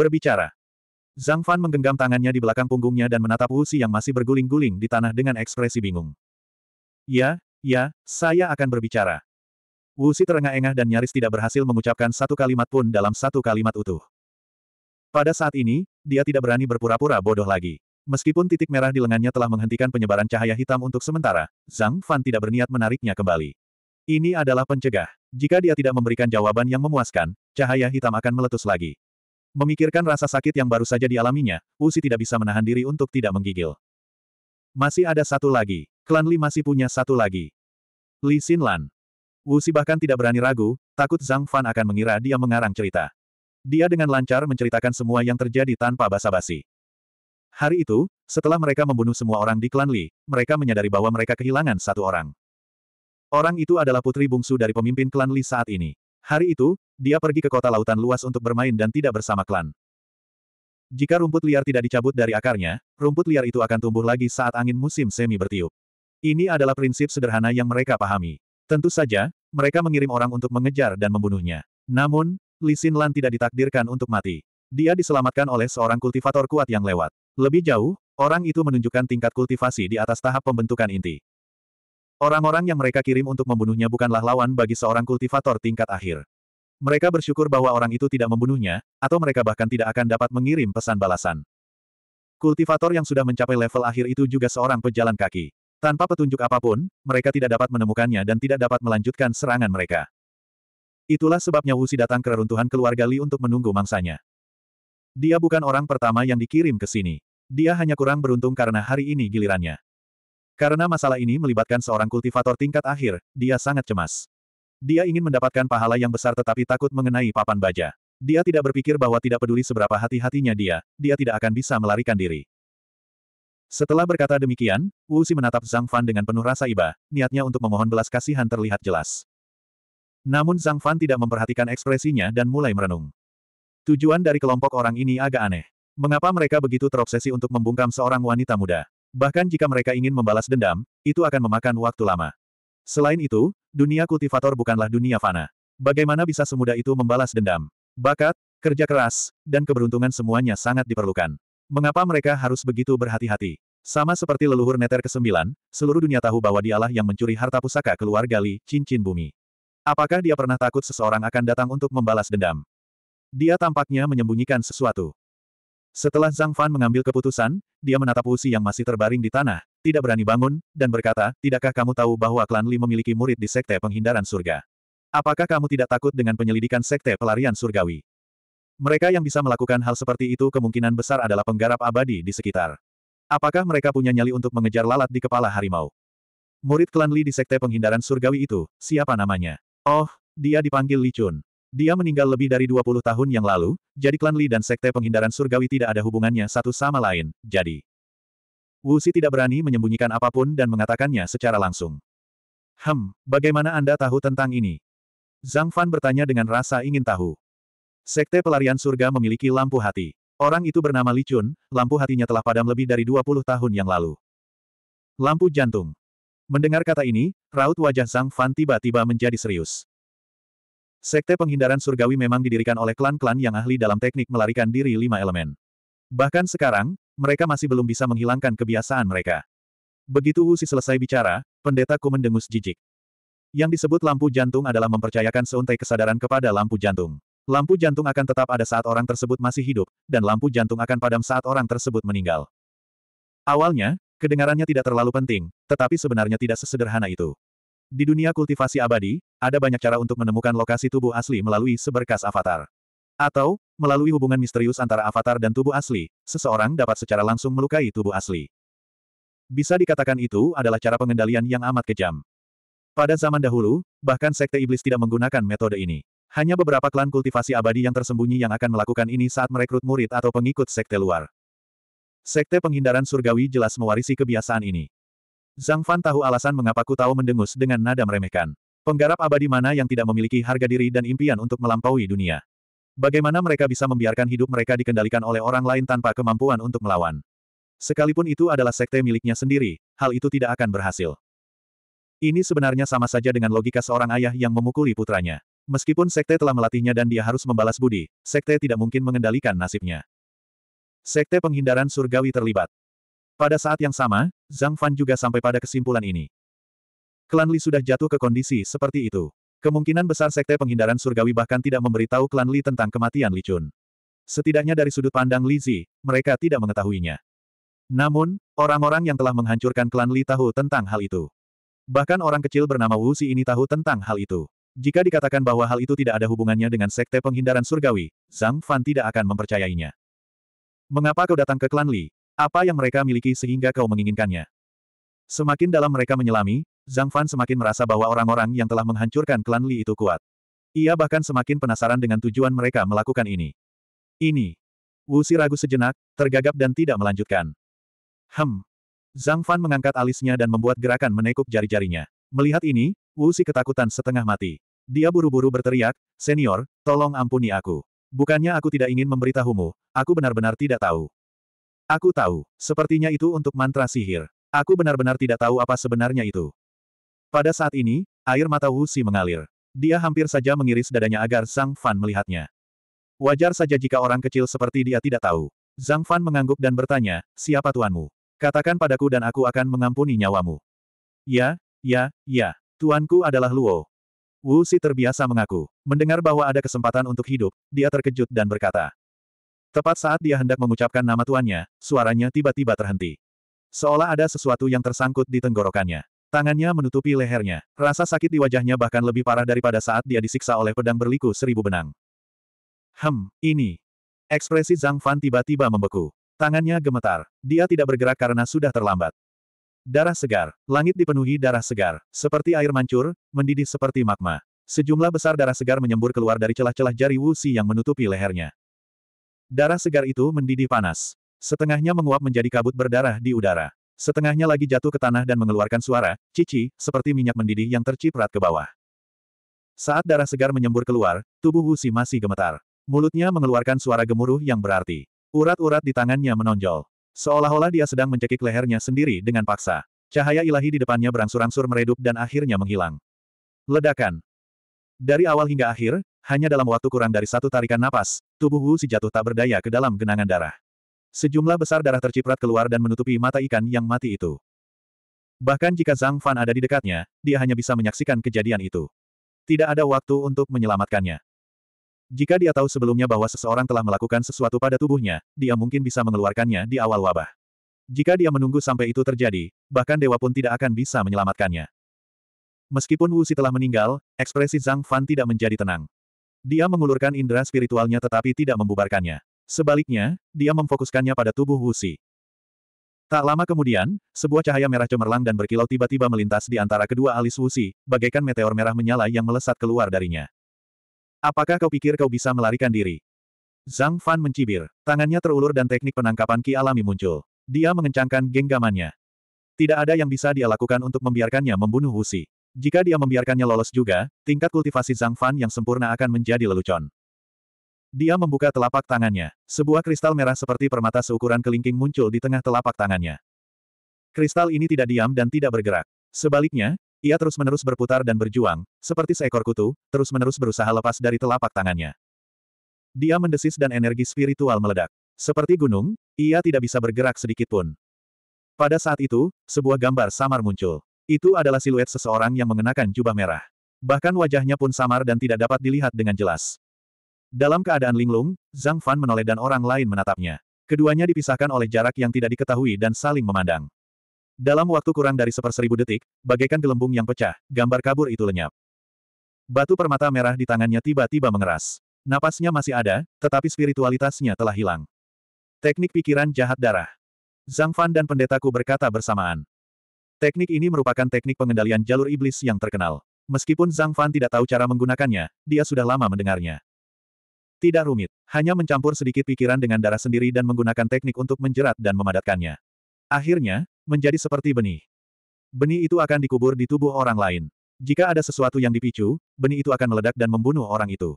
berbicara. Zhang Fan menggenggam tangannya di belakang punggungnya dan menatap Wu Xi yang masih berguling-guling di tanah dengan ekspresi bingung. Ya, ya, saya akan berbicara. Wu Xi terengah-engah dan nyaris tidak berhasil mengucapkan satu kalimat pun dalam satu kalimat utuh. Pada saat ini, dia tidak berani berpura-pura bodoh lagi. Meskipun titik merah di lengannya telah menghentikan penyebaran cahaya hitam untuk sementara, Zhang Fan tidak berniat menariknya kembali. Ini adalah pencegah. Jika dia tidak memberikan jawaban yang memuaskan, cahaya hitam akan meletus lagi. Memikirkan rasa sakit yang baru saja dialaminya, Usi tidak bisa menahan diri untuk tidak menggigil. Masih ada satu lagi. Klan Li masih punya satu lagi. Li Xinlan. Usi bahkan tidak berani ragu, takut Zhang Fan akan mengira dia mengarang cerita. Dia dengan lancar menceritakan semua yang terjadi tanpa basa-basi. Hari itu, setelah mereka membunuh semua orang di klan Li, mereka menyadari bahwa mereka kehilangan satu orang. Orang itu adalah putri bungsu dari pemimpin klan Li saat ini. Hari itu, dia pergi ke kota lautan luas untuk bermain dan tidak bersama klan. Jika rumput liar tidak dicabut dari akarnya, rumput liar itu akan tumbuh lagi saat angin musim semi bertiup. Ini adalah prinsip sederhana yang mereka pahami. Tentu saja, mereka mengirim orang untuk mengejar dan membunuhnya. Namun, Li Lan tidak ditakdirkan untuk mati. Dia diselamatkan oleh seorang kultivator kuat yang lewat. Lebih jauh, orang itu menunjukkan tingkat kultivasi di atas tahap pembentukan inti. Orang-orang yang mereka kirim untuk membunuhnya bukanlah lawan bagi seorang kultivator tingkat akhir. Mereka bersyukur bahwa orang itu tidak membunuhnya, atau mereka bahkan tidak akan dapat mengirim pesan balasan. Kultivator yang sudah mencapai level akhir itu juga seorang pejalan kaki. Tanpa petunjuk apapun, mereka tidak dapat menemukannya dan tidak dapat melanjutkan serangan mereka. Itulah sebabnya Wu Wusi datang ke reruntuhan keluarga Li untuk menunggu mangsanya. Dia bukan orang pertama yang dikirim ke sini. Dia hanya kurang beruntung karena hari ini gilirannya. Karena masalah ini melibatkan seorang kultivator tingkat akhir, dia sangat cemas. Dia ingin mendapatkan pahala yang besar tetapi takut mengenai papan baja. Dia tidak berpikir bahwa tidak peduli seberapa hati-hatinya dia, dia tidak akan bisa melarikan diri. Setelah berkata demikian, Wu Xi menatap Zhang Fan dengan penuh rasa iba, niatnya untuk memohon belas kasihan terlihat jelas. Namun Zhang Fan tidak memperhatikan ekspresinya dan mulai merenung. Tujuan dari kelompok orang ini agak aneh. Mengapa mereka begitu terobsesi untuk membungkam seorang wanita muda? Bahkan jika mereka ingin membalas dendam, itu akan memakan waktu lama. Selain itu, Dunia kultivator bukanlah dunia fana. Bagaimana bisa semudah itu membalas dendam? Bakat, kerja keras, dan keberuntungan semuanya sangat diperlukan. Mengapa mereka harus begitu berhati-hati? Sama seperti leluhur Neter ke-9, seluruh dunia tahu bahwa dialah yang mencuri harta pusaka keluarga Li, cincin bumi. Apakah dia pernah takut seseorang akan datang untuk membalas dendam? Dia tampaknya menyembunyikan sesuatu. Setelah Zhang Fan mengambil keputusan, dia menatap Wuxi yang masih terbaring di tanah, tidak berani bangun, dan berkata, Tidakkah kamu tahu bahwa klan Li memiliki murid di Sekte Penghindaran Surga? Apakah kamu tidak takut dengan penyelidikan Sekte Pelarian Surgawi? Mereka yang bisa melakukan hal seperti itu kemungkinan besar adalah penggarap abadi di sekitar. Apakah mereka punya nyali untuk mengejar lalat di kepala harimau? Murid klan Li di Sekte Penghindaran Surgawi itu, siapa namanya? Oh, dia dipanggil Li Chun. Dia meninggal lebih dari 20 tahun yang lalu, jadi klan Li dan sekte penghindaran surgawi tidak ada hubungannya satu sama lain, jadi. Wu Si tidak berani menyembunyikan apapun dan mengatakannya secara langsung. Hem, bagaimana Anda tahu tentang ini? Zhang Fan bertanya dengan rasa ingin tahu. Sekte pelarian surga memiliki lampu hati. Orang itu bernama Li Chun, lampu hatinya telah padam lebih dari 20 tahun yang lalu. Lampu jantung. Mendengar kata ini, raut wajah Zhang Fan tiba-tiba menjadi serius. Sekte penghindaran surgawi memang didirikan oleh klan-klan yang ahli dalam teknik melarikan diri lima elemen. Bahkan sekarang, mereka masih belum bisa menghilangkan kebiasaan mereka. Begitu Wu Si selesai bicara, pendeta Ku mendengus jijik. Yang disebut lampu jantung adalah mempercayakan seuntai kesadaran kepada lampu jantung. Lampu jantung akan tetap ada saat orang tersebut masih hidup, dan lampu jantung akan padam saat orang tersebut meninggal. Awalnya, kedengarannya tidak terlalu penting, tetapi sebenarnya tidak sesederhana itu. Di dunia kultivasi abadi, ada banyak cara untuk menemukan lokasi tubuh asli melalui seberkas avatar. Atau, melalui hubungan misterius antara avatar dan tubuh asli, seseorang dapat secara langsung melukai tubuh asli. Bisa dikatakan itu adalah cara pengendalian yang amat kejam. Pada zaman dahulu, bahkan sekte iblis tidak menggunakan metode ini. Hanya beberapa klan kultivasi abadi yang tersembunyi yang akan melakukan ini saat merekrut murid atau pengikut sekte luar. Sekte penghindaran surgawi jelas mewarisi kebiasaan ini. Zhang Fan tahu alasan mengapa Ku Tao mendengus dengan nada meremehkan. Penggarap abadi mana yang tidak memiliki harga diri dan impian untuk melampaui dunia? Bagaimana mereka bisa membiarkan hidup mereka dikendalikan oleh orang lain tanpa kemampuan untuk melawan? Sekalipun itu adalah sekte miliknya sendiri, hal itu tidak akan berhasil. Ini sebenarnya sama saja dengan logika seorang ayah yang memukuli putranya. Meskipun sekte telah melatihnya dan dia harus membalas budi, sekte tidak mungkin mengendalikan nasibnya. Sekte penghindaran surgawi terlibat. Pada saat yang sama, Zhang Fan juga sampai pada kesimpulan ini. Klan Li sudah jatuh ke kondisi seperti itu. Kemungkinan besar Sekte Penghindaran Surgawi bahkan tidak memberitahu Klan Li tentang kematian Li Chun. Setidaknya dari sudut pandang Li Zi, mereka tidak mengetahuinya. Namun, orang-orang yang telah menghancurkan Klan Li tahu tentang hal itu. Bahkan orang kecil bernama Wu Si ini tahu tentang hal itu. Jika dikatakan bahwa hal itu tidak ada hubungannya dengan Sekte Penghindaran Surgawi, Zhang Fan tidak akan mempercayainya. Mengapa kau datang ke Klan Li? Apa yang mereka miliki sehingga kau menginginkannya? Semakin dalam mereka menyelami, Zhang Fan semakin merasa bahwa orang-orang yang telah menghancurkan klan Li itu kuat. Ia bahkan semakin penasaran dengan tujuan mereka melakukan ini. Ini. Wu Si ragu sejenak, tergagap dan tidak melanjutkan. Hem. Zhang Fan mengangkat alisnya dan membuat gerakan menekuk jari-jarinya. Melihat ini, Wu Si ketakutan setengah mati. Dia buru-buru berteriak, Senior, tolong ampuni aku. Bukannya aku tidak ingin memberitahumu, aku benar-benar tidak tahu. Aku tahu, sepertinya itu untuk mantra sihir. Aku benar-benar tidak tahu apa sebenarnya itu. Pada saat ini, air mata Wu Wuxi mengalir. Dia hampir saja mengiris dadanya agar Zhang Fan melihatnya. Wajar saja jika orang kecil seperti dia tidak tahu. Zhang Fan mengangguk dan bertanya, siapa tuanmu? Katakan padaku dan aku akan mengampuni nyawamu. Ya, ya, ya, tuanku adalah Luo. Wu Wuxi terbiasa mengaku. Mendengar bahwa ada kesempatan untuk hidup, dia terkejut dan berkata, Tepat saat dia hendak mengucapkan nama tuannya, suaranya tiba-tiba terhenti. Seolah ada sesuatu yang tersangkut di tenggorokannya. Tangannya menutupi lehernya. Rasa sakit di wajahnya bahkan lebih parah daripada saat dia disiksa oleh pedang berliku seribu benang. Hem, ini. Ekspresi Zhang Fan tiba-tiba membeku. Tangannya gemetar. Dia tidak bergerak karena sudah terlambat. Darah segar. Langit dipenuhi darah segar. Seperti air mancur, mendidih seperti magma. Sejumlah besar darah segar menyembur keluar dari celah-celah jari Wu Xi yang menutupi lehernya. Darah segar itu mendidih panas. Setengahnya menguap menjadi kabut berdarah di udara. Setengahnya lagi jatuh ke tanah dan mengeluarkan suara, cici, seperti minyak mendidih yang terciprat ke bawah. Saat darah segar menyembur keluar, tubuh Wusi masih gemetar. Mulutnya mengeluarkan suara gemuruh yang berarti. Urat-urat di tangannya menonjol. Seolah-olah dia sedang mencekik lehernya sendiri dengan paksa. Cahaya ilahi di depannya berangsur-angsur meredup dan akhirnya menghilang. Ledakan. Dari awal hingga akhir, hanya dalam waktu kurang dari satu tarikan napas, tubuh Wu Si jatuh tak berdaya ke dalam genangan darah. Sejumlah besar darah terciprat keluar dan menutupi mata ikan yang mati itu. Bahkan jika Zhang Fan ada di dekatnya, dia hanya bisa menyaksikan kejadian itu. Tidak ada waktu untuk menyelamatkannya. Jika dia tahu sebelumnya bahwa seseorang telah melakukan sesuatu pada tubuhnya, dia mungkin bisa mengeluarkannya di awal wabah. Jika dia menunggu sampai itu terjadi, bahkan dewa pun tidak akan bisa menyelamatkannya. Meskipun Wu Si telah meninggal, ekspresi Zhang Fan tidak menjadi tenang. Dia mengulurkan indera spiritualnya tetapi tidak membubarkannya. Sebaliknya, dia memfokuskannya pada tubuh Wuxi. Tak lama kemudian, sebuah cahaya merah cemerlang dan berkilau tiba-tiba melintas di antara kedua alis Wuxi, bagaikan meteor merah menyala yang melesat keluar darinya. Apakah kau pikir kau bisa melarikan diri? Zhang Fan mencibir. Tangannya terulur dan teknik penangkapan ki alami muncul. Dia mengencangkan genggamannya. Tidak ada yang bisa dia lakukan untuk membiarkannya membunuh Wuxi. Jika dia membiarkannya lolos juga, tingkat kultivasi Zhang Fan yang sempurna akan menjadi lelucon. Dia membuka telapak tangannya. Sebuah kristal merah seperti permata seukuran kelingking muncul di tengah telapak tangannya. Kristal ini tidak diam dan tidak bergerak. Sebaliknya, ia terus-menerus berputar dan berjuang, seperti seekor kutu, terus-menerus berusaha lepas dari telapak tangannya. Dia mendesis dan energi spiritual meledak. Seperti gunung, ia tidak bisa bergerak sedikitpun. Pada saat itu, sebuah gambar samar muncul. Itu adalah siluet seseorang yang mengenakan jubah merah. Bahkan wajahnya pun samar dan tidak dapat dilihat dengan jelas. Dalam keadaan linglung, Zhang Fan menoleh dan orang lain menatapnya. Keduanya dipisahkan oleh jarak yang tidak diketahui dan saling memandang. Dalam waktu kurang dari seperseribu detik, bagaikan gelembung yang pecah, gambar kabur itu lenyap. Batu permata merah di tangannya tiba-tiba mengeras. Napasnya masih ada, tetapi spiritualitasnya telah hilang. Teknik pikiran jahat darah. Zhang Fan dan pendetaku berkata bersamaan. Teknik ini merupakan teknik pengendalian jalur iblis yang terkenal. Meskipun Zhang Fan tidak tahu cara menggunakannya, dia sudah lama mendengarnya. Tidak rumit, hanya mencampur sedikit pikiran dengan darah sendiri dan menggunakan teknik untuk menjerat dan memadatkannya. Akhirnya, menjadi seperti benih. Benih itu akan dikubur di tubuh orang lain. Jika ada sesuatu yang dipicu, benih itu akan meledak dan membunuh orang itu.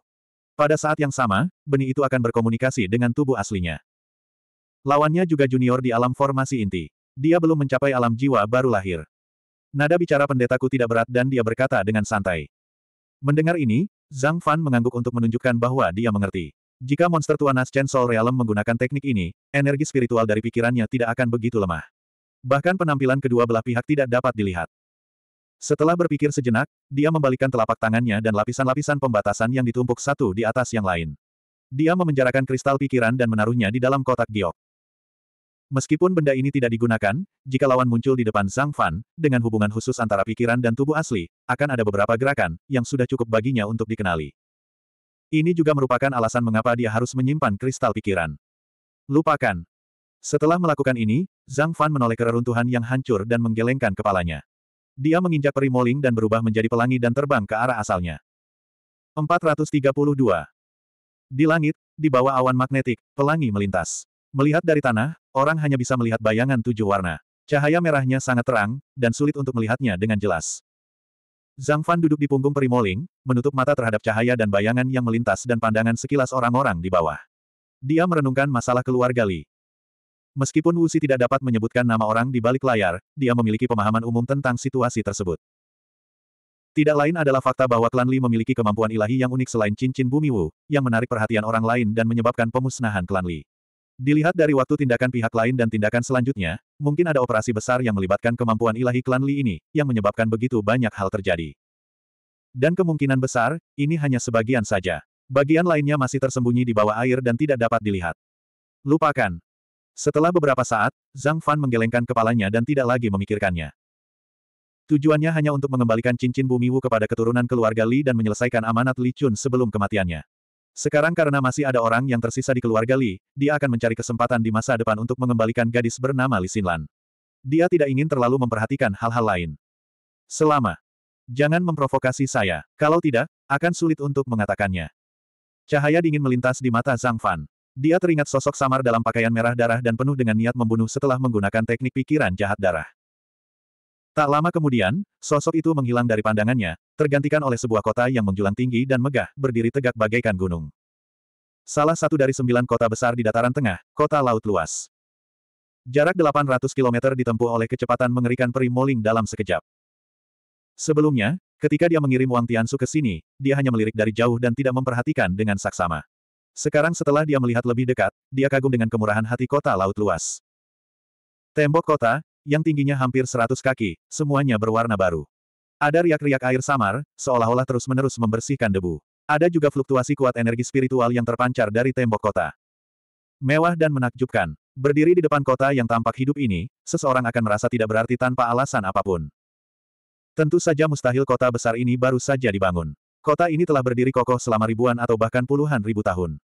Pada saat yang sama, benih itu akan berkomunikasi dengan tubuh aslinya. Lawannya juga junior di alam formasi inti. Dia belum mencapai alam jiwa baru lahir. Nada bicara pendetaku tidak berat dan dia berkata dengan santai. Mendengar ini, Zhang Fan mengangguk untuk menunjukkan bahwa dia mengerti. Jika monster tua Naschen Soul Realm menggunakan teknik ini, energi spiritual dari pikirannya tidak akan begitu lemah. Bahkan penampilan kedua belah pihak tidak dapat dilihat. Setelah berpikir sejenak, dia membalikkan telapak tangannya dan lapisan-lapisan pembatasan yang ditumpuk satu di atas yang lain. Dia memenjarakan kristal pikiran dan menaruhnya di dalam kotak giok. Meskipun benda ini tidak digunakan, jika lawan muncul di depan Zhang Fan, dengan hubungan khusus antara pikiran dan tubuh asli, akan ada beberapa gerakan, yang sudah cukup baginya untuk dikenali. Ini juga merupakan alasan mengapa dia harus menyimpan kristal pikiran. Lupakan. Setelah melakukan ini, Zhang Fan menoleh ke reruntuhan yang hancur dan menggelengkan kepalanya. Dia menginjak perimoling dan berubah menjadi pelangi dan terbang ke arah asalnya. 432. Di langit, di bawah awan magnetik, pelangi melintas. Melihat dari tanah, orang hanya bisa melihat bayangan tujuh warna. Cahaya merahnya sangat terang, dan sulit untuk melihatnya dengan jelas. Zhang Fan duduk di punggung Primoling, menutup mata terhadap cahaya dan bayangan yang melintas dan pandangan sekilas orang-orang di bawah. Dia merenungkan masalah keluarga Li. Meskipun Wu Si tidak dapat menyebutkan nama orang di balik layar, dia memiliki pemahaman umum tentang situasi tersebut. Tidak lain adalah fakta bahwa klan Li memiliki kemampuan ilahi yang unik selain cincin bumi Wu, yang menarik perhatian orang lain dan menyebabkan pemusnahan klan Li. Dilihat dari waktu tindakan pihak lain dan tindakan selanjutnya, mungkin ada operasi besar yang melibatkan kemampuan ilahi klan Li ini, yang menyebabkan begitu banyak hal terjadi. Dan kemungkinan besar, ini hanya sebagian saja. Bagian lainnya masih tersembunyi di bawah air dan tidak dapat dilihat. Lupakan. Setelah beberapa saat, Zhang Fan menggelengkan kepalanya dan tidak lagi memikirkannya. Tujuannya hanya untuk mengembalikan cincin bumi Wu kepada keturunan keluarga Li dan menyelesaikan amanat Li Chun sebelum kematiannya. Sekarang karena masih ada orang yang tersisa di keluarga Li, dia akan mencari kesempatan di masa depan untuk mengembalikan gadis bernama Li Xinlan. Dia tidak ingin terlalu memperhatikan hal-hal lain. Selama. Jangan memprovokasi saya. Kalau tidak, akan sulit untuk mengatakannya. Cahaya dingin melintas di mata Zhang Fan. Dia teringat sosok samar dalam pakaian merah darah dan penuh dengan niat membunuh setelah menggunakan teknik pikiran jahat darah. Tak lama kemudian, sosok itu menghilang dari pandangannya, tergantikan oleh sebuah kota yang menjulang tinggi dan megah, berdiri tegak bagaikan gunung. Salah satu dari sembilan kota besar di dataran tengah, kota laut luas. Jarak 800 km ditempuh oleh kecepatan mengerikan Peri moling dalam sekejap. Sebelumnya, ketika dia mengirim Wang Tiansu ke sini, dia hanya melirik dari jauh dan tidak memperhatikan dengan saksama. Sekarang setelah dia melihat lebih dekat, dia kagum dengan kemurahan hati kota laut luas. Tembok kota, yang tingginya hampir seratus kaki, semuanya berwarna baru. Ada riak-riak air samar, seolah-olah terus-menerus membersihkan debu. Ada juga fluktuasi kuat energi spiritual yang terpancar dari tembok kota. Mewah dan menakjubkan. Berdiri di depan kota yang tampak hidup ini, seseorang akan merasa tidak berarti tanpa alasan apapun. Tentu saja mustahil kota besar ini baru saja dibangun. Kota ini telah berdiri kokoh selama ribuan atau bahkan puluhan ribu tahun.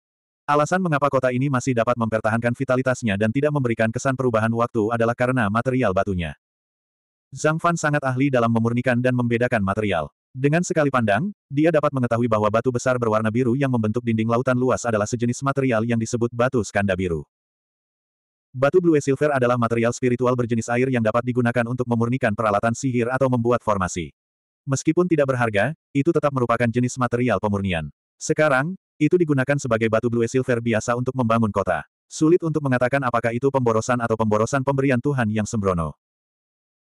Alasan mengapa kota ini masih dapat mempertahankan vitalitasnya dan tidak memberikan kesan perubahan waktu adalah karena material batunya. Zhang Fan sangat ahli dalam memurnikan dan membedakan material. Dengan sekali pandang, dia dapat mengetahui bahwa batu besar berwarna biru yang membentuk dinding lautan luas adalah sejenis material yang disebut batu skanda biru. Batu blue silver adalah material spiritual berjenis air yang dapat digunakan untuk memurnikan peralatan sihir atau membuat formasi. Meskipun tidak berharga, itu tetap merupakan jenis material pemurnian. Sekarang, itu digunakan sebagai batu blue silver biasa untuk membangun kota. Sulit untuk mengatakan apakah itu pemborosan atau pemborosan pemberian Tuhan yang sembrono.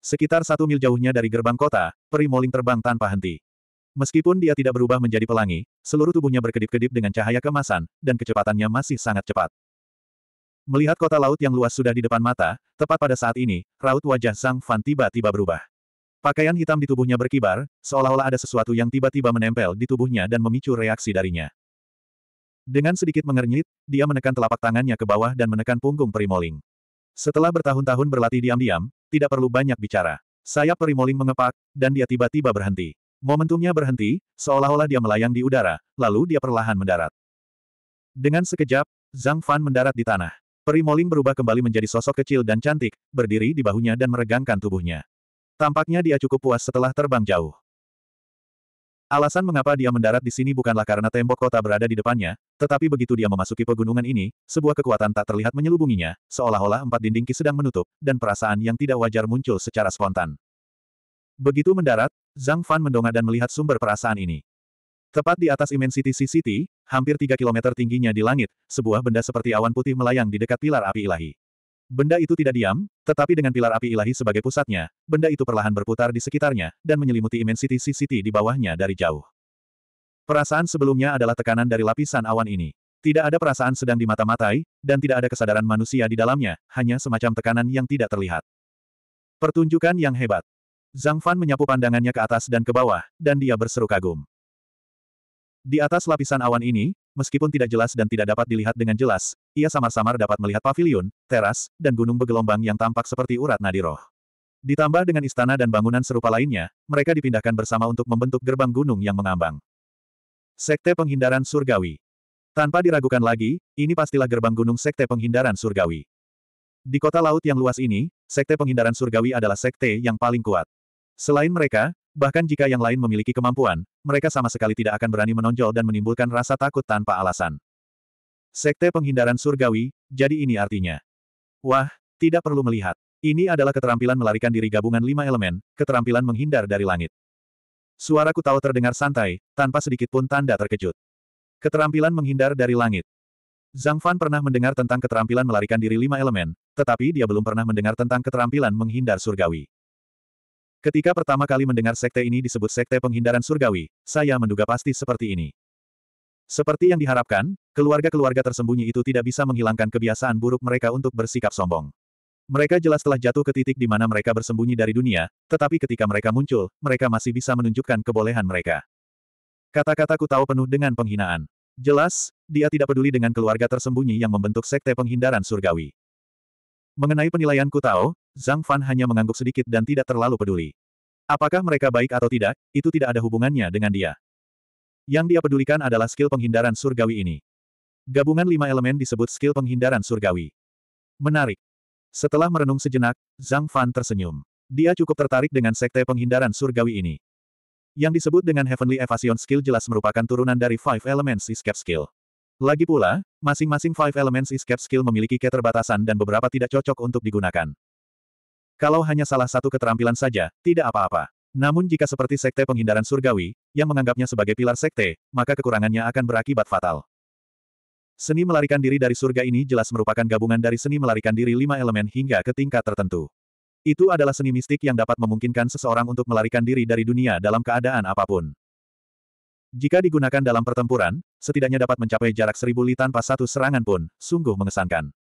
Sekitar satu mil jauhnya dari gerbang kota, peri moling terbang tanpa henti. Meskipun dia tidak berubah menjadi pelangi, seluruh tubuhnya berkedip-kedip dengan cahaya kemasan, dan kecepatannya masih sangat cepat. Melihat kota laut yang luas sudah di depan mata, tepat pada saat ini, raut wajah sang Fan tiba-tiba berubah. Pakaian hitam di tubuhnya berkibar, seolah-olah ada sesuatu yang tiba-tiba menempel di tubuhnya dan memicu reaksi darinya. Dengan sedikit mengernyit, dia menekan telapak tangannya ke bawah dan menekan punggung perimoling. Setelah bertahun-tahun berlatih diam-diam, tidak perlu banyak bicara. Sayap perimoling mengepak, dan dia tiba-tiba berhenti. Momentumnya berhenti, seolah-olah dia melayang di udara, lalu dia perlahan mendarat. Dengan sekejap, Zhang Fan mendarat di tanah. Perimoling berubah kembali menjadi sosok kecil dan cantik, berdiri di bahunya dan meregangkan tubuhnya. Tampaknya dia cukup puas setelah terbang jauh. Alasan mengapa dia mendarat di sini bukanlah karena tembok kota berada di depannya, tetapi begitu dia memasuki pegunungan ini, sebuah kekuatan tak terlihat menyelubunginya, seolah-olah empat dinding ki sedang menutup, dan perasaan yang tidak wajar muncul secara spontan. Begitu mendarat, Zhang Fan mendongak dan melihat sumber perasaan ini. Tepat di atas Immensity City, hampir 3 km tingginya di langit, sebuah benda seperti awan putih melayang di dekat pilar api ilahi. Benda itu tidak diam, tetapi dengan pilar api ilahi sebagai pusatnya, benda itu perlahan berputar di sekitarnya, dan menyelimuti immensity cct di bawahnya dari jauh. Perasaan sebelumnya adalah tekanan dari lapisan awan ini. Tidak ada perasaan sedang di mata matai dan tidak ada kesadaran manusia di dalamnya, hanya semacam tekanan yang tidak terlihat. Pertunjukan yang hebat. Zhang Fan menyapu pandangannya ke atas dan ke bawah, dan dia berseru kagum. Di atas lapisan awan ini, meskipun tidak jelas dan tidak dapat dilihat dengan jelas, ia samar-samar dapat melihat pavilion, teras, dan gunung bergelombang yang tampak seperti urat nadi roh. Ditambah dengan istana dan bangunan serupa lainnya, mereka dipindahkan bersama untuk membentuk gerbang gunung yang mengambang. Sekte Penghindaran Surgawi Tanpa diragukan lagi, ini pastilah gerbang gunung Sekte Penghindaran Surgawi. Di kota laut yang luas ini, Sekte Penghindaran Surgawi adalah sekte yang paling kuat. Selain mereka, Bahkan jika yang lain memiliki kemampuan, mereka sama sekali tidak akan berani menonjol dan menimbulkan rasa takut tanpa alasan. Sekte penghindaran surgawi, jadi ini artinya. Wah, tidak perlu melihat. Ini adalah keterampilan melarikan diri gabungan lima elemen, keterampilan menghindar dari langit. Suara tahu terdengar santai, tanpa sedikit pun tanda terkejut. Keterampilan menghindar dari langit. Zhang Fan pernah mendengar tentang keterampilan melarikan diri lima elemen, tetapi dia belum pernah mendengar tentang keterampilan menghindar surgawi. Ketika pertama kali mendengar sekte ini disebut sekte penghindaran surgawi, saya menduga pasti seperti ini. Seperti yang diharapkan, keluarga-keluarga tersembunyi itu tidak bisa menghilangkan kebiasaan buruk mereka untuk bersikap sombong. Mereka jelas telah jatuh ke titik di mana mereka bersembunyi dari dunia, tetapi ketika mereka muncul, mereka masih bisa menunjukkan kebolehan mereka. kata kataku tahu penuh dengan penghinaan. Jelas, dia tidak peduli dengan keluarga tersembunyi yang membentuk sekte penghindaran surgawi. Mengenai penilaianku tahu, Zhang Fan hanya mengangguk sedikit dan tidak terlalu peduli. Apakah mereka baik atau tidak, itu tidak ada hubungannya dengan dia. Yang dia pedulikan adalah skill penghindaran surgawi ini. Gabungan lima elemen disebut skill penghindaran surgawi. Menarik. Setelah merenung sejenak, Zhang Fan tersenyum. Dia cukup tertarik dengan sekte penghindaran surgawi ini. Yang disebut dengan Heavenly Evasion Skill jelas merupakan turunan dari Five Elements Escape Skill. Lagi pula, masing-masing Five Elements Escape Skill memiliki keterbatasan dan beberapa tidak cocok untuk digunakan. Kalau hanya salah satu keterampilan saja, tidak apa-apa. Namun jika seperti Sekte Penghindaran Surgawi, yang menganggapnya sebagai pilar Sekte, maka kekurangannya akan berakibat fatal. Seni melarikan diri dari surga ini jelas merupakan gabungan dari seni melarikan diri lima elemen hingga ke tingkat tertentu. Itu adalah seni mistik yang dapat memungkinkan seseorang untuk melarikan diri dari dunia dalam keadaan apapun. Jika digunakan dalam pertempuran, setidaknya dapat mencapai jarak seribu li tanpa satu serangan pun, sungguh mengesankan.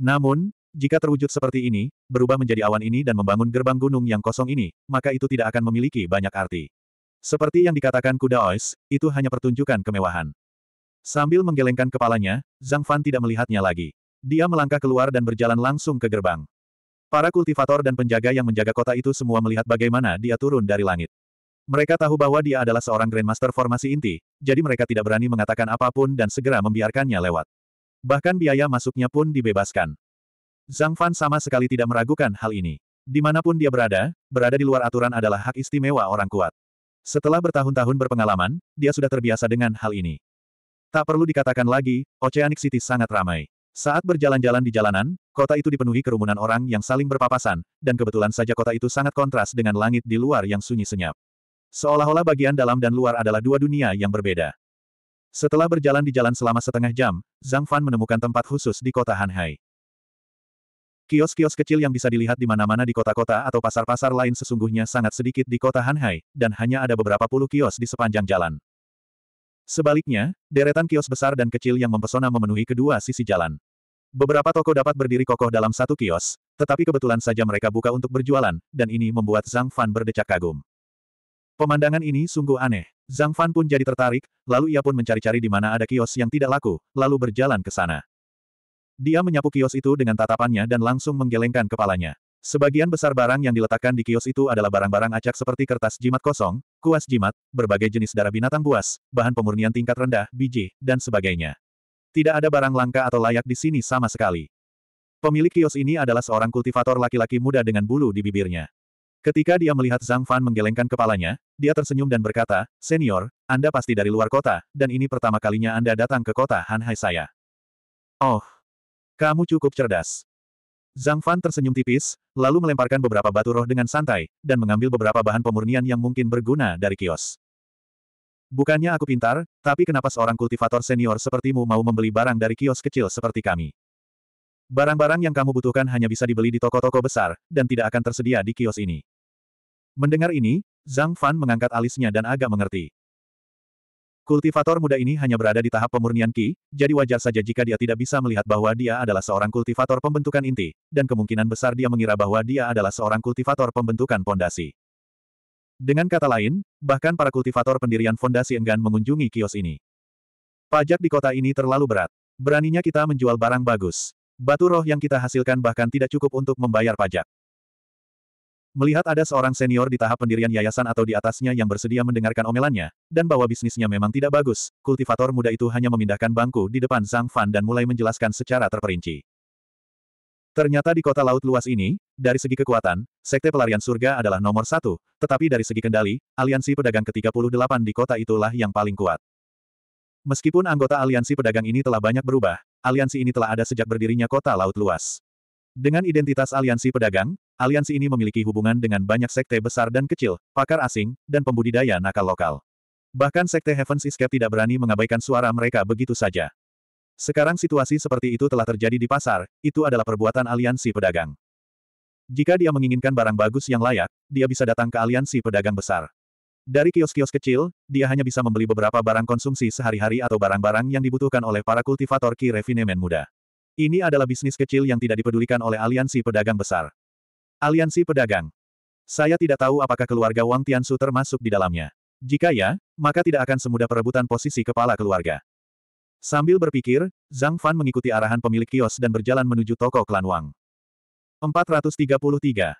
Namun, jika terwujud seperti ini, berubah menjadi awan ini dan membangun gerbang gunung yang kosong ini, maka itu tidak akan memiliki banyak arti. Seperti yang dikatakan kuda Ois, itu hanya pertunjukan kemewahan. Sambil menggelengkan kepalanya, Zhang Fan tidak melihatnya lagi. Dia melangkah keluar dan berjalan langsung ke gerbang. Para kultivator dan penjaga yang menjaga kota itu semua melihat bagaimana dia turun dari langit. Mereka tahu bahwa dia adalah seorang Grandmaster formasi inti, jadi mereka tidak berani mengatakan apapun dan segera membiarkannya lewat. Bahkan biaya masuknya pun dibebaskan. Zhang Fan sama sekali tidak meragukan hal ini. Dimanapun dia berada, berada di luar aturan adalah hak istimewa orang kuat. Setelah bertahun-tahun berpengalaman, dia sudah terbiasa dengan hal ini. Tak perlu dikatakan lagi, Oceanic City sangat ramai. Saat berjalan-jalan di jalanan, kota itu dipenuhi kerumunan orang yang saling berpapasan, dan kebetulan saja kota itu sangat kontras dengan langit di luar yang sunyi senyap. Seolah-olah bagian dalam dan luar adalah dua dunia yang berbeda. Setelah berjalan di jalan selama setengah jam, Zhang Fan menemukan tempat khusus di kota Hanhai. Kios-kios kecil yang bisa dilihat di mana-mana di kota-kota atau pasar-pasar lain sesungguhnya sangat sedikit di kota Hanhai, dan hanya ada beberapa puluh kios di sepanjang jalan. Sebaliknya, deretan kios besar dan kecil yang mempesona memenuhi kedua sisi jalan. Beberapa toko dapat berdiri kokoh dalam satu kios, tetapi kebetulan saja mereka buka untuk berjualan, dan ini membuat Zhang Fan berdecak kagum. Pemandangan ini sungguh aneh. Zhang Fan pun jadi tertarik, lalu ia pun mencari-cari di mana ada kios yang tidak laku, lalu berjalan ke sana. Dia menyapu kios itu dengan tatapannya dan langsung menggelengkan kepalanya. Sebagian besar barang yang diletakkan di kios itu adalah barang-barang acak seperti kertas jimat kosong, kuas jimat, berbagai jenis darah binatang buas, bahan pemurnian tingkat rendah, biji, dan sebagainya. Tidak ada barang langka atau layak di sini sama sekali. Pemilik kios ini adalah seorang kultivator laki-laki muda dengan bulu di bibirnya. Ketika dia melihat Zhang Fan menggelengkan kepalanya, dia tersenyum dan berkata, Senior, Anda pasti dari luar kota, dan ini pertama kalinya Anda datang ke kota Hanhai saya. Oh, kamu cukup cerdas. Zhang Fan tersenyum tipis, lalu melemparkan beberapa batu roh dengan santai, dan mengambil beberapa bahan pemurnian yang mungkin berguna dari kios. Bukannya aku pintar, tapi kenapa seorang kultivator senior sepertimu mau membeli barang dari kios kecil seperti kami? Barang-barang yang kamu butuhkan hanya bisa dibeli di toko-toko besar, dan tidak akan tersedia di kios ini. Mendengar ini, Zhang Fan mengangkat alisnya dan agak mengerti. Kultivator muda ini hanya berada di tahap pemurnian Ki, jadi wajar saja jika dia tidak bisa melihat bahwa dia adalah seorang kultivator pembentukan inti, dan kemungkinan besar dia mengira bahwa dia adalah seorang kultivator pembentukan pondasi. Dengan kata lain, bahkan para kultivator pendirian fondasi enggan mengunjungi kios ini. Pajak di kota ini terlalu berat. Beraninya kita menjual barang bagus. Batu roh yang kita hasilkan bahkan tidak cukup untuk membayar pajak. Melihat ada seorang senior di tahap pendirian yayasan atau di atasnya yang bersedia mendengarkan omelannya, dan bahwa bisnisnya memang tidak bagus, kultivator muda itu hanya memindahkan bangku di depan Zhang Fan dan mulai menjelaskan secara terperinci. Ternyata di kota laut luas ini, dari segi kekuatan, Sekte Pelarian Surga adalah nomor satu, tetapi dari segi kendali, aliansi pedagang ke-38 di kota itulah yang paling kuat. Meskipun anggota aliansi pedagang ini telah banyak berubah, aliansi ini telah ada sejak berdirinya kota laut luas. Dengan identitas aliansi pedagang, aliansi ini memiliki hubungan dengan banyak sekte besar dan kecil, pakar asing, dan pembudidaya nakal lokal. Bahkan sekte Heaven's Escape tidak berani mengabaikan suara mereka begitu saja. Sekarang situasi seperti itu telah terjadi di pasar, itu adalah perbuatan aliansi pedagang. Jika dia menginginkan barang bagus yang layak, dia bisa datang ke aliansi pedagang besar. Dari kios-kios kecil, dia hanya bisa membeli beberapa barang konsumsi sehari-hari atau barang-barang yang dibutuhkan oleh para kultivator Ki refinement muda. Ini adalah bisnis kecil yang tidak dipedulikan oleh aliansi pedagang besar. Aliansi pedagang. Saya tidak tahu apakah keluarga Wang Tiansu termasuk di dalamnya. Jika ya, maka tidak akan semudah perebutan posisi kepala keluarga. Sambil berpikir, Zhang Fan mengikuti arahan pemilik kios dan berjalan menuju toko klan Wang. 433.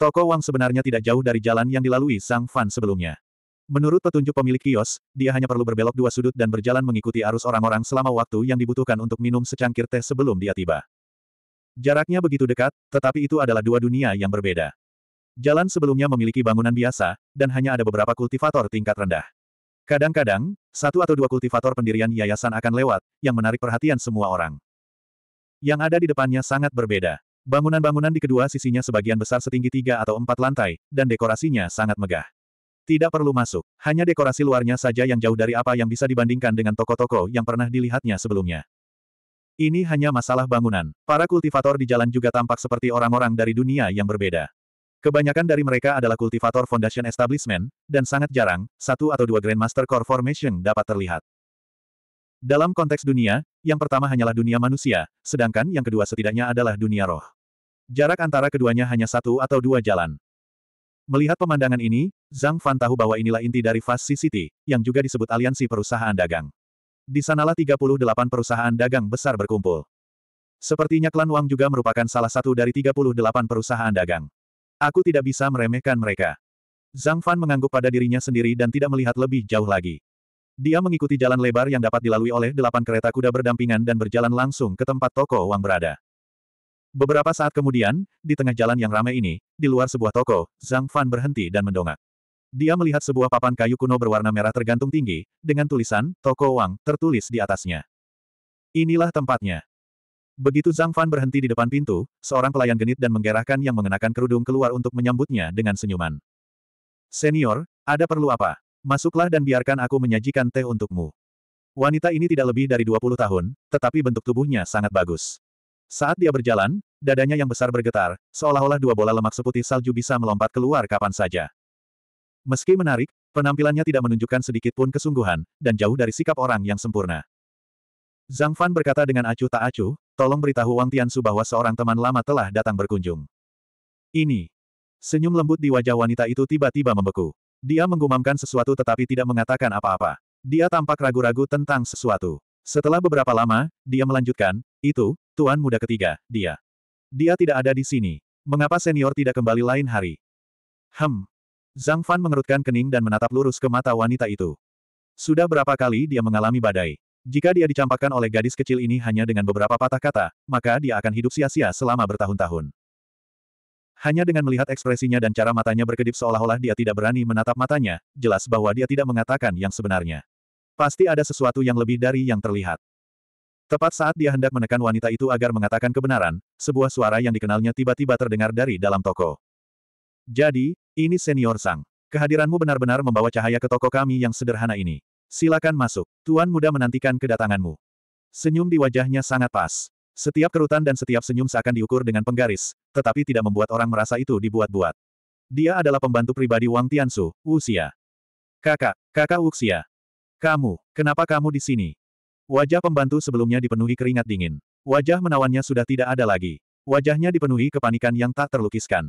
Toko Wang sebenarnya tidak jauh dari jalan yang dilalui Sang Fan sebelumnya. Menurut petunjuk pemilik kios, dia hanya perlu berbelok dua sudut dan berjalan mengikuti arus orang-orang selama waktu yang dibutuhkan untuk minum secangkir teh sebelum dia tiba. Jaraknya begitu dekat, tetapi itu adalah dua dunia yang berbeda. Jalan sebelumnya memiliki bangunan biasa, dan hanya ada beberapa kultivator tingkat rendah. Kadang-kadang, satu atau dua kultivator pendirian yayasan akan lewat, yang menarik perhatian semua orang. Yang ada di depannya sangat berbeda. Bangunan-bangunan di kedua sisinya sebagian besar setinggi tiga atau empat lantai, dan dekorasinya sangat megah. Tidak perlu masuk, hanya dekorasi luarnya saja yang jauh dari apa yang bisa dibandingkan dengan toko-toko yang pernah dilihatnya sebelumnya. Ini hanya masalah bangunan. Para kultivator di jalan juga tampak seperti orang-orang dari dunia yang berbeda. Kebanyakan dari mereka adalah kultivator Foundation Establishment, dan sangat jarang, satu atau dua Grandmaster Core Formation dapat terlihat. Dalam konteks dunia, yang pertama hanyalah dunia manusia, sedangkan yang kedua setidaknya adalah dunia roh. Jarak antara keduanya hanya satu atau dua jalan. Melihat pemandangan ini, Zhang Fan tahu bahwa inilah inti dari Fast City, yang juga disebut aliansi perusahaan dagang. Di sanalah 38 perusahaan dagang besar berkumpul. Sepertinya klan Wang juga merupakan salah satu dari 38 perusahaan dagang. Aku tidak bisa meremehkan mereka. Zhang Fan mengangguk pada dirinya sendiri dan tidak melihat lebih jauh lagi. Dia mengikuti jalan lebar yang dapat dilalui oleh delapan kereta kuda berdampingan dan berjalan langsung ke tempat toko uang berada. Beberapa saat kemudian, di tengah jalan yang ramai ini, di luar sebuah toko, Zhang Fan berhenti dan mendongak. Dia melihat sebuah papan kayu kuno berwarna merah tergantung tinggi, dengan tulisan, Toko Wang, tertulis di atasnya. Inilah tempatnya. Begitu Zhang Fan berhenti di depan pintu, seorang pelayan genit dan menggerahkan yang mengenakan kerudung keluar untuk menyambutnya dengan senyuman. Senior, ada perlu apa? Masuklah dan biarkan aku menyajikan teh untukmu. Wanita ini tidak lebih dari 20 tahun, tetapi bentuk tubuhnya sangat bagus. Saat dia berjalan, dadanya yang besar bergetar, seolah-olah dua bola lemak seputih salju bisa melompat keluar kapan saja. Meski menarik, penampilannya tidak menunjukkan sedikit pun kesungguhan, dan jauh dari sikap orang yang sempurna. Zhang Fan berkata dengan acuh tak acuh, tolong beritahu Wang Tian Su bahwa seorang teman lama telah datang berkunjung. Ini. Senyum lembut di wajah wanita itu tiba-tiba membeku. Dia menggumamkan sesuatu tetapi tidak mengatakan apa-apa. Dia tampak ragu-ragu tentang sesuatu. Setelah beberapa lama, dia melanjutkan, itu, Tuan Muda ketiga, dia. Dia tidak ada di sini. Mengapa senior tidak kembali lain hari? Hem. Zhang Fan mengerutkan kening dan menatap lurus ke mata wanita itu. Sudah berapa kali dia mengalami badai. Jika dia dicampakkan oleh gadis kecil ini hanya dengan beberapa patah kata, maka dia akan hidup sia-sia selama bertahun-tahun. Hanya dengan melihat ekspresinya dan cara matanya berkedip seolah-olah dia tidak berani menatap matanya, jelas bahwa dia tidak mengatakan yang sebenarnya. Pasti ada sesuatu yang lebih dari yang terlihat. Tepat saat dia hendak menekan wanita itu agar mengatakan kebenaran, sebuah suara yang dikenalnya tiba-tiba terdengar dari dalam toko. Jadi, ini senior sang. Kehadiranmu benar-benar membawa cahaya ke toko kami yang sederhana ini. Silakan masuk. Tuan muda menantikan kedatanganmu. Senyum di wajahnya sangat pas. Setiap kerutan dan setiap senyum seakan diukur dengan penggaris, tetapi tidak membuat orang merasa itu dibuat-buat. Dia adalah pembantu pribadi Wang Tiansu, Wuxia. Kakak, kakak Wuxia. Kamu, kenapa kamu di sini? Wajah pembantu sebelumnya dipenuhi keringat dingin. Wajah menawannya sudah tidak ada lagi. Wajahnya dipenuhi kepanikan yang tak terlukiskan.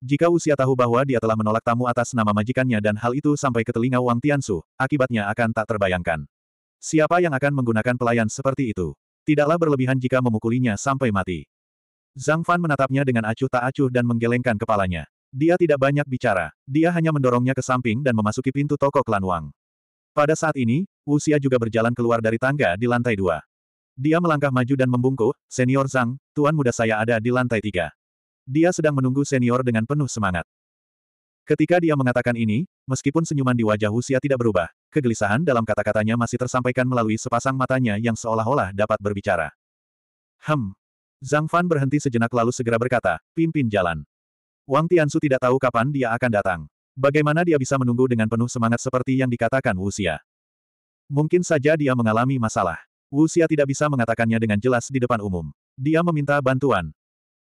Jika Wuxia tahu bahwa dia telah menolak tamu atas nama majikannya dan hal itu sampai ke telinga Wang Tiansu, akibatnya akan tak terbayangkan. Siapa yang akan menggunakan pelayan seperti itu? Tidaklah berlebihan jika memukulinya sampai mati. Zhang Fan menatapnya dengan acuh tak acuh dan menggelengkan kepalanya. Dia tidak banyak bicara. Dia hanya mendorongnya ke samping dan memasuki pintu toko klan Wang. Pada saat ini, Usia juga berjalan keluar dari tangga di lantai dua. Dia melangkah maju dan membungkuk, Senior Zhang, tuan muda saya ada di lantai tiga. Dia sedang menunggu senior dengan penuh semangat. Ketika dia mengatakan ini, meskipun senyuman di wajah Usia tidak berubah, Kegelisahan dalam kata-katanya masih tersampaikan melalui sepasang matanya yang seolah-olah dapat berbicara. Hem. Zhang Fan berhenti sejenak lalu segera berkata, pimpin jalan. Wang Tiansu tidak tahu kapan dia akan datang. Bagaimana dia bisa menunggu dengan penuh semangat seperti yang dikatakan Wu Xia? Mungkin saja dia mengalami masalah. Wu Xia tidak bisa mengatakannya dengan jelas di depan umum. Dia meminta bantuan.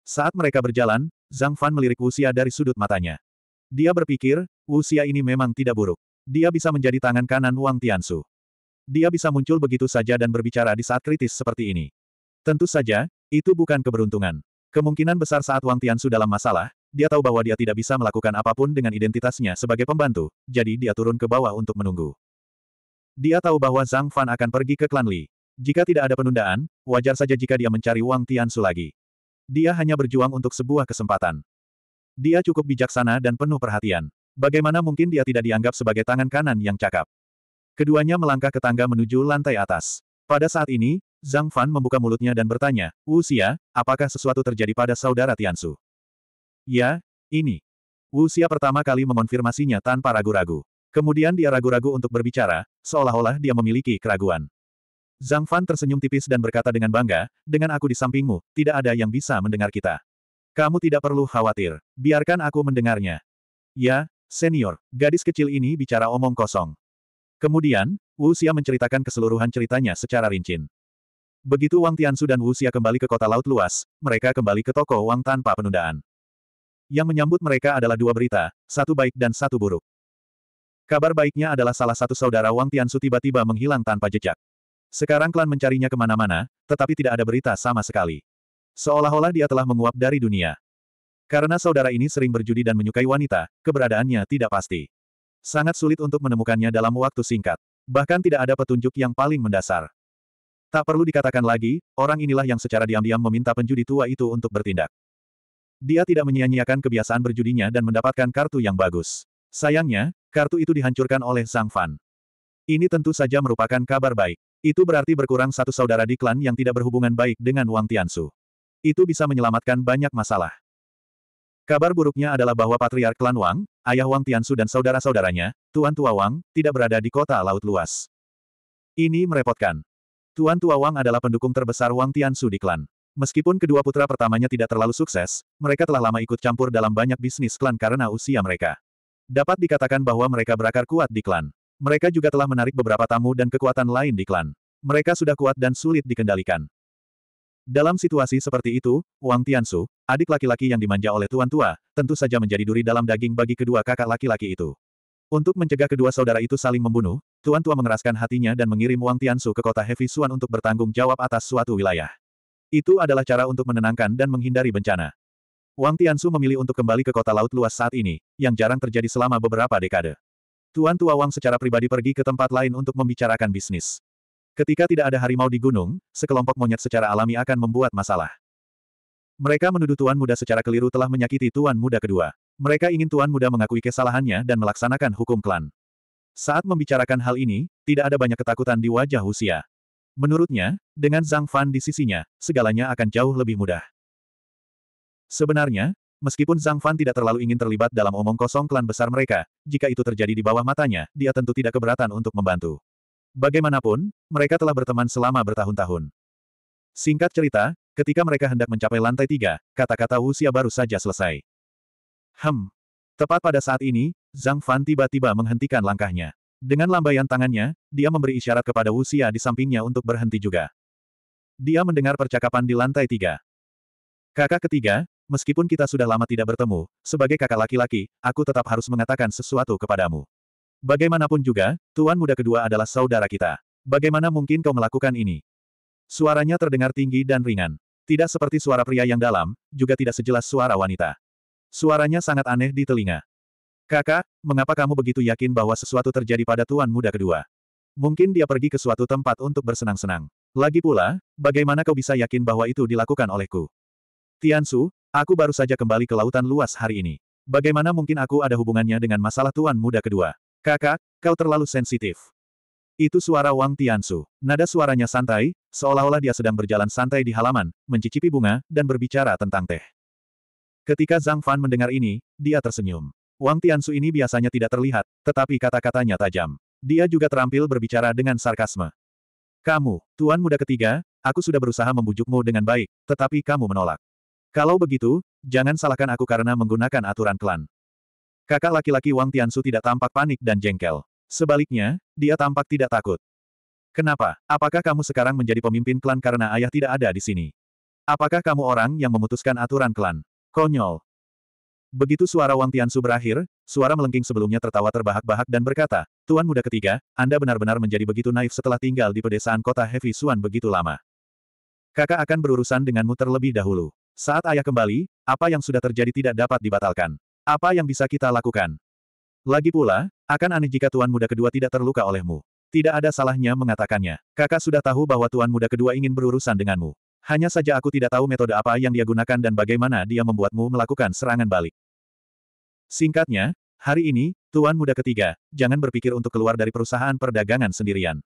Saat mereka berjalan, Zhang Fan melirik Wu Xia dari sudut matanya. Dia berpikir, Wu Xia ini memang tidak buruk. Dia bisa menjadi tangan kanan Wang Tiansu. Dia bisa muncul begitu saja dan berbicara di saat kritis seperti ini. Tentu saja, itu bukan keberuntungan. Kemungkinan besar saat Wang Tiansu dalam masalah, dia tahu bahwa dia tidak bisa melakukan apapun dengan identitasnya sebagai pembantu, jadi dia turun ke bawah untuk menunggu. Dia tahu bahwa Zhang Fan akan pergi ke klan Li. Jika tidak ada penundaan, wajar saja jika dia mencari Wang Tiansu lagi. Dia hanya berjuang untuk sebuah kesempatan. Dia cukup bijaksana dan penuh perhatian. Bagaimana mungkin dia tidak dianggap sebagai tangan kanan yang cakap? Keduanya melangkah ke tangga menuju lantai atas. Pada saat ini, Zhang Fan membuka mulutnya dan bertanya, Wu Xia, apakah sesuatu terjadi pada saudara Tiansu? Ya, ini. Wu Xia pertama kali mengonfirmasinya tanpa ragu-ragu. Kemudian dia ragu-ragu untuk berbicara, seolah-olah dia memiliki keraguan. Zhang Fan tersenyum tipis dan berkata dengan bangga, dengan aku di sampingmu, tidak ada yang bisa mendengar kita. Kamu tidak perlu khawatir, biarkan aku mendengarnya. Ya, Senior, gadis kecil ini bicara omong kosong. Kemudian, Wu Xia menceritakan keseluruhan ceritanya secara rincin. Begitu Wang Tiansu dan Wu Xia kembali ke kota laut luas, mereka kembali ke toko Wang tanpa penundaan. Yang menyambut mereka adalah dua berita, satu baik dan satu buruk. Kabar baiknya adalah salah satu saudara Wang Tiansu tiba-tiba menghilang tanpa jejak. Sekarang klan mencarinya kemana-mana, tetapi tidak ada berita sama sekali. Seolah-olah dia telah menguap dari dunia. Karena saudara ini sering berjudi dan menyukai wanita, keberadaannya tidak pasti. Sangat sulit untuk menemukannya dalam waktu singkat. Bahkan tidak ada petunjuk yang paling mendasar. Tak perlu dikatakan lagi, orang inilah yang secara diam-diam meminta penjudi tua itu untuk bertindak. Dia tidak menyia-nyiakan kebiasaan berjudinya dan mendapatkan kartu yang bagus. Sayangnya, kartu itu dihancurkan oleh Sang Fan. Ini tentu saja merupakan kabar baik. Itu berarti berkurang satu saudara di klan yang tidak berhubungan baik dengan Wang Tiansu. Itu bisa menyelamatkan banyak masalah. Kabar buruknya adalah bahwa Patriark Klan Wang, ayah Wang Tiansu dan saudara-saudaranya, Tuan Tua Wang, tidak berada di kota laut luas. Ini merepotkan. Tuan Tua Wang adalah pendukung terbesar Wang Tiansu di klan. Meskipun kedua putra pertamanya tidak terlalu sukses, mereka telah lama ikut campur dalam banyak bisnis klan karena usia mereka. Dapat dikatakan bahwa mereka berakar kuat di klan. Mereka juga telah menarik beberapa tamu dan kekuatan lain di klan. Mereka sudah kuat dan sulit dikendalikan. Dalam situasi seperti itu, Wang Tiansu, adik laki-laki yang dimanja oleh tuan tua, tentu saja menjadi duri dalam daging bagi kedua kakak laki-laki itu. Untuk mencegah kedua saudara itu saling membunuh, tuan tua mengeraskan hatinya dan mengirim Wang Tiansu ke kota Heavy Suan untuk bertanggung jawab atas suatu wilayah. Itu adalah cara untuk menenangkan dan menghindari bencana. Wang Tiansu memilih untuk kembali ke kota laut luas saat ini, yang jarang terjadi selama beberapa dekade. Tuan Tua Wang secara pribadi pergi ke tempat lain untuk membicarakan bisnis. Ketika tidak ada harimau di gunung, sekelompok monyet secara alami akan membuat masalah. Mereka menuduh Tuan Muda secara keliru telah menyakiti Tuan Muda kedua. Mereka ingin Tuan Muda mengakui kesalahannya dan melaksanakan hukum klan. Saat membicarakan hal ini, tidak ada banyak ketakutan di wajah Husia. Menurutnya, dengan Zhang Fan di sisinya, segalanya akan jauh lebih mudah. Sebenarnya, meskipun Zhang Fan tidak terlalu ingin terlibat dalam omong kosong klan besar mereka, jika itu terjadi di bawah matanya, dia tentu tidak keberatan untuk membantu. Bagaimanapun, mereka telah berteman selama bertahun-tahun. Singkat cerita, ketika mereka hendak mencapai lantai tiga, kata-kata usia baru saja selesai. Hem. Tepat pada saat ini, Zhang Fan tiba-tiba menghentikan langkahnya. Dengan lambaian tangannya, dia memberi isyarat kepada Wuxia di sampingnya untuk berhenti juga. Dia mendengar percakapan di lantai tiga. Kakak ketiga, meskipun kita sudah lama tidak bertemu, sebagai kakak laki-laki, aku tetap harus mengatakan sesuatu kepadamu. Bagaimanapun juga, Tuan Muda kedua adalah saudara kita. Bagaimana mungkin kau melakukan ini? Suaranya terdengar tinggi dan ringan. Tidak seperti suara pria yang dalam, juga tidak sejelas suara wanita. Suaranya sangat aneh di telinga. Kakak, mengapa kamu begitu yakin bahwa sesuatu terjadi pada Tuan Muda kedua? Mungkin dia pergi ke suatu tempat untuk bersenang-senang. Lagi pula, bagaimana kau bisa yakin bahwa itu dilakukan olehku? Tiansu, aku baru saja kembali ke lautan luas hari ini. Bagaimana mungkin aku ada hubungannya dengan masalah Tuan Muda kedua? Kakak, kau terlalu sensitif. Itu suara Wang Tiansu. Nada suaranya santai, seolah-olah dia sedang berjalan santai di halaman, mencicipi bunga, dan berbicara tentang teh. Ketika Zhang Fan mendengar ini, dia tersenyum. Wang Tiansu ini biasanya tidak terlihat, tetapi kata-katanya tajam. Dia juga terampil berbicara dengan sarkasme. Kamu, Tuan Muda ketiga, aku sudah berusaha membujukmu dengan baik, tetapi kamu menolak. Kalau begitu, jangan salahkan aku karena menggunakan aturan klan. Kakak laki-laki Wang Tiansu tidak tampak panik dan jengkel. Sebaliknya, dia tampak tidak takut. Kenapa? Apakah kamu sekarang menjadi pemimpin klan karena ayah tidak ada di sini? Apakah kamu orang yang memutuskan aturan klan? Konyol. Begitu suara Wang Tiansu berakhir, suara melengking sebelumnya tertawa terbahak-bahak dan berkata, Tuan muda ketiga, Anda benar-benar menjadi begitu naif setelah tinggal di pedesaan kota Heavy Suan begitu lama. Kakak akan berurusan denganmu terlebih dahulu. Saat ayah kembali, apa yang sudah terjadi tidak dapat dibatalkan. Apa yang bisa kita lakukan? Lagi pula, akan aneh jika Tuan Muda kedua tidak terluka olehmu. Tidak ada salahnya mengatakannya. Kakak sudah tahu bahwa Tuan Muda kedua ingin berurusan denganmu. Hanya saja aku tidak tahu metode apa yang dia gunakan dan bagaimana dia membuatmu melakukan serangan balik. Singkatnya, hari ini, Tuan Muda ketiga, jangan berpikir untuk keluar dari perusahaan perdagangan sendirian.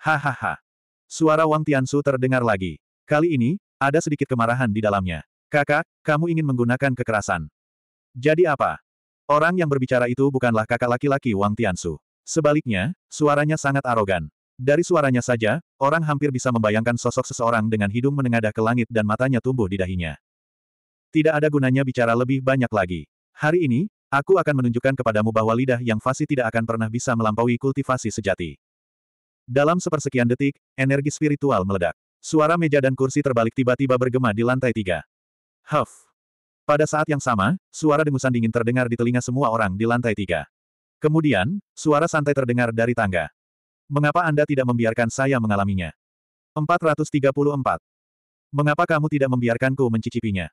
Hahaha. Suara Wang Tiansu terdengar lagi. Kali ini, ada sedikit kemarahan di dalamnya. Kakak, kamu ingin menggunakan kekerasan. Jadi apa? Orang yang berbicara itu bukanlah kakak laki-laki Wang Tianshu. Sebaliknya, suaranya sangat arogan. Dari suaranya saja, orang hampir bisa membayangkan sosok seseorang dengan hidung menengadah ke langit dan matanya tumbuh di dahinya. Tidak ada gunanya bicara lebih banyak lagi. Hari ini, aku akan menunjukkan kepadamu bahwa lidah yang fasih tidak akan pernah bisa melampaui kultivasi sejati. Dalam sepersekian detik, energi spiritual meledak. Suara meja dan kursi terbalik tiba-tiba bergema di lantai tiga. Huff! Pada saat yang sama, suara dengusan dingin terdengar di telinga semua orang di lantai tiga. Kemudian, suara santai terdengar dari tangga. Mengapa Anda tidak membiarkan saya mengalaminya? 434. Mengapa kamu tidak membiarkanku mencicipinya?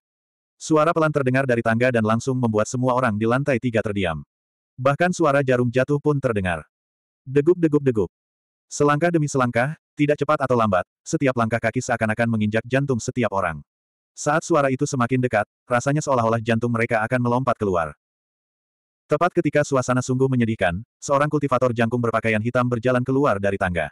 Suara pelan terdengar dari tangga dan langsung membuat semua orang di lantai tiga terdiam. Bahkan suara jarum jatuh pun terdengar. Degup-degup-degup. Selangkah demi selangkah, tidak cepat atau lambat, setiap langkah kaki seakan-akan menginjak jantung setiap orang. Saat suara itu semakin dekat, rasanya seolah-olah jantung mereka akan melompat keluar. Tepat ketika suasana sungguh menyedihkan, seorang kultivator jangkung berpakaian hitam berjalan keluar dari tangga.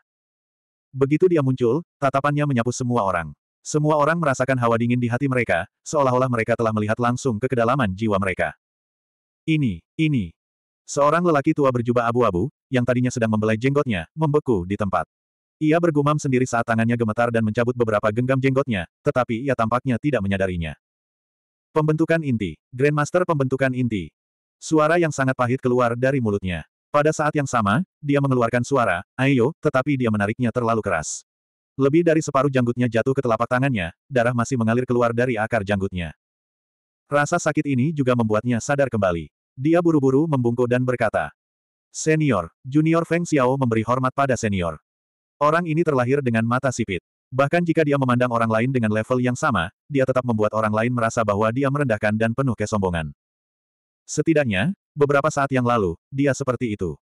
Begitu dia muncul, tatapannya menyapu semua orang. Semua orang merasakan hawa dingin di hati mereka, seolah-olah mereka telah melihat langsung ke kedalaman jiwa mereka. Ini, ini. Seorang lelaki tua berjubah abu-abu, yang tadinya sedang membelai jenggotnya, membeku di tempat. Ia bergumam sendiri saat tangannya gemetar dan mencabut beberapa genggam jenggotnya, tetapi ia tampaknya tidak menyadarinya. Pembentukan inti. Grandmaster pembentukan inti. Suara yang sangat pahit keluar dari mulutnya. Pada saat yang sama, dia mengeluarkan suara, ayo, tetapi dia menariknya terlalu keras. Lebih dari separuh janggutnya jatuh ke telapak tangannya, darah masih mengalir keluar dari akar janggutnya. Rasa sakit ini juga membuatnya sadar kembali. Dia buru-buru membungkuk dan berkata, Senior, Junior Feng Xiao memberi hormat pada senior. Orang ini terlahir dengan mata sipit. Bahkan jika dia memandang orang lain dengan level yang sama, dia tetap membuat orang lain merasa bahwa dia merendahkan dan penuh kesombongan. Setidaknya, beberapa saat yang lalu, dia seperti itu.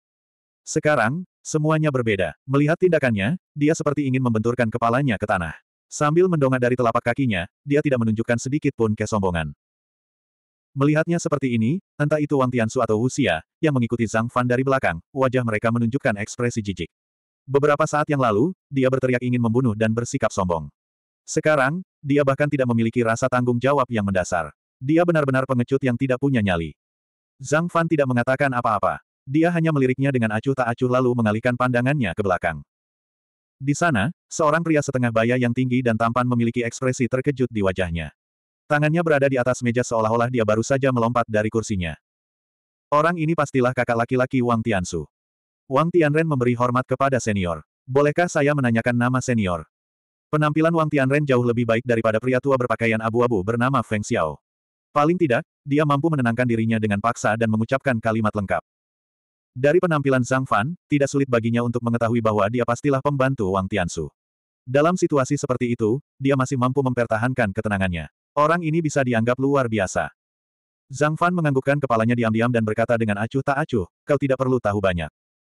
Sekarang, semuanya berbeda. Melihat tindakannya, dia seperti ingin membenturkan kepalanya ke tanah. Sambil mendongak dari telapak kakinya, dia tidak menunjukkan sedikit pun kesombongan. Melihatnya seperti ini, entah itu Wang Tiansu atau Wuxia, yang mengikuti Zhang Fan dari belakang, wajah mereka menunjukkan ekspresi jijik. Beberapa saat yang lalu, dia berteriak ingin membunuh dan bersikap sombong. Sekarang, dia bahkan tidak memiliki rasa tanggung jawab yang mendasar. Dia benar-benar pengecut yang tidak punya nyali. Zhang Fan tidak mengatakan apa-apa. Dia hanya meliriknya dengan acuh tak acuh lalu mengalihkan pandangannya ke belakang. Di sana, seorang pria setengah baya yang tinggi dan tampan memiliki ekspresi terkejut di wajahnya. Tangannya berada di atas meja seolah-olah dia baru saja melompat dari kursinya. Orang ini pastilah kakak laki-laki Wang Tiansu. Wang Tianren memberi hormat kepada senior. Bolehkah saya menanyakan nama senior? Penampilan Wang Tianren jauh lebih baik daripada pria tua berpakaian abu-abu bernama Feng Xiao. Paling tidak, dia mampu menenangkan dirinya dengan paksa dan mengucapkan kalimat lengkap. Dari penampilan Zhang Fan, tidak sulit baginya untuk mengetahui bahwa dia pastilah pembantu Wang Tiansu. Dalam situasi seperti itu, dia masih mampu mempertahankan ketenangannya. Orang ini bisa dianggap luar biasa. Zhang Fan menganggukkan kepalanya diam-diam dan berkata dengan acuh tak acuh, kau tidak perlu tahu banyak.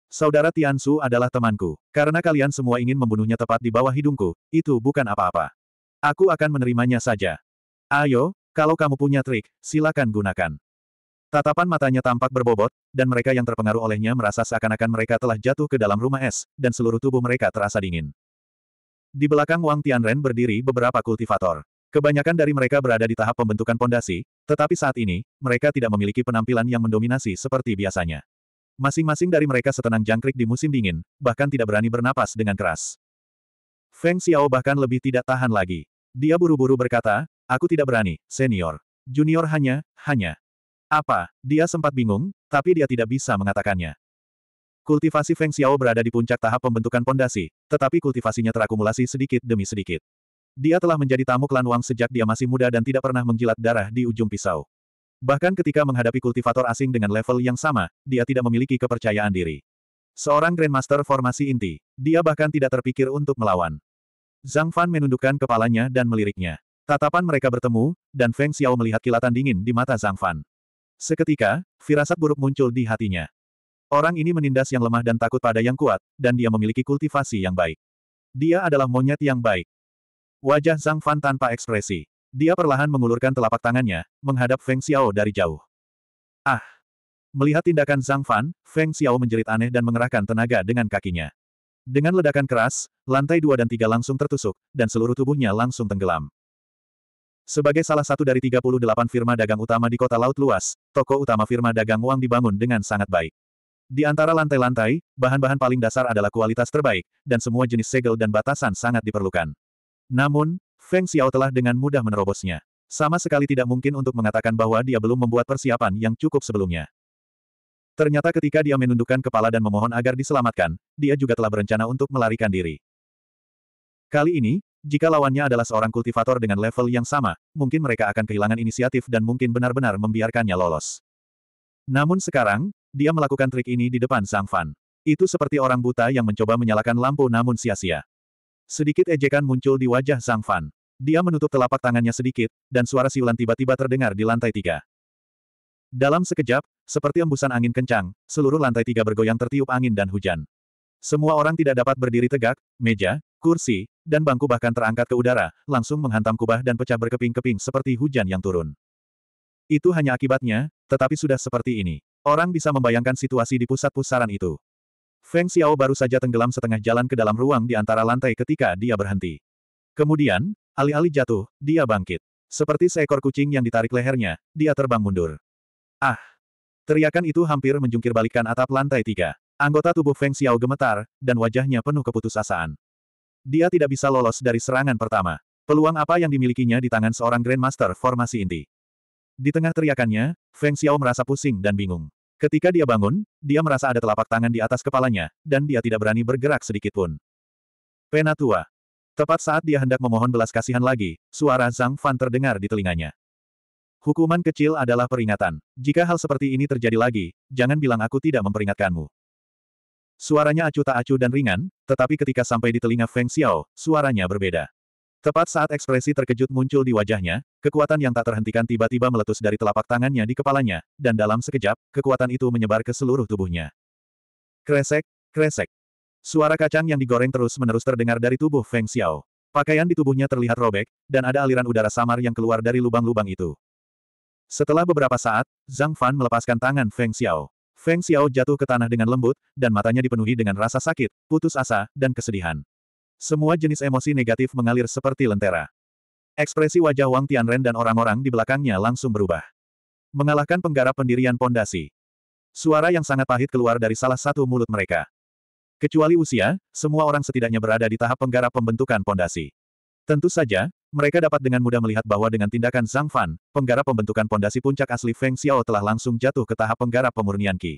Saudara Tiansu adalah temanku. Karena kalian semua ingin membunuhnya tepat di bawah hidungku, itu bukan apa-apa. Aku akan menerimanya saja. Ayo, kalau kamu punya trik, silakan gunakan. Tatapan matanya tampak berbobot, dan mereka yang terpengaruh olehnya merasa seakan-akan mereka telah jatuh ke dalam rumah es, dan seluruh tubuh mereka terasa dingin. Di belakang Wang Tianren berdiri beberapa kultivator. Kebanyakan dari mereka berada di tahap pembentukan pondasi, tetapi saat ini, mereka tidak memiliki penampilan yang mendominasi seperti biasanya. Masing-masing dari mereka setenang jangkrik di musim dingin, bahkan tidak berani bernapas dengan keras. Feng Xiao bahkan lebih tidak tahan lagi. Dia buru-buru berkata, aku tidak berani, senior. Junior hanya, hanya. Apa? Dia sempat bingung, tapi dia tidak bisa mengatakannya. Kultivasi Feng Xiao berada di puncak tahap pembentukan pondasi, tetapi kultivasinya terakumulasi sedikit demi sedikit. Dia telah menjadi tamu klan Wang sejak dia masih muda dan tidak pernah menjilat darah di ujung pisau. Bahkan ketika menghadapi kultivator asing dengan level yang sama, dia tidak memiliki kepercayaan diri. Seorang Grandmaster formasi inti, dia bahkan tidak terpikir untuk melawan. Zhang Fan menundukkan kepalanya dan meliriknya. Tatapan mereka bertemu, dan Feng Xiao melihat kilatan dingin di mata Zhang Fan. Seketika, firasat buruk muncul di hatinya. Orang ini menindas yang lemah dan takut pada yang kuat, dan dia memiliki kultivasi yang baik. Dia adalah monyet yang baik. Wajah Zhang Fan tanpa ekspresi. Dia perlahan mengulurkan telapak tangannya, menghadap Feng Xiao dari jauh. Ah! Melihat tindakan Zhang Fan, Feng Xiao menjerit aneh dan mengerahkan tenaga dengan kakinya. Dengan ledakan keras, lantai dua dan tiga langsung tertusuk, dan seluruh tubuhnya langsung tenggelam. Sebagai salah satu dari 38 firma dagang utama di kota laut luas, toko utama firma dagang uang dibangun dengan sangat baik. Di antara lantai-lantai, bahan-bahan paling dasar adalah kualitas terbaik, dan semua jenis segel dan batasan sangat diperlukan. Namun, Feng Xiao telah dengan mudah menerobosnya. Sama sekali tidak mungkin untuk mengatakan bahwa dia belum membuat persiapan yang cukup sebelumnya. Ternyata ketika dia menundukkan kepala dan memohon agar diselamatkan, dia juga telah berencana untuk melarikan diri. Kali ini, jika lawannya adalah seorang kultivator dengan level yang sama, mungkin mereka akan kehilangan inisiatif dan mungkin benar-benar membiarkannya lolos. Namun sekarang, dia melakukan trik ini di depan Sang Fan. Itu seperti orang buta yang mencoba menyalakan lampu namun sia-sia. Sedikit ejekan muncul di wajah Sang Fan. Dia menutup telapak tangannya sedikit, dan suara siulan tiba-tiba terdengar di lantai tiga. Dalam sekejap, seperti embusan angin kencang, seluruh lantai tiga bergoyang tertiup angin dan hujan. Semua orang tidak dapat berdiri tegak, meja, kursi, dan bangku bahkan terangkat ke udara, langsung menghantam kubah dan pecah berkeping-keping seperti hujan yang turun. Itu hanya akibatnya, tetapi sudah seperti ini. Orang bisa membayangkan situasi di pusat pusaran itu. Feng Xiao baru saja tenggelam setengah jalan ke dalam ruang di antara lantai ketika dia berhenti. Kemudian, Alih-alih jatuh, dia bangkit. Seperti seekor kucing yang ditarik lehernya, dia terbang mundur. Ah! Teriakan itu hampir menjungkir balikan atap lantai tiga. Anggota tubuh Feng Xiao gemetar, dan wajahnya penuh keputusasaan. Dia tidak bisa lolos dari serangan pertama. Peluang apa yang dimilikinya di tangan seorang Grandmaster formasi inti? Di tengah teriakannya, Feng Xiao merasa pusing dan bingung. Ketika dia bangun, dia merasa ada telapak tangan di atas kepalanya, dan dia tidak berani bergerak sedikit pun. Penatua, Tepat saat dia hendak memohon belas kasihan lagi, suara Zhang Fan terdengar di telinganya. Hukuman kecil adalah peringatan. Jika hal seperti ini terjadi lagi, jangan bilang aku tidak memperingatkanmu. Suaranya acuh tak acuh dan ringan, tetapi ketika sampai di telinga Feng Xiao, suaranya berbeda. Tepat saat ekspresi terkejut muncul di wajahnya, kekuatan yang tak terhentikan tiba-tiba meletus dari telapak tangannya di kepalanya, dan dalam sekejap, kekuatan itu menyebar ke seluruh tubuhnya. Kresek, kresek. Suara kacang yang digoreng terus-menerus terdengar dari tubuh Feng Xiao. Pakaian di tubuhnya terlihat robek, dan ada aliran udara samar yang keluar dari lubang-lubang itu. Setelah beberapa saat, Zhang Fan melepaskan tangan Feng Xiao. Feng Xiao jatuh ke tanah dengan lembut, dan matanya dipenuhi dengan rasa sakit, putus asa, dan kesedihan. Semua jenis emosi negatif mengalir seperti lentera. Ekspresi wajah Wang Tianren dan orang-orang di belakangnya langsung berubah. Mengalahkan penggarap pendirian pondasi. Suara yang sangat pahit keluar dari salah satu mulut mereka. Kecuali usia, semua orang setidaknya berada di tahap penggarap pembentukan pondasi. Tentu saja, mereka dapat dengan mudah melihat bahwa dengan tindakan Zhang Fan, penggarap pembentukan pondasi puncak asli Feng Xiao telah langsung jatuh ke tahap penggarap pemurnian Qi.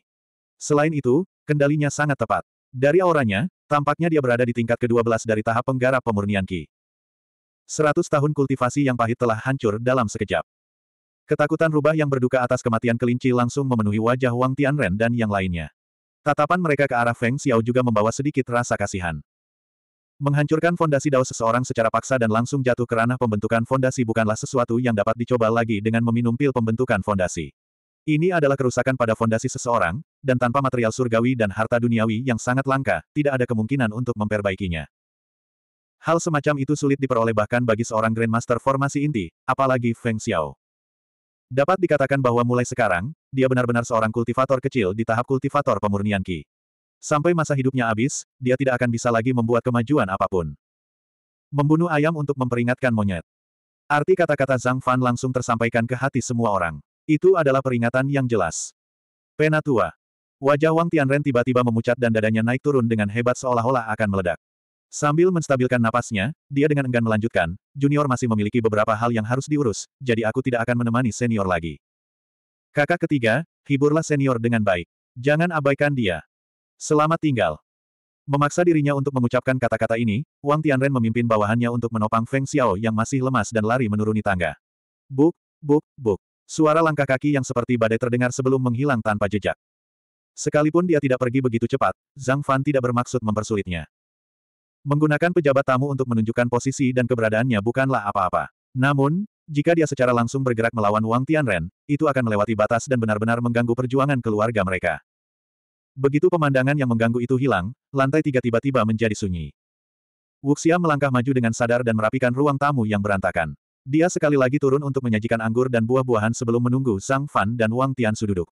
Selain itu, kendalinya sangat tepat. Dari auranya, tampaknya dia berada di tingkat ke-12 dari tahap penggarap pemurnian Qi. Seratus tahun kultivasi yang pahit telah hancur dalam sekejap. Ketakutan rubah yang berduka atas kematian kelinci langsung memenuhi wajah Wang Tianren dan yang lainnya. Tatapan mereka ke arah Feng Xiao juga membawa sedikit rasa kasihan. Menghancurkan fondasi Dao seseorang secara paksa dan langsung jatuh ke ranah pembentukan fondasi bukanlah sesuatu yang dapat dicoba lagi dengan meminum pil pembentukan fondasi. Ini adalah kerusakan pada fondasi seseorang, dan tanpa material surgawi dan harta duniawi yang sangat langka, tidak ada kemungkinan untuk memperbaikinya. Hal semacam itu sulit diperoleh bahkan bagi seorang Grandmaster formasi inti, apalagi Feng Xiao. Dapat dikatakan bahwa mulai sekarang, dia benar-benar seorang kultivator kecil di tahap kultivator pemurnian Ki. Sampai masa hidupnya habis, dia tidak akan bisa lagi membuat kemajuan apapun. Membunuh ayam untuk memperingatkan monyet. Arti kata-kata Zhang Fan langsung tersampaikan ke hati semua orang. Itu adalah peringatan yang jelas. Penatua. Wajah Wang Tianren tiba-tiba memucat dan dadanya naik turun dengan hebat seolah-olah akan meledak. Sambil menstabilkan napasnya, dia dengan enggan melanjutkan, junior masih memiliki beberapa hal yang harus diurus, jadi aku tidak akan menemani senior lagi. Kakak ketiga, hiburlah senior dengan baik. Jangan abaikan dia. Selamat tinggal. Memaksa dirinya untuk mengucapkan kata-kata ini, Wang Tianren memimpin bawahannya untuk menopang Feng Xiao yang masih lemas dan lari menuruni tangga. Buk, buk, buk. Suara langkah kaki yang seperti badai terdengar sebelum menghilang tanpa jejak. Sekalipun dia tidak pergi begitu cepat, Zhang Fan tidak bermaksud mempersulitnya. Menggunakan pejabat tamu untuk menunjukkan posisi dan keberadaannya bukanlah apa-apa. Namun, jika dia secara langsung bergerak melawan Wang Tianren, itu akan melewati batas dan benar-benar mengganggu perjuangan keluarga mereka. Begitu pemandangan yang mengganggu itu hilang, lantai tiga tiba-tiba menjadi sunyi. Wuxia melangkah maju dengan sadar dan merapikan ruang tamu yang berantakan. Dia sekali lagi turun untuk menyajikan anggur dan buah-buahan sebelum menunggu Sang Fan dan Wang Tian duduk.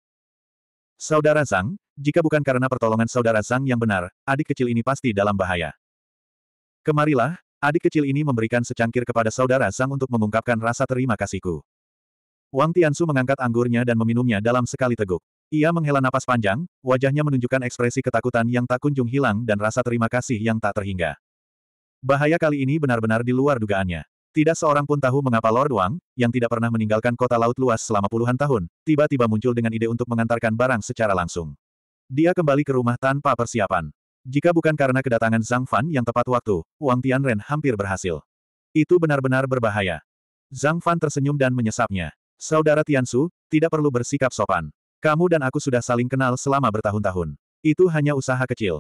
Saudara Zhang, jika bukan karena pertolongan saudara Zhang yang benar, adik kecil ini pasti dalam bahaya. Kemarilah, adik kecil ini memberikan secangkir kepada saudara sang untuk mengungkapkan rasa terima kasihku. Wang Tiansu mengangkat anggurnya dan meminumnya dalam sekali teguk. Ia menghela napas panjang, wajahnya menunjukkan ekspresi ketakutan yang tak kunjung hilang dan rasa terima kasih yang tak terhingga. Bahaya kali ini benar-benar di luar dugaannya. Tidak seorang pun tahu mengapa Lord Wang, yang tidak pernah meninggalkan kota laut luas selama puluhan tahun, tiba-tiba muncul dengan ide untuk mengantarkan barang secara langsung. Dia kembali ke rumah tanpa persiapan. Jika bukan karena kedatangan Zhang Fan yang tepat waktu, Wang Tianren hampir berhasil. Itu benar-benar berbahaya. Zhang Fan tersenyum dan menyesapnya. Saudara Tiansu, tidak perlu bersikap sopan. Kamu dan aku sudah saling kenal selama bertahun-tahun. Itu hanya usaha kecil.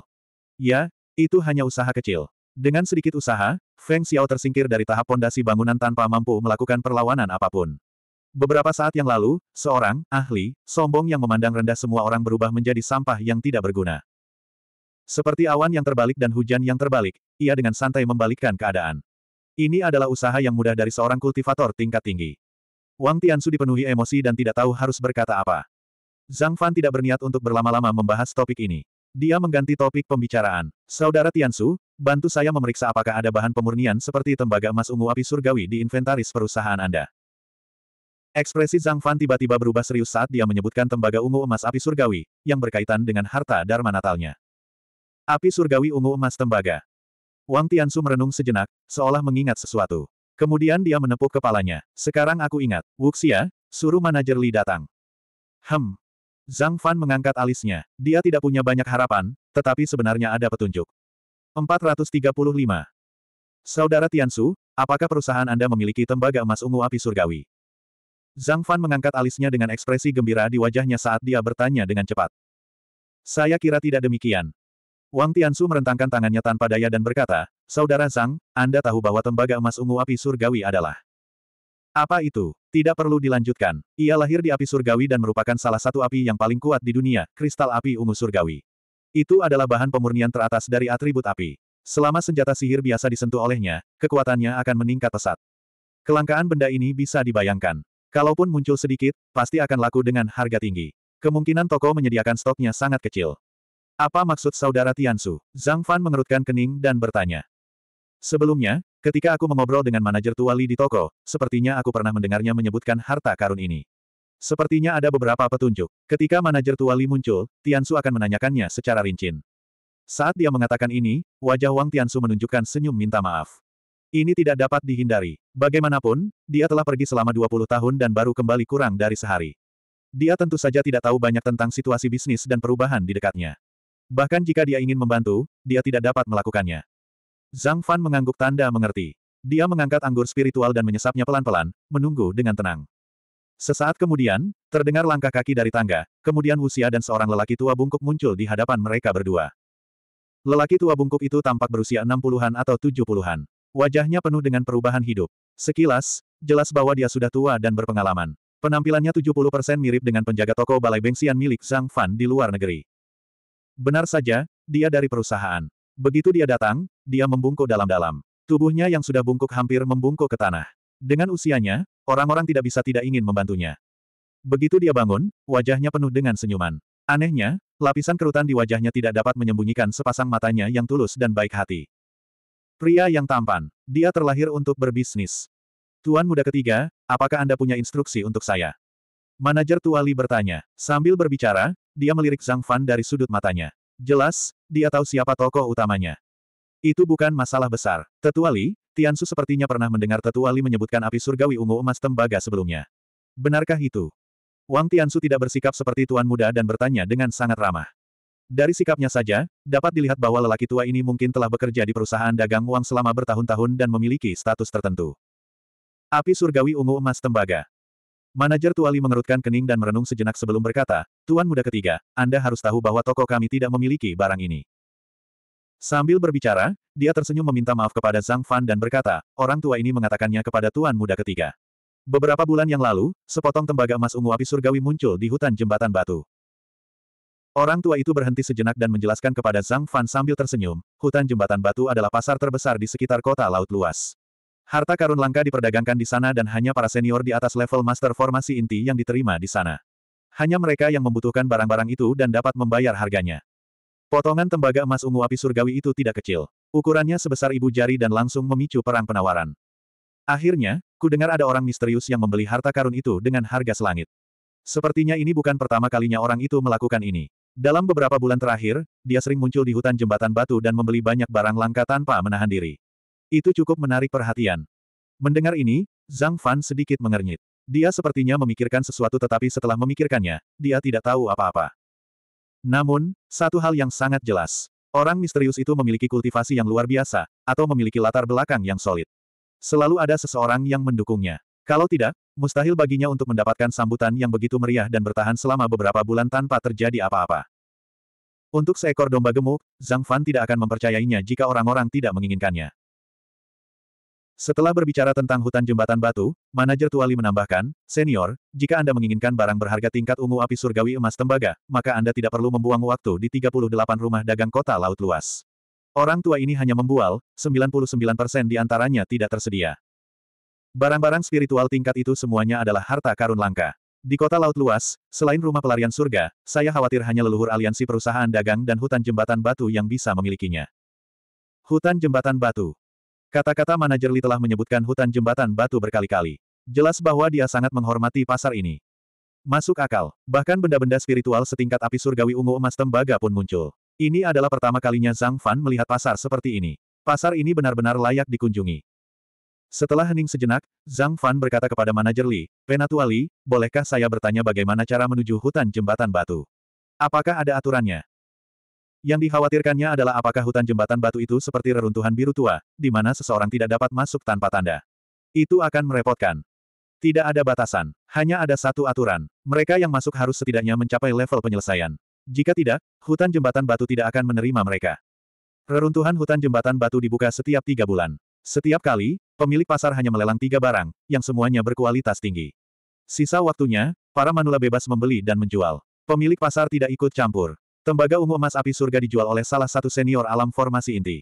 Ya, itu hanya usaha kecil. Dengan sedikit usaha, Feng Xiao tersingkir dari tahap pondasi bangunan tanpa mampu melakukan perlawanan apapun. Beberapa saat yang lalu, seorang ahli sombong yang memandang rendah semua orang berubah menjadi sampah yang tidak berguna. Seperti awan yang terbalik dan hujan yang terbalik, ia dengan santai membalikkan keadaan. Ini adalah usaha yang mudah dari seorang kultivator tingkat tinggi. Wang Tiansu dipenuhi emosi dan tidak tahu harus berkata apa. Zhang Fan tidak berniat untuk berlama-lama membahas topik ini. Dia mengganti topik pembicaraan. Saudara Tiansu, bantu saya memeriksa apakah ada bahan pemurnian seperti tembaga emas ungu api surgawi di inventaris perusahaan Anda. Ekspresi Zhang Fan tiba-tiba berubah serius saat dia menyebutkan tembaga ungu emas api surgawi, yang berkaitan dengan harta Dharma Natalnya. Api surgawi ungu emas tembaga. Wang Tiansu merenung sejenak, seolah mengingat sesuatu. Kemudian dia menepuk kepalanya. Sekarang aku ingat, Wuxia, suruh manajer Li datang. Hem. Zhang Fan mengangkat alisnya. Dia tidak punya banyak harapan, tetapi sebenarnya ada petunjuk. 435. Saudara Tiansu, apakah perusahaan Anda memiliki tembaga emas ungu api surgawi? Zhang Fan mengangkat alisnya dengan ekspresi gembira di wajahnya saat dia bertanya dengan cepat. Saya kira tidak demikian. Wang Tiansu merentangkan tangannya tanpa daya dan berkata, Saudara Zhang, Anda tahu bahwa tembaga emas ungu api surgawi adalah apa itu? Tidak perlu dilanjutkan. Ia lahir di api surgawi dan merupakan salah satu api yang paling kuat di dunia, kristal api ungu surgawi. Itu adalah bahan pemurnian teratas dari atribut api. Selama senjata sihir biasa disentuh olehnya, kekuatannya akan meningkat pesat. Kelangkaan benda ini bisa dibayangkan. Kalaupun muncul sedikit, pasti akan laku dengan harga tinggi. Kemungkinan toko menyediakan stoknya sangat kecil. Apa maksud saudara Tiansu? Zhang Fan mengerutkan kening dan bertanya. Sebelumnya, ketika aku mengobrol dengan manajer tua Li di toko, sepertinya aku pernah mendengarnya menyebutkan harta karun ini. Sepertinya ada beberapa petunjuk. Ketika manajer tua Li muncul, Tiansu akan menanyakannya secara rinci. Saat dia mengatakan ini, wajah Wang Tiansu menunjukkan senyum minta maaf. Ini tidak dapat dihindari. Bagaimanapun, dia telah pergi selama 20 tahun dan baru kembali kurang dari sehari. Dia tentu saja tidak tahu banyak tentang situasi bisnis dan perubahan di dekatnya. Bahkan jika dia ingin membantu, dia tidak dapat melakukannya. Zhang Fan mengangguk tanda mengerti. Dia mengangkat anggur spiritual dan menyesapnya pelan-pelan, menunggu dengan tenang. Sesaat kemudian, terdengar langkah kaki dari tangga, kemudian Usia dan seorang lelaki tua bungkuk muncul di hadapan mereka berdua. Lelaki tua bungkuk itu tampak berusia 60-an atau 70-an. Wajahnya penuh dengan perubahan hidup. Sekilas, jelas bahwa dia sudah tua dan berpengalaman. Penampilannya 70% mirip dengan penjaga toko balai bengsian milik Zhang Fan di luar negeri. Benar saja, dia dari perusahaan. Begitu dia datang, dia membungkuk dalam-dalam. Tubuhnya yang sudah bungkuk hampir membungkuk ke tanah. Dengan usianya, orang-orang tidak bisa tidak ingin membantunya. Begitu dia bangun, wajahnya penuh dengan senyuman. Anehnya, lapisan kerutan di wajahnya tidak dapat menyembunyikan sepasang matanya yang tulus dan baik hati. Pria yang tampan, dia terlahir untuk berbisnis. Tuan muda ketiga, apakah Anda punya instruksi untuk saya? Manajer tua bertanya. Sambil berbicara, dia melirik Zhang Fan dari sudut matanya. Jelas, dia tahu siapa tokoh utamanya. Itu bukan masalah besar. Tetua Li, Tiansu sepertinya pernah mendengar Tetua Li menyebutkan api surgawi ungu emas tembaga sebelumnya. Benarkah itu? Wang Tiansu tidak bersikap seperti tuan muda dan bertanya dengan sangat ramah. Dari sikapnya saja, dapat dilihat bahwa lelaki tua ini mungkin telah bekerja di perusahaan dagang uang selama bertahun-tahun dan memiliki status tertentu. Api surgawi ungu emas tembaga. Manajer Tuali mengerutkan kening dan merenung sejenak sebelum berkata, Tuan Muda Ketiga, Anda harus tahu bahwa toko kami tidak memiliki barang ini. Sambil berbicara, dia tersenyum meminta maaf kepada Zhang Fan dan berkata, orang tua ini mengatakannya kepada Tuan Muda Ketiga. Beberapa bulan yang lalu, sepotong tembaga emas ungu api surgawi muncul di hutan jembatan batu. Orang tua itu berhenti sejenak dan menjelaskan kepada Zhang Fan sambil tersenyum, hutan jembatan batu adalah pasar terbesar di sekitar kota laut luas. Harta karun langka diperdagangkan di sana dan hanya para senior di atas level master formasi inti yang diterima di sana. Hanya mereka yang membutuhkan barang-barang itu dan dapat membayar harganya. Potongan tembaga emas ungu api surgawi itu tidak kecil. Ukurannya sebesar ibu jari dan langsung memicu perang penawaran. Akhirnya, ku dengar ada orang misterius yang membeli harta karun itu dengan harga selangit. Sepertinya ini bukan pertama kalinya orang itu melakukan ini. Dalam beberapa bulan terakhir, dia sering muncul di hutan jembatan batu dan membeli banyak barang langka tanpa menahan diri. Itu cukup menarik perhatian. Mendengar ini, Zhang Fan sedikit mengernyit. Dia sepertinya memikirkan sesuatu tetapi setelah memikirkannya, dia tidak tahu apa-apa. Namun, satu hal yang sangat jelas. Orang misterius itu memiliki kultivasi yang luar biasa, atau memiliki latar belakang yang solid. Selalu ada seseorang yang mendukungnya. Kalau tidak, mustahil baginya untuk mendapatkan sambutan yang begitu meriah dan bertahan selama beberapa bulan tanpa terjadi apa-apa. Untuk seekor domba gemuk, Zhang Fan tidak akan mempercayainya jika orang-orang tidak menginginkannya. Setelah berbicara tentang hutan jembatan batu, manajer Tuali menambahkan, Senior, jika Anda menginginkan barang berharga tingkat ungu api surgawi emas tembaga, maka Anda tidak perlu membuang waktu di 38 rumah dagang kota laut luas. Orang tua ini hanya membual, 99% di antaranya tidak tersedia. Barang-barang spiritual tingkat itu semuanya adalah harta karun langka. Di kota laut luas, selain rumah pelarian surga, saya khawatir hanya leluhur aliansi perusahaan dagang dan hutan jembatan batu yang bisa memilikinya. Hutan jembatan batu Kata-kata manajer Li telah menyebutkan hutan jembatan batu berkali-kali. Jelas bahwa dia sangat menghormati pasar ini. Masuk akal, bahkan benda-benda spiritual setingkat api surgawi ungu emas tembaga pun muncul. Ini adalah pertama kalinya Zhang Fan melihat pasar seperti ini. Pasar ini benar-benar layak dikunjungi. Setelah hening sejenak, Zhang Fan berkata kepada manajer Li, Penatua Li, bolehkah saya bertanya bagaimana cara menuju hutan jembatan batu? Apakah ada aturannya? Yang dikhawatirkannya adalah apakah hutan jembatan batu itu seperti reruntuhan biru tua, di mana seseorang tidak dapat masuk tanpa tanda. Itu akan merepotkan. Tidak ada batasan, hanya ada satu aturan. Mereka yang masuk harus setidaknya mencapai level penyelesaian. Jika tidak, hutan jembatan batu tidak akan menerima mereka. Reruntuhan hutan jembatan batu dibuka setiap tiga bulan. Setiap kali, pemilik pasar hanya melelang tiga barang, yang semuanya berkualitas tinggi. Sisa waktunya, para manula bebas membeli dan menjual. Pemilik pasar tidak ikut campur. Tembaga ungu emas api surga dijual oleh salah satu senior alam formasi inti.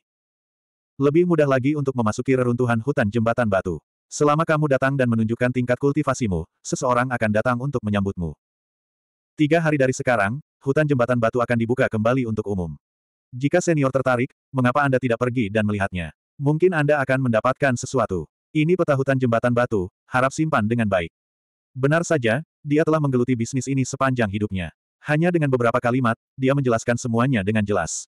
Lebih mudah lagi untuk memasuki reruntuhan hutan jembatan batu. Selama kamu datang dan menunjukkan tingkat kultivasimu, seseorang akan datang untuk menyambutmu. Tiga hari dari sekarang, hutan jembatan batu akan dibuka kembali untuk umum. Jika senior tertarik, mengapa Anda tidak pergi dan melihatnya? Mungkin Anda akan mendapatkan sesuatu. Ini peta hutan jembatan batu, harap simpan dengan baik. Benar saja, dia telah menggeluti bisnis ini sepanjang hidupnya. Hanya dengan beberapa kalimat, dia menjelaskan semuanya dengan jelas.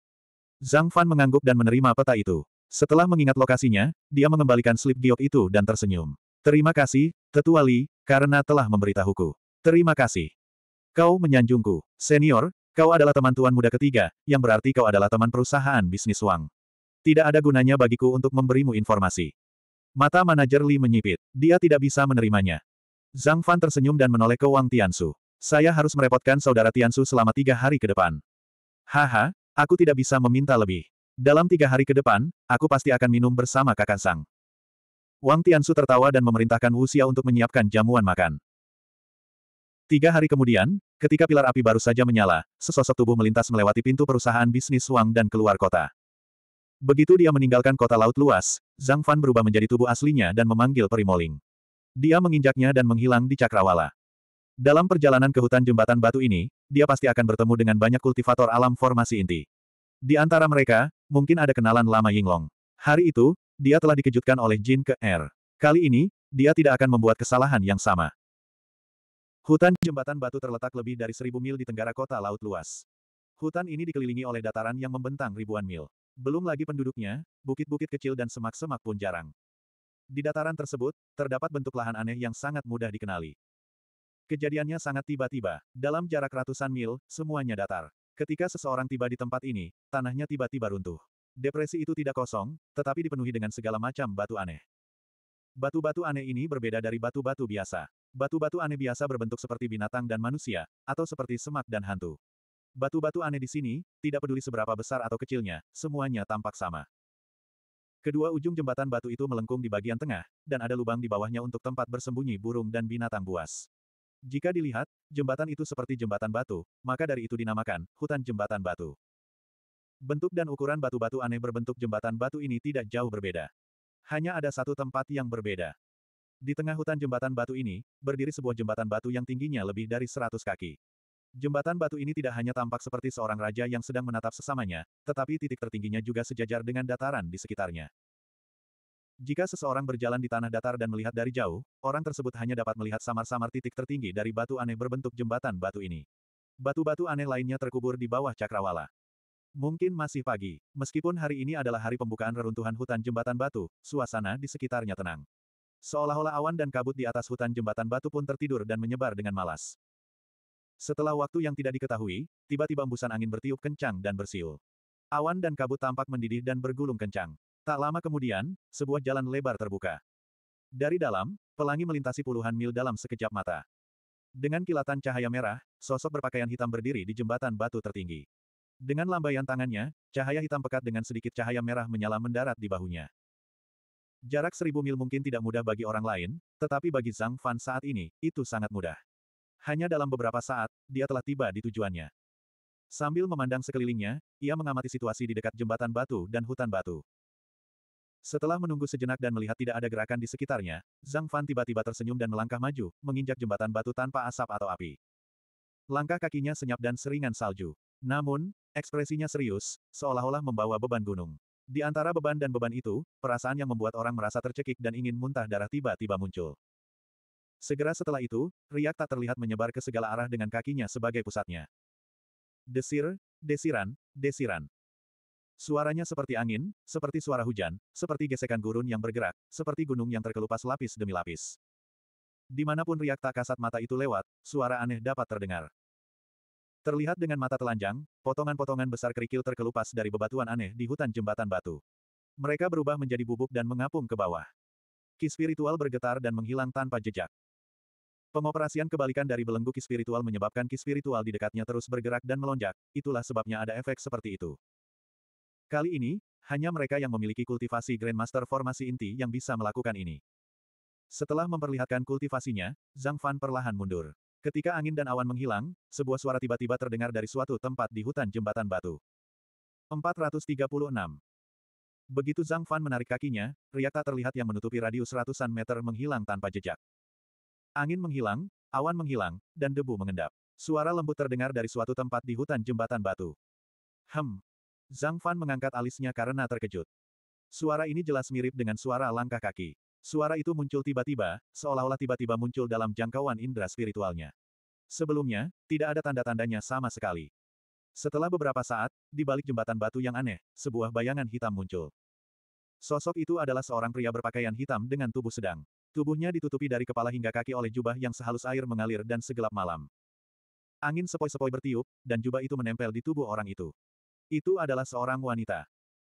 Zhang Fan mengangguk dan menerima peta itu. Setelah mengingat lokasinya, dia mengembalikan slip giok itu dan tersenyum. Terima kasih, Tetua Li, karena telah memberitahuku. Terima kasih. Kau menyanjungku. Senior, kau adalah teman tuan muda ketiga, yang berarti kau adalah teman perusahaan bisnis Wang. Tidak ada gunanya bagiku untuk memberimu informasi. Mata manajer Li menyipit. Dia tidak bisa menerimanya. Zhang Fan tersenyum dan menoleh ke Wang Tiansu. Saya harus merepotkan saudara Tiansu selama tiga hari ke depan. Haha, aku tidak bisa meminta lebih. Dalam tiga hari ke depan, aku pasti akan minum bersama kakak Sang. Wang Tiansu tertawa dan memerintahkan Wuxia untuk menyiapkan jamuan makan. Tiga hari kemudian, ketika pilar api baru saja menyala, sesosok tubuh melintas melewati pintu perusahaan bisnis Wang dan keluar kota. Begitu dia meninggalkan kota laut luas, Zhang Fan berubah menjadi tubuh aslinya dan memanggil Perimoling. Dia menginjaknya dan menghilang di cakrawala. Dalam perjalanan ke hutan jembatan batu ini, dia pasti akan bertemu dengan banyak kultivator alam formasi inti. Di antara mereka, mungkin ada kenalan lama Yinglong. Hari itu, dia telah dikejutkan oleh Jin ke R. Er. Kali ini, dia tidak akan membuat kesalahan yang sama. Hutan jembatan batu terletak lebih dari seribu mil di tenggara kota laut luas. Hutan ini dikelilingi oleh dataran yang membentang ribuan mil. Belum lagi penduduknya, bukit-bukit kecil dan semak-semak pun jarang. Di dataran tersebut, terdapat bentuk lahan aneh yang sangat mudah dikenali. Kejadiannya sangat tiba-tiba. Dalam jarak ratusan mil, semuanya datar. Ketika seseorang tiba di tempat ini, tanahnya tiba-tiba runtuh. Depresi itu tidak kosong, tetapi dipenuhi dengan segala macam batu aneh. Batu-batu aneh ini berbeda dari batu-batu biasa. Batu-batu aneh biasa berbentuk seperti binatang dan manusia, atau seperti semak dan hantu. Batu-batu aneh di sini, tidak peduli seberapa besar atau kecilnya, semuanya tampak sama. Kedua ujung jembatan batu itu melengkung di bagian tengah, dan ada lubang di bawahnya untuk tempat bersembunyi burung dan binatang buas. Jika dilihat, jembatan itu seperti jembatan batu, maka dari itu dinamakan hutan jembatan batu. Bentuk dan ukuran batu-batu aneh berbentuk jembatan batu ini tidak jauh berbeda. Hanya ada satu tempat yang berbeda. Di tengah hutan jembatan batu ini, berdiri sebuah jembatan batu yang tingginya lebih dari 100 kaki. Jembatan batu ini tidak hanya tampak seperti seorang raja yang sedang menatap sesamanya, tetapi titik tertingginya juga sejajar dengan dataran di sekitarnya. Jika seseorang berjalan di tanah datar dan melihat dari jauh, orang tersebut hanya dapat melihat samar-samar titik tertinggi dari batu aneh berbentuk jembatan batu ini. Batu-batu aneh lainnya terkubur di bawah cakrawala. Mungkin masih pagi, meskipun hari ini adalah hari pembukaan reruntuhan hutan jembatan batu, suasana di sekitarnya tenang. Seolah-olah awan dan kabut di atas hutan jembatan batu pun tertidur dan menyebar dengan malas. Setelah waktu yang tidak diketahui, tiba-tiba embusan angin bertiup kencang dan bersiul. Awan dan kabut tampak mendidih dan bergulung kencang. Tak lama kemudian, sebuah jalan lebar terbuka. Dari dalam, pelangi melintasi puluhan mil dalam sekejap mata. Dengan kilatan cahaya merah, sosok berpakaian hitam berdiri di jembatan batu tertinggi. Dengan lambaian tangannya, cahaya hitam pekat dengan sedikit cahaya merah menyala mendarat di bahunya. Jarak seribu mil mungkin tidak mudah bagi orang lain, tetapi bagi Zhang Fan saat ini, itu sangat mudah. Hanya dalam beberapa saat, dia telah tiba di tujuannya. Sambil memandang sekelilingnya, ia mengamati situasi di dekat jembatan batu dan hutan batu. Setelah menunggu sejenak dan melihat tidak ada gerakan di sekitarnya, Zhang Fan tiba-tiba tersenyum dan melangkah maju, menginjak jembatan batu tanpa asap atau api. Langkah kakinya senyap dan seringan salju. Namun, ekspresinya serius, seolah-olah membawa beban gunung. Di antara beban dan beban itu, perasaan yang membuat orang merasa tercekik dan ingin muntah darah tiba-tiba muncul. Segera setelah itu, riak tak terlihat menyebar ke segala arah dengan kakinya sebagai pusatnya. Desir, desiran, desiran. Suaranya seperti angin, seperti suara hujan, seperti gesekan gurun yang bergerak, seperti gunung yang terkelupas lapis demi lapis. Dimanapun riak tak kasat mata itu lewat, suara aneh dapat terdengar. Terlihat dengan mata telanjang, potongan-potongan besar kerikil terkelupas dari bebatuan aneh di hutan jembatan batu. Mereka berubah menjadi bubuk dan mengapung ke bawah. Ki spiritual bergetar dan menghilang tanpa jejak. Pengoperasian kebalikan dari belenggu ki spiritual menyebabkan ki spiritual di dekatnya terus bergerak dan melonjak, itulah sebabnya ada efek seperti itu. Kali ini, hanya mereka yang memiliki kultivasi Grandmaster formasi inti yang bisa melakukan ini. Setelah memperlihatkan kultivasinya, Zhang Fan perlahan mundur. Ketika angin dan awan menghilang, sebuah suara tiba-tiba terdengar dari suatu tempat di hutan jembatan batu. 436. Begitu Zhang Fan menarik kakinya, riak tak terlihat yang menutupi radius ratusan meter menghilang tanpa jejak. Angin menghilang, awan menghilang, dan debu mengendap. Suara lembut terdengar dari suatu tempat di hutan jembatan batu. Hem, Zhang Fan mengangkat alisnya karena terkejut. Suara ini jelas mirip dengan suara langkah kaki. Suara itu muncul tiba-tiba, seolah-olah tiba-tiba muncul dalam jangkauan indera spiritualnya. Sebelumnya, tidak ada tanda-tandanya sama sekali. Setelah beberapa saat, di balik jembatan batu yang aneh, sebuah bayangan hitam muncul. Sosok itu adalah seorang pria berpakaian hitam dengan tubuh sedang. Tubuhnya ditutupi dari kepala hingga kaki oleh jubah yang sehalus air mengalir dan segelap malam. Angin sepoi-sepoi bertiup, dan jubah itu menempel di tubuh orang itu. Itu adalah seorang wanita.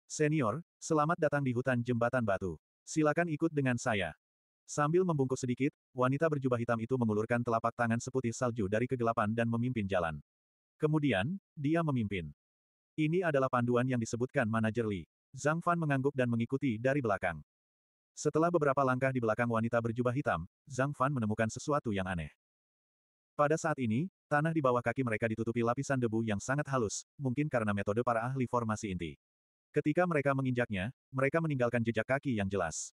Senior, selamat datang di hutan jembatan batu. Silakan ikut dengan saya. Sambil membungkuk sedikit, wanita berjubah hitam itu mengulurkan telapak tangan seputih salju dari kegelapan dan memimpin jalan. Kemudian, dia memimpin. Ini adalah panduan yang disebutkan manajer Li. Zhang Fan mengangguk dan mengikuti dari belakang. Setelah beberapa langkah di belakang wanita berjubah hitam, Zhang Fan menemukan sesuatu yang aneh. Pada saat ini, tanah di bawah kaki mereka ditutupi lapisan debu yang sangat halus, mungkin karena metode para ahli formasi inti. Ketika mereka menginjaknya, mereka meninggalkan jejak kaki yang jelas.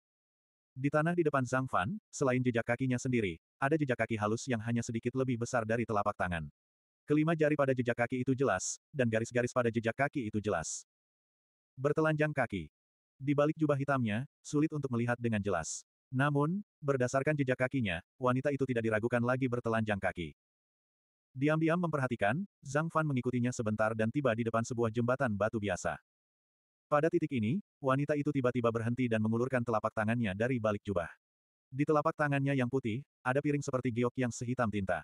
Di tanah di depan Zhang Fan, selain jejak kakinya sendiri, ada jejak kaki halus yang hanya sedikit lebih besar dari telapak tangan. Kelima jari pada jejak kaki itu jelas, dan garis-garis pada jejak kaki itu jelas. Bertelanjang kaki. Di balik jubah hitamnya, sulit untuk melihat dengan jelas. Namun, berdasarkan jejak kakinya, wanita itu tidak diragukan lagi bertelanjang kaki. Diam-diam memperhatikan, Zhang Fan mengikutinya sebentar dan tiba di depan sebuah jembatan batu biasa. Pada titik ini, wanita itu tiba-tiba berhenti dan mengulurkan telapak tangannya dari balik jubah. Di telapak tangannya yang putih, ada piring seperti giok yang sehitam tinta.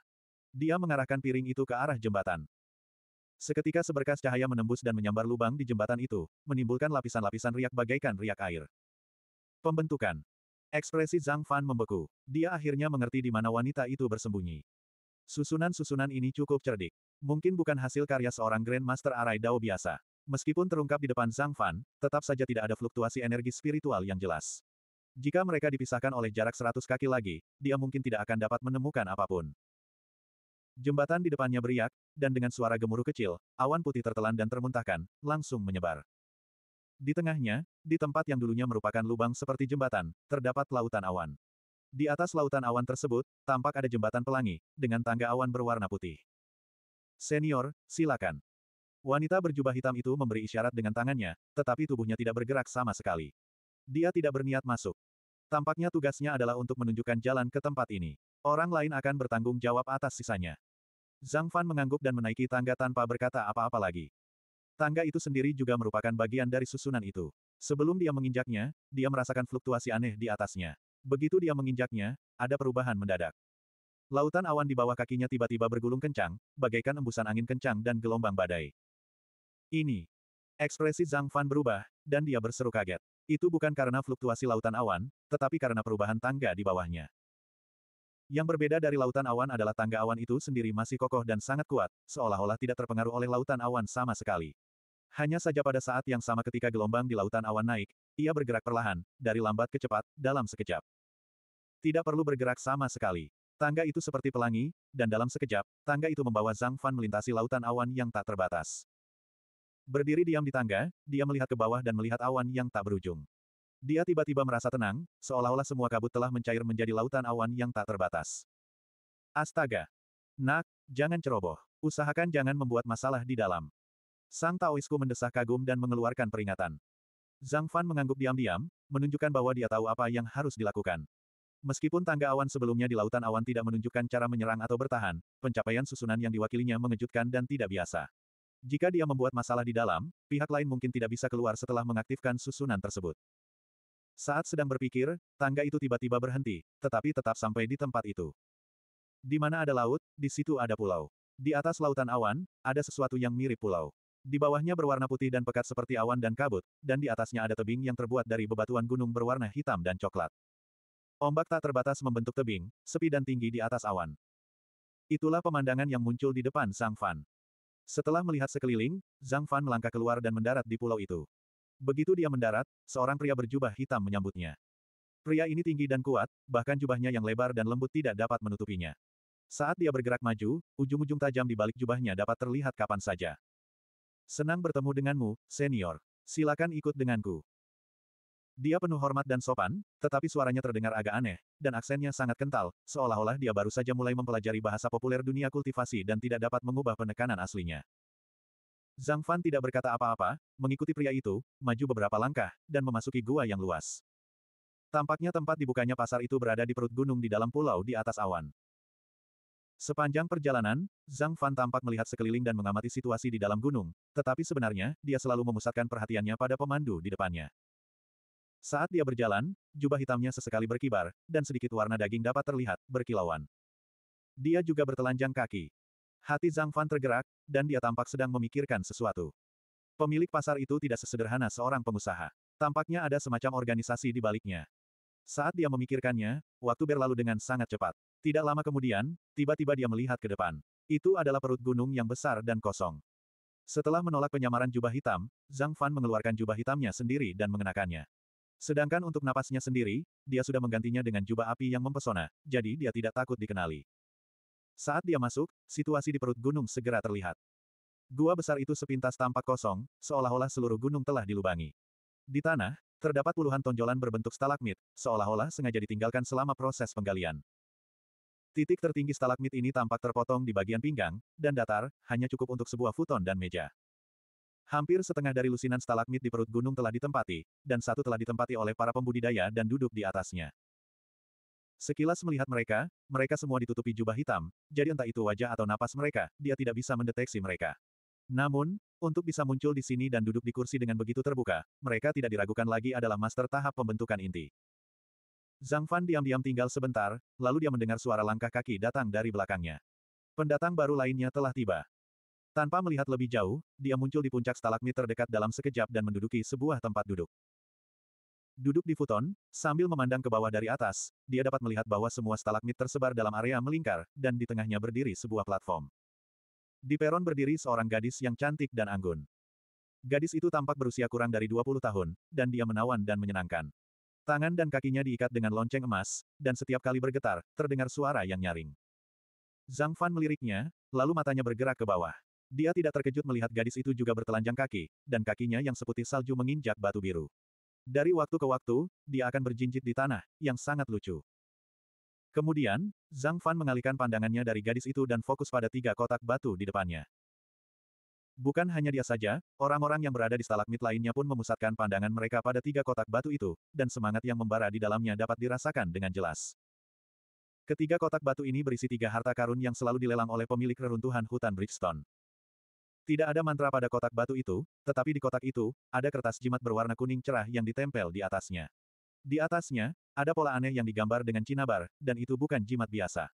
Dia mengarahkan piring itu ke arah jembatan. Seketika seberkas cahaya menembus dan menyambar lubang di jembatan itu, menimbulkan lapisan-lapisan riak bagaikan riak air. Pembentukan Ekspresi Zhang Fan membeku. Dia akhirnya mengerti di mana wanita itu bersembunyi. Susunan-susunan ini cukup cerdik. Mungkin bukan hasil karya seorang Grandmaster Arai Dao biasa. Meskipun terungkap di depan Zhang Fan, tetap saja tidak ada fluktuasi energi spiritual yang jelas. Jika mereka dipisahkan oleh jarak seratus kaki lagi, dia mungkin tidak akan dapat menemukan apapun. Jembatan di depannya beriak, dan dengan suara gemuruh kecil, awan putih tertelan dan termuntahkan, langsung menyebar. Di tengahnya, di tempat yang dulunya merupakan lubang seperti jembatan, terdapat lautan awan. Di atas lautan awan tersebut, tampak ada jembatan pelangi, dengan tangga awan berwarna putih. Senior, silakan. Wanita berjubah hitam itu memberi isyarat dengan tangannya, tetapi tubuhnya tidak bergerak sama sekali. Dia tidak berniat masuk. Tampaknya tugasnya adalah untuk menunjukkan jalan ke tempat ini. Orang lain akan bertanggung jawab atas sisanya. Zhang Fan mengangguk dan menaiki tangga tanpa berkata apa-apa lagi. Tangga itu sendiri juga merupakan bagian dari susunan itu. Sebelum dia menginjaknya, dia merasakan fluktuasi aneh di atasnya. Begitu dia menginjaknya, ada perubahan mendadak. Lautan awan di bawah kakinya tiba-tiba bergulung kencang, bagaikan embusan angin kencang dan gelombang badai. Ini. Ekspresi Zhang Fan berubah, dan dia berseru kaget. Itu bukan karena fluktuasi lautan awan, tetapi karena perubahan tangga di bawahnya. Yang berbeda dari lautan awan adalah tangga awan itu sendiri masih kokoh dan sangat kuat, seolah-olah tidak terpengaruh oleh lautan awan sama sekali. Hanya saja pada saat yang sama ketika gelombang di lautan awan naik, ia bergerak perlahan, dari lambat ke cepat, dalam sekejap. Tidak perlu bergerak sama sekali. Tangga itu seperti pelangi, dan dalam sekejap, tangga itu membawa Zhang Fan melintasi lautan awan yang tak terbatas. Berdiri diam di tangga, dia melihat ke bawah dan melihat awan yang tak berujung. Dia tiba-tiba merasa tenang, seolah-olah semua kabut telah mencair menjadi lautan awan yang tak terbatas. Astaga! Nak, jangan ceroboh. Usahakan jangan membuat masalah di dalam. Sang Taoisku mendesah kagum dan mengeluarkan peringatan. Zhang Fan mengangguk diam-diam, menunjukkan bahwa dia tahu apa yang harus dilakukan. Meskipun tangga awan sebelumnya di lautan awan tidak menunjukkan cara menyerang atau bertahan, pencapaian susunan yang diwakilinya mengejutkan dan tidak biasa. Jika dia membuat masalah di dalam, pihak lain mungkin tidak bisa keluar setelah mengaktifkan susunan tersebut. Saat sedang berpikir, tangga itu tiba-tiba berhenti, tetapi tetap sampai di tempat itu. Di mana ada laut, di situ ada pulau. Di atas lautan awan, ada sesuatu yang mirip pulau. Di bawahnya berwarna putih dan pekat seperti awan dan kabut, dan di atasnya ada tebing yang terbuat dari bebatuan gunung berwarna hitam dan coklat. Ombak tak terbatas membentuk tebing, sepi dan tinggi di atas awan. Itulah pemandangan yang muncul di depan Zhang Fan. Setelah melihat sekeliling, Zhang Fan melangkah keluar dan mendarat di pulau itu. Begitu dia mendarat, seorang pria berjubah hitam menyambutnya. Pria ini tinggi dan kuat, bahkan jubahnya yang lebar dan lembut tidak dapat menutupinya. Saat dia bergerak maju, ujung-ujung tajam di balik jubahnya dapat terlihat kapan saja. Senang bertemu denganmu, senior. Silakan ikut denganku. Dia penuh hormat dan sopan, tetapi suaranya terdengar agak aneh, dan aksennya sangat kental, seolah-olah dia baru saja mulai mempelajari bahasa populer dunia kultivasi dan tidak dapat mengubah penekanan aslinya. Zhang Fan tidak berkata apa-apa, mengikuti pria itu, maju beberapa langkah, dan memasuki gua yang luas. Tampaknya tempat dibukanya pasar itu berada di perut gunung di dalam pulau di atas awan. Sepanjang perjalanan, Zhang Fan tampak melihat sekeliling dan mengamati situasi di dalam gunung, tetapi sebenarnya, dia selalu memusatkan perhatiannya pada pemandu di depannya. Saat dia berjalan, jubah hitamnya sesekali berkibar, dan sedikit warna daging dapat terlihat, berkilauan. Dia juga bertelanjang kaki. Hati Zhang Fan tergerak, dan dia tampak sedang memikirkan sesuatu. Pemilik pasar itu tidak sesederhana seorang pengusaha. Tampaknya ada semacam organisasi di baliknya. Saat dia memikirkannya, waktu berlalu dengan sangat cepat. Tidak lama kemudian, tiba-tiba dia melihat ke depan. Itu adalah perut gunung yang besar dan kosong. Setelah menolak penyamaran jubah hitam, Zhang Fan mengeluarkan jubah hitamnya sendiri dan mengenakannya. Sedangkan untuk napasnya sendiri, dia sudah menggantinya dengan jubah api yang mempesona, jadi dia tidak takut dikenali. Saat dia masuk, situasi di perut gunung segera terlihat. Gua besar itu sepintas tampak kosong, seolah-olah seluruh gunung telah dilubangi. Di tanah, terdapat puluhan tonjolan berbentuk stalagmit, seolah-olah sengaja ditinggalkan selama proses penggalian. Titik tertinggi stalagmit ini tampak terpotong di bagian pinggang, dan datar, hanya cukup untuk sebuah futon dan meja. Hampir setengah dari lusinan stalagmit di perut gunung telah ditempati, dan satu telah ditempati oleh para pembudidaya dan duduk di atasnya. Sekilas melihat mereka, mereka semua ditutupi jubah hitam, jadi entah itu wajah atau napas mereka, dia tidak bisa mendeteksi mereka. Namun, untuk bisa muncul di sini dan duduk di kursi dengan begitu terbuka, mereka tidak diragukan lagi adalah master tahap pembentukan inti. Zhang Fan diam-diam tinggal sebentar, lalu dia mendengar suara langkah kaki datang dari belakangnya. Pendatang baru lainnya telah tiba. Tanpa melihat lebih jauh, dia muncul di puncak stalagmit terdekat dalam sekejap dan menduduki sebuah tempat duduk. Duduk di futon, sambil memandang ke bawah dari atas, dia dapat melihat bahwa semua stalagmit tersebar dalam area melingkar, dan di tengahnya berdiri sebuah platform. Di peron berdiri seorang gadis yang cantik dan anggun. Gadis itu tampak berusia kurang dari 20 tahun, dan dia menawan dan menyenangkan. Tangan dan kakinya diikat dengan lonceng emas, dan setiap kali bergetar, terdengar suara yang nyaring. Zhang Fan meliriknya, lalu matanya bergerak ke bawah. Dia tidak terkejut melihat gadis itu juga bertelanjang kaki, dan kakinya yang seputih salju menginjak batu biru. Dari waktu ke waktu, dia akan berjinjit di tanah, yang sangat lucu. Kemudian, Zhang Fan mengalihkan pandangannya dari gadis itu dan fokus pada tiga kotak batu di depannya. Bukan hanya dia saja, orang-orang yang berada di stalagmit lainnya pun memusatkan pandangan mereka pada tiga kotak batu itu, dan semangat yang membara di dalamnya dapat dirasakan dengan jelas. Ketiga kotak batu ini berisi tiga harta karun yang selalu dilelang oleh pemilik reruntuhan hutan Bridgestone. Tidak ada mantra pada kotak batu itu, tetapi di kotak itu, ada kertas jimat berwarna kuning cerah yang ditempel di atasnya. Di atasnya, ada pola aneh yang digambar dengan cinabar, dan itu bukan jimat biasa.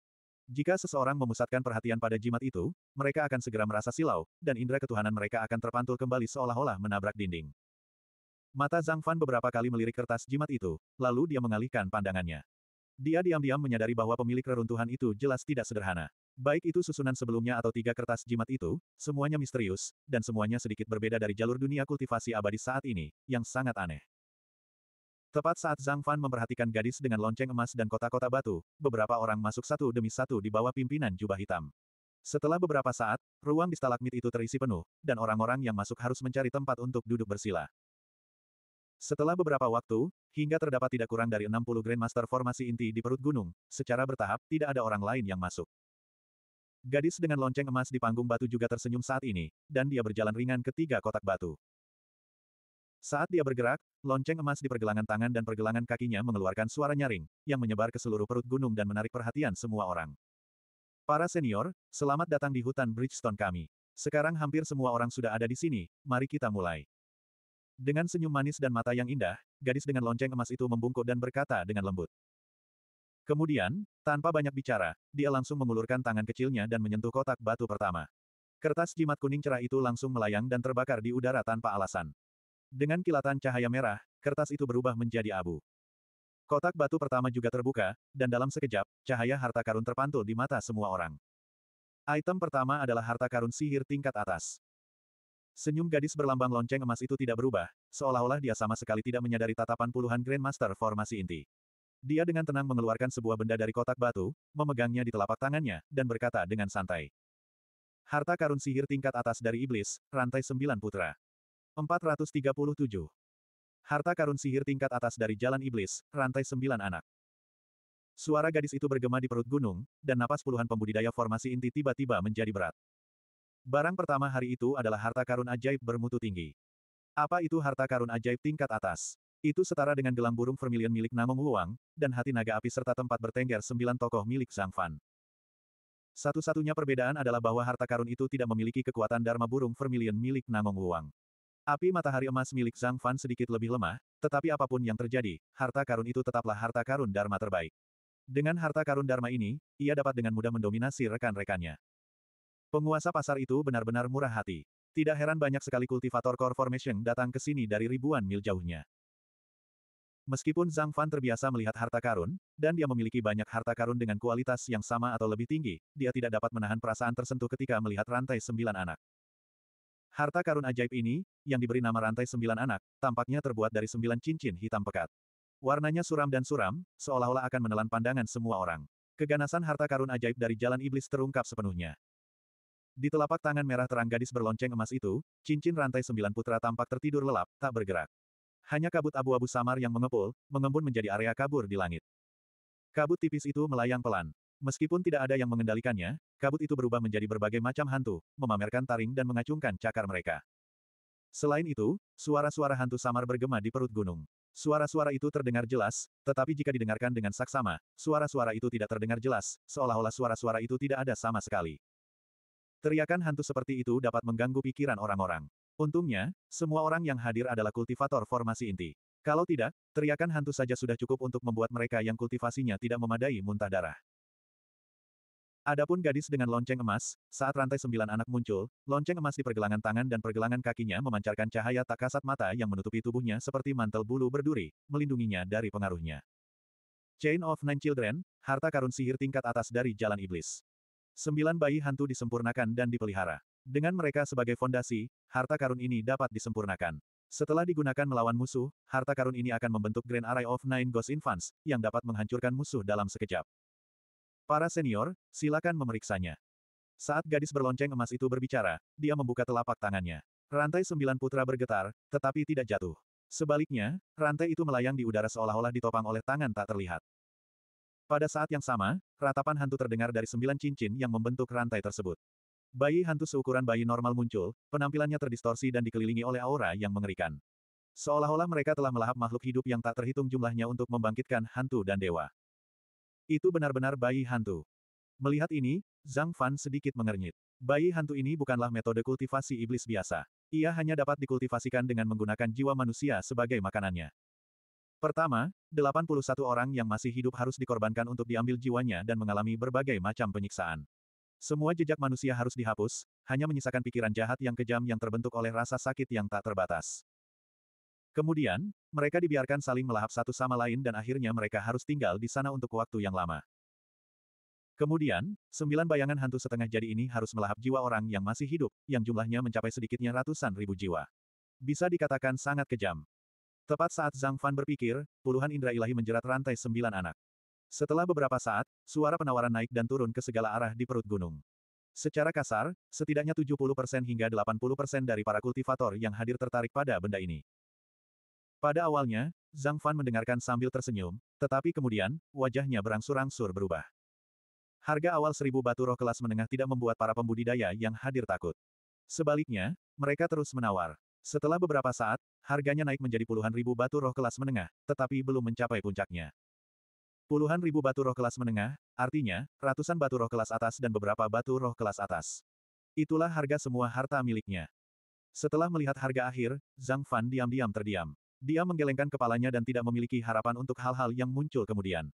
Jika seseorang memusatkan perhatian pada jimat itu, mereka akan segera merasa silau, dan indera ketuhanan mereka akan terpantul kembali seolah-olah menabrak dinding. Mata Zhang Fan beberapa kali melirik kertas jimat itu, lalu dia mengalihkan pandangannya. Dia diam-diam menyadari bahwa pemilik reruntuhan itu jelas tidak sederhana. Baik itu susunan sebelumnya atau tiga kertas jimat itu, semuanya misterius, dan semuanya sedikit berbeda dari jalur dunia kultivasi abadi saat ini, yang sangat aneh. Tepat saat Zhang Fan memperhatikan gadis dengan lonceng emas dan kota-kota batu, beberapa orang masuk satu demi satu di bawah pimpinan jubah hitam. Setelah beberapa saat, ruang di stalagmit itu terisi penuh, dan orang-orang yang masuk harus mencari tempat untuk duduk bersila. Setelah beberapa waktu, hingga terdapat tidak kurang dari 60 Grandmaster formasi inti di perut gunung, secara bertahap tidak ada orang lain yang masuk. Gadis dengan lonceng emas di panggung batu juga tersenyum saat ini, dan dia berjalan ringan ke tiga kotak batu. Saat dia bergerak, lonceng emas di pergelangan tangan dan pergelangan kakinya mengeluarkan suara nyaring, yang menyebar ke seluruh perut gunung dan menarik perhatian semua orang. Para senior, selamat datang di hutan Bridgestone kami. Sekarang hampir semua orang sudah ada di sini, mari kita mulai. Dengan senyum manis dan mata yang indah, gadis dengan lonceng emas itu membungkuk dan berkata dengan lembut. Kemudian, tanpa banyak bicara, dia langsung mengulurkan tangan kecilnya dan menyentuh kotak batu pertama. Kertas jimat kuning cerah itu langsung melayang dan terbakar di udara tanpa alasan. Dengan kilatan cahaya merah, kertas itu berubah menjadi abu. Kotak batu pertama juga terbuka, dan dalam sekejap, cahaya harta karun terpantul di mata semua orang. Item pertama adalah harta karun sihir tingkat atas. Senyum gadis berlambang lonceng emas itu tidak berubah, seolah-olah dia sama sekali tidak menyadari tatapan puluhan Grandmaster formasi inti. Dia dengan tenang mengeluarkan sebuah benda dari kotak batu, memegangnya di telapak tangannya, dan berkata dengan santai. Harta karun sihir tingkat atas dari iblis, rantai sembilan putra. 437. Harta karun sihir tingkat atas dari jalan iblis, rantai sembilan anak. Suara gadis itu bergema di perut gunung, dan napas puluhan pembudidaya formasi inti tiba-tiba menjadi berat. Barang pertama hari itu adalah harta karun ajaib bermutu tinggi. Apa itu harta karun ajaib tingkat atas? Itu setara dengan gelang burung vermilion milik Namong Luang, dan hati naga api serta tempat bertengger sembilan tokoh milik Zhang Fan. Satu-satunya perbedaan adalah bahwa harta karun itu tidak memiliki kekuatan Dharma burung vermilion milik Namong Luang. Api matahari emas milik Zhang Fan sedikit lebih lemah, tetapi apapun yang terjadi, harta karun itu tetaplah harta karun Dharma terbaik. Dengan harta karun Dharma ini, ia dapat dengan mudah mendominasi rekan-rekannya. Penguasa pasar itu benar-benar murah hati. Tidak heran banyak sekali kultivator core formation datang ke sini dari ribuan mil jauhnya. Meskipun Zhang Fan terbiasa melihat harta karun, dan dia memiliki banyak harta karun dengan kualitas yang sama atau lebih tinggi, dia tidak dapat menahan perasaan tersentuh ketika melihat rantai sembilan anak. Harta karun ajaib ini, yang diberi nama rantai sembilan anak, tampaknya terbuat dari sembilan cincin hitam pekat. Warnanya suram dan suram, seolah-olah akan menelan pandangan semua orang. Keganasan harta karun ajaib dari jalan iblis terungkap sepenuhnya. Di telapak tangan merah terang gadis berlonceng emas itu, cincin rantai sembilan putra tampak tertidur lelap, tak bergerak. Hanya kabut abu-abu samar yang mengepul, mengembun menjadi area kabur di langit. Kabut tipis itu melayang pelan. Meskipun tidak ada yang mengendalikannya, kabut itu berubah menjadi berbagai macam hantu, memamerkan taring dan mengacungkan cakar mereka. Selain itu, suara-suara hantu samar bergema di perut gunung. Suara-suara itu terdengar jelas, tetapi jika didengarkan dengan saksama, suara-suara itu tidak terdengar jelas, seolah-olah suara-suara itu tidak ada sama sekali. Teriakan hantu seperti itu dapat mengganggu pikiran orang-orang. Untungnya, semua orang yang hadir adalah kultivator formasi inti. Kalau tidak, teriakan hantu saja sudah cukup untuk membuat mereka yang kultivasinya tidak memadai muntah darah. Adapun gadis dengan lonceng emas, saat rantai sembilan anak muncul, lonceng emas di pergelangan tangan dan pergelangan kakinya memancarkan cahaya tak kasat mata yang menutupi tubuhnya seperti mantel bulu berduri, melindunginya dari pengaruhnya. Chain of Nine Children, harta karun sihir tingkat atas dari jalan iblis. Sembilan bayi hantu disempurnakan dan dipelihara. Dengan mereka sebagai fondasi, harta karun ini dapat disempurnakan. Setelah digunakan melawan musuh, harta karun ini akan membentuk Grand Array of Nine Ghost Infants, yang dapat menghancurkan musuh dalam sekejap. Para senior, silakan memeriksanya. Saat gadis berlonceng emas itu berbicara, dia membuka telapak tangannya. Rantai sembilan putra bergetar, tetapi tidak jatuh. Sebaliknya, rantai itu melayang di udara seolah-olah ditopang oleh tangan tak terlihat. Pada saat yang sama, ratapan hantu terdengar dari sembilan cincin yang membentuk rantai tersebut. Bayi hantu seukuran bayi normal muncul, penampilannya terdistorsi dan dikelilingi oleh aura yang mengerikan. Seolah-olah mereka telah melahap makhluk hidup yang tak terhitung jumlahnya untuk membangkitkan hantu dan dewa. Itu benar-benar bayi hantu. Melihat ini, Zhang Fan sedikit mengernyit. Bayi hantu ini bukanlah metode kultivasi iblis biasa. Ia hanya dapat dikultivasikan dengan menggunakan jiwa manusia sebagai makanannya. Pertama, 81 orang yang masih hidup harus dikorbankan untuk diambil jiwanya dan mengalami berbagai macam penyiksaan. Semua jejak manusia harus dihapus, hanya menyisakan pikiran jahat yang kejam yang terbentuk oleh rasa sakit yang tak terbatas. Kemudian, mereka dibiarkan saling melahap satu sama lain dan akhirnya mereka harus tinggal di sana untuk waktu yang lama. Kemudian, sembilan bayangan hantu setengah jadi ini harus melahap jiwa orang yang masih hidup, yang jumlahnya mencapai sedikitnya ratusan ribu jiwa. Bisa dikatakan sangat kejam. Tepat saat Zhang Fan berpikir, puluhan indera ilahi menjerat rantai sembilan anak. Setelah beberapa saat, suara penawaran naik dan turun ke segala arah di perut gunung. Secara kasar, setidaknya 70% hingga 80% dari para kultivator yang hadir tertarik pada benda ini. Pada awalnya, Zhang Fan mendengarkan sambil tersenyum, tetapi kemudian, wajahnya berangsur-angsur berubah. Harga awal seribu batu roh kelas menengah tidak membuat para pembudidaya yang hadir takut. Sebaliknya, mereka terus menawar. Setelah beberapa saat, harganya naik menjadi puluhan ribu batu roh kelas menengah, tetapi belum mencapai puncaknya. Puluhan ribu batu roh kelas menengah, artinya, ratusan batu roh kelas atas dan beberapa batu roh kelas atas. Itulah harga semua harta miliknya. Setelah melihat harga akhir, Zhang Fan diam-diam terdiam. Dia menggelengkan kepalanya dan tidak memiliki harapan untuk hal-hal yang muncul kemudian.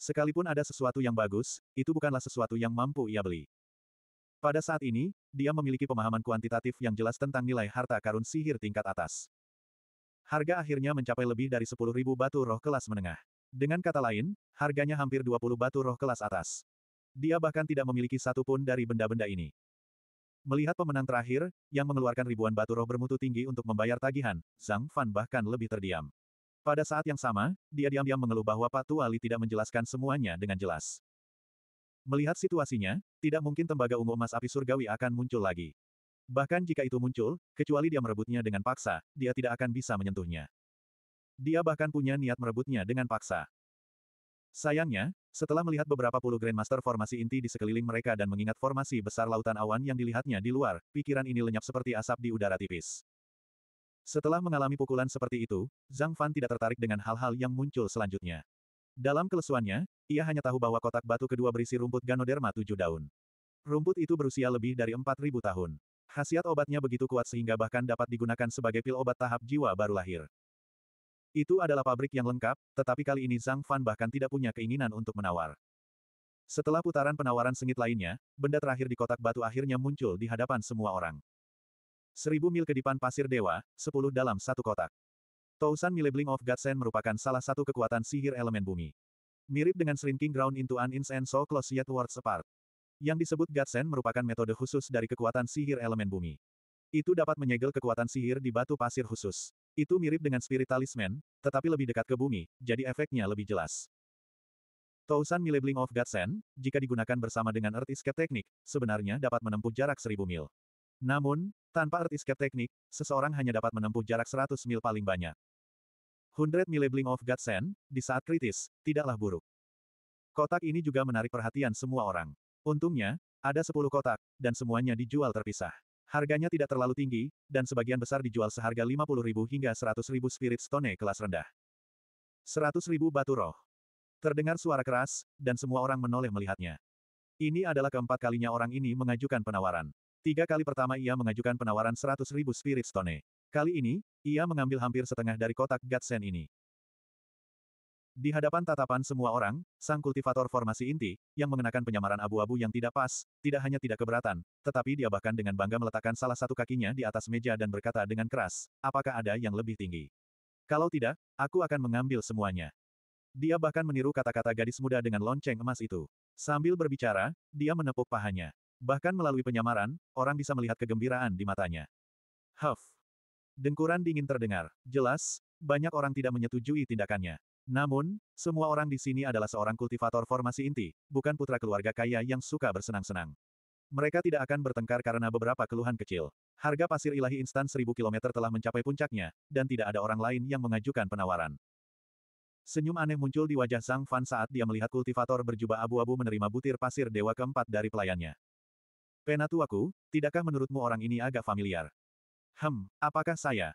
Sekalipun ada sesuatu yang bagus, itu bukanlah sesuatu yang mampu ia beli. Pada saat ini, dia memiliki pemahaman kuantitatif yang jelas tentang nilai harta karun sihir tingkat atas. Harga akhirnya mencapai lebih dari 10.000 batu roh kelas menengah. Dengan kata lain, harganya hampir 20 batu roh kelas atas. Dia bahkan tidak memiliki satu pun dari benda-benda ini. Melihat pemenang terakhir, yang mengeluarkan ribuan batu roh bermutu tinggi untuk membayar tagihan, Zhang Fan bahkan lebih terdiam. Pada saat yang sama, dia diam-diam mengeluh bahwa Pak Tuali tidak menjelaskan semuanya dengan jelas. Melihat situasinya, tidak mungkin tembaga ungu emas api surgawi akan muncul lagi. Bahkan jika itu muncul, kecuali dia merebutnya dengan paksa, dia tidak akan bisa menyentuhnya. Dia bahkan punya niat merebutnya dengan paksa. Sayangnya, setelah melihat beberapa puluh Grandmaster formasi inti di sekeliling mereka dan mengingat formasi besar lautan awan yang dilihatnya di luar, pikiran ini lenyap seperti asap di udara tipis. Setelah mengalami pukulan seperti itu, Zhang Fan tidak tertarik dengan hal-hal yang muncul selanjutnya. Dalam kelesuannya, ia hanya tahu bahwa kotak batu kedua berisi rumput ganoderma tujuh daun. Rumput itu berusia lebih dari 4.000 tahun. Khasiat obatnya begitu kuat sehingga bahkan dapat digunakan sebagai pil obat tahap jiwa baru lahir. Itu adalah pabrik yang lengkap, tetapi kali ini Zhang Fan bahkan tidak punya keinginan untuk menawar. Setelah putaran penawaran sengit lainnya, benda terakhir di kotak batu akhirnya muncul di hadapan semua orang. Seribu mil kedipan pasir dewa, sepuluh dalam satu kotak. Tousan Milibling of Gatsen merupakan salah satu kekuatan sihir elemen bumi. Mirip dengan shrinking ground into an inch so close yet worlds apart. Yang disebut Gatsen merupakan metode khusus dari kekuatan sihir elemen bumi. Itu dapat menyegel kekuatan sihir di batu pasir khusus. Itu mirip dengan spirit talisman, tetapi lebih dekat ke bumi, jadi efeknya lebih jelas. Tousan milebling of Gatsen, jika digunakan bersama dengan Earth Escape Technique, sebenarnya dapat menempuh jarak seribu mil. Namun, tanpa Earth Escape Technique, seseorang hanya dapat menempuh jarak 100 mil paling banyak. Hundred milebling of Gatsen, di saat kritis, tidaklah buruk. Kotak ini juga menarik perhatian semua orang. Untungnya, ada 10 kotak, dan semuanya dijual terpisah. Harganya tidak terlalu tinggi, dan sebagian besar dijual seharga 50.000 hingga 100.000 spirit stone kelas rendah. 100.000 batu roh. Terdengar suara keras, dan semua orang menoleh melihatnya. Ini adalah keempat kalinya orang ini mengajukan penawaran. Tiga kali pertama ia mengajukan penawaran 100.000 spirit stone. Kali ini, ia mengambil hampir setengah dari kotak Gatsen ini. Di hadapan tatapan semua orang, sang kultivator formasi inti, yang mengenakan penyamaran abu-abu yang tidak pas, tidak hanya tidak keberatan, tetapi dia bahkan dengan bangga meletakkan salah satu kakinya di atas meja dan berkata dengan keras, apakah ada yang lebih tinggi? Kalau tidak, aku akan mengambil semuanya. Dia bahkan meniru kata-kata gadis muda dengan lonceng emas itu. Sambil berbicara, dia menepuk pahanya. Bahkan melalui penyamaran, orang bisa melihat kegembiraan di matanya. Huff. Dengkuran dingin terdengar. Jelas, banyak orang tidak menyetujui tindakannya. Namun, semua orang di sini adalah seorang kultivator formasi inti, bukan putra keluarga kaya yang suka bersenang-senang. Mereka tidak akan bertengkar karena beberapa keluhan kecil. Harga pasir ilahi instan 1000 km telah mencapai puncaknya, dan tidak ada orang lain yang mengajukan penawaran. Senyum aneh muncul di wajah Sang Fan saat dia melihat kultivator berjubah abu-abu menerima butir pasir dewa keempat dari pelayannya. Penatuaku, tidakkah menurutmu orang ini agak familiar? Hem, apakah saya?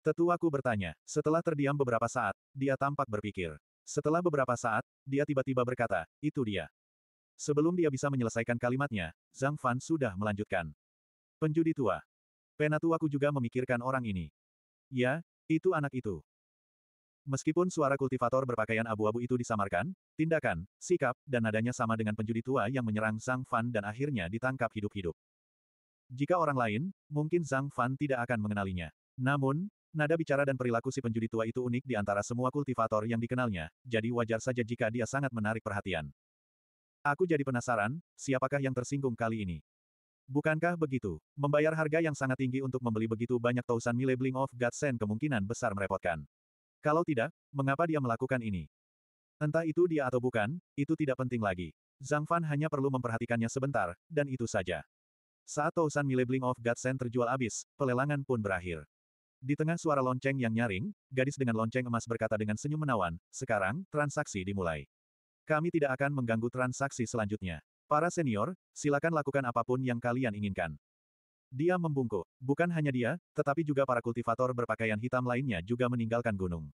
Tetuaku bertanya. Setelah terdiam beberapa saat, dia tampak berpikir. Setelah beberapa saat, dia tiba-tiba berkata, itu dia. Sebelum dia bisa menyelesaikan kalimatnya, Zhang Fan sudah melanjutkan. Penjudi tua. Penatuaku juga memikirkan orang ini. Ya, itu anak itu. Meskipun suara kultivator berpakaian abu-abu itu disamarkan, tindakan, sikap, dan nadanya sama dengan penjudi tua yang menyerang Zhang Fan dan akhirnya ditangkap hidup-hidup. Jika orang lain, mungkin Zhang Fan tidak akan mengenalinya. Namun, Nada bicara dan perilaku si penjudi tua itu unik di antara semua kultivator yang dikenalnya, jadi wajar saja jika dia sangat menarik perhatian. Aku jadi penasaran, siapakah yang tersinggung kali ini? Bukankah begitu? Membayar harga yang sangat tinggi untuk membeli begitu banyak Tausan Mile Bling of sen kemungkinan besar merepotkan. Kalau tidak, mengapa dia melakukan ini? Entah itu dia atau bukan, itu tidak penting lagi. Zhang Fan hanya perlu memperhatikannya sebentar, dan itu saja. Saat Tausan Mile Bling of sen terjual habis, pelelangan pun berakhir. Di tengah suara lonceng yang nyaring, gadis dengan lonceng emas berkata dengan senyum menawan, sekarang, transaksi dimulai. Kami tidak akan mengganggu transaksi selanjutnya. Para senior, silakan lakukan apapun yang kalian inginkan. Dia membungkuk. Bukan hanya dia, tetapi juga para kultivator berpakaian hitam lainnya juga meninggalkan gunung.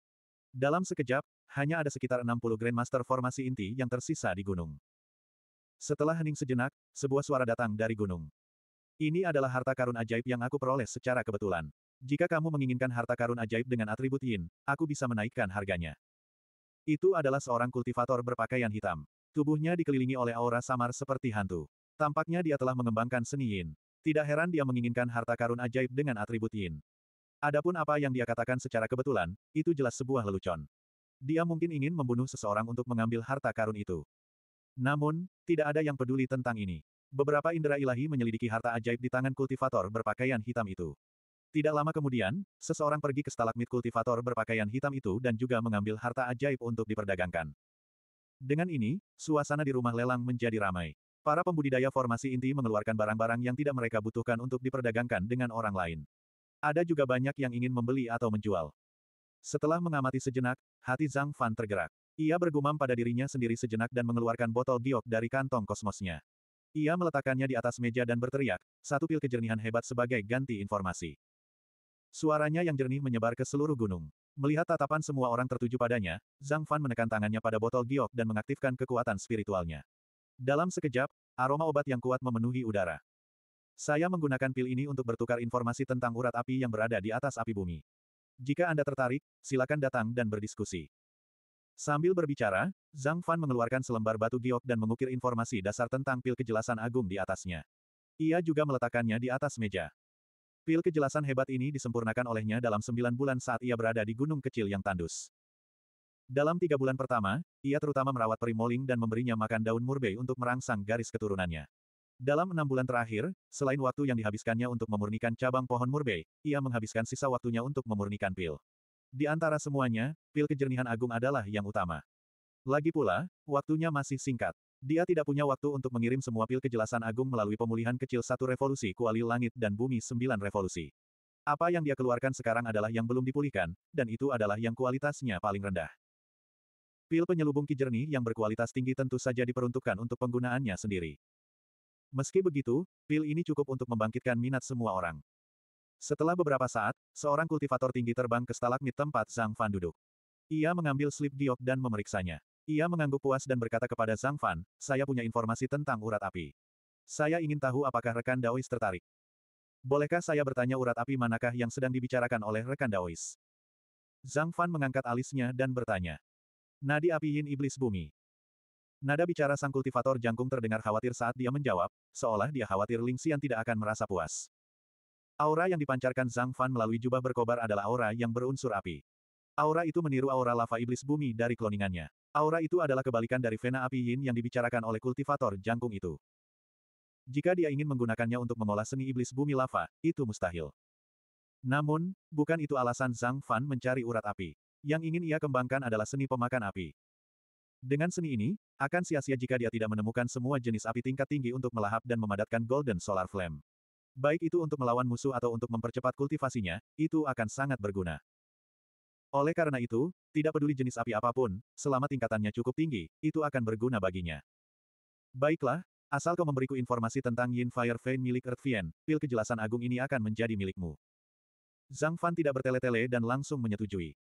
Dalam sekejap, hanya ada sekitar 60 Grandmaster formasi inti yang tersisa di gunung. Setelah hening sejenak, sebuah suara datang dari gunung. Ini adalah harta karun ajaib yang aku peroleh secara kebetulan. Jika kamu menginginkan harta karun ajaib dengan atribut yin, aku bisa menaikkan harganya. Itu adalah seorang kultivator berpakaian hitam. Tubuhnya dikelilingi oleh aura samar seperti hantu. Tampaknya dia telah mengembangkan seni yin. Tidak heran dia menginginkan harta karun ajaib dengan atribut yin. Adapun apa yang dia katakan secara kebetulan, itu jelas sebuah lelucon. Dia mungkin ingin membunuh seseorang untuk mengambil harta karun itu. Namun, tidak ada yang peduli tentang ini. Beberapa indera ilahi menyelidiki harta ajaib di tangan kultivator berpakaian hitam itu. Tidak lama kemudian, seseorang pergi ke stalagmit kultivator berpakaian hitam itu dan juga mengambil harta ajaib untuk diperdagangkan. Dengan ini, suasana di rumah lelang menjadi ramai. Para pembudidaya formasi inti mengeluarkan barang-barang yang tidak mereka butuhkan untuk diperdagangkan dengan orang lain. Ada juga banyak yang ingin membeli atau menjual. Setelah mengamati sejenak, hati Zhang Fan tergerak. Ia bergumam pada dirinya sendiri sejenak dan mengeluarkan botol giok dari kantong kosmosnya. Ia meletakkannya di atas meja dan berteriak, satu pil kejernihan hebat sebagai ganti informasi. Suaranya yang jernih menyebar ke seluruh gunung. Melihat tatapan semua orang tertuju padanya, Zhang Fan menekan tangannya pada botol giok dan mengaktifkan kekuatan spiritualnya. Dalam sekejap, aroma obat yang kuat memenuhi udara. Saya menggunakan pil ini untuk bertukar informasi tentang urat api yang berada di atas api bumi. Jika Anda tertarik, silakan datang dan berdiskusi. Sambil berbicara, Zhang Fan mengeluarkan selembar batu giok dan mengukir informasi dasar tentang pil kejelasan agung di atasnya. Ia juga meletakkannya di atas meja. Pil kejelasan hebat ini disempurnakan olehnya dalam sembilan bulan saat ia berada di gunung kecil yang tandus. Dalam tiga bulan pertama, ia terutama merawat perimoling dan memberinya makan daun murbei untuk merangsang garis keturunannya. Dalam enam bulan terakhir, selain waktu yang dihabiskannya untuk memurnikan cabang pohon murbei, ia menghabiskan sisa waktunya untuk memurnikan pil. Di antara semuanya, pil kejernihan agung adalah yang utama. Lagi pula, waktunya masih singkat. Dia tidak punya waktu untuk mengirim semua pil kejelasan agung melalui pemulihan kecil satu revolusi kuali langit dan bumi sembilan revolusi. Apa yang dia keluarkan sekarang adalah yang belum dipulihkan, dan itu adalah yang kualitasnya paling rendah. Pil penyelubung kijerni yang berkualitas tinggi tentu saja diperuntukkan untuk penggunaannya sendiri. Meski begitu, pil ini cukup untuk membangkitkan minat semua orang. Setelah beberapa saat, seorang kultivator tinggi terbang ke stalagmit tempat Zhang Fan duduk. Ia mengambil slip giok dan memeriksanya. Ia mengangguk puas dan berkata kepada Zhang Fan, saya punya informasi tentang urat api. Saya ingin tahu apakah rekan Daois tertarik. Bolehkah saya bertanya urat api manakah yang sedang dibicarakan oleh rekan Daois? Zhang Fan mengangkat alisnya dan bertanya. Nadi api Yin Iblis Bumi. Nada bicara sang kultivator jangkung terdengar khawatir saat dia menjawab, seolah dia khawatir Ling Xian tidak akan merasa puas. Aura yang dipancarkan Zhang Fan melalui jubah berkobar adalah aura yang berunsur api. Aura itu meniru aura lava iblis bumi dari kloningannya. Aura itu adalah kebalikan dari Vena Api Yin yang dibicarakan oleh kultivator jangkung itu. Jika dia ingin menggunakannya untuk mengolah seni iblis bumi lava, itu mustahil. Namun, bukan itu alasan Zhang Fan mencari urat api. Yang ingin ia kembangkan adalah seni pemakan api. Dengan seni ini, akan sia-sia jika dia tidak menemukan semua jenis api tingkat tinggi untuk melahap dan memadatkan Golden Solar Flame. Baik itu untuk melawan musuh atau untuk mempercepat kultivasinya, itu akan sangat berguna. Oleh karena itu, tidak peduli jenis api apapun, selama tingkatannya cukup tinggi, itu akan berguna baginya. Baiklah, asal kau memberiku informasi tentang Yin Fire Vein milik Earth pil kejelasan agung ini akan menjadi milikmu. Zhang Fan tidak bertele-tele dan langsung menyetujui.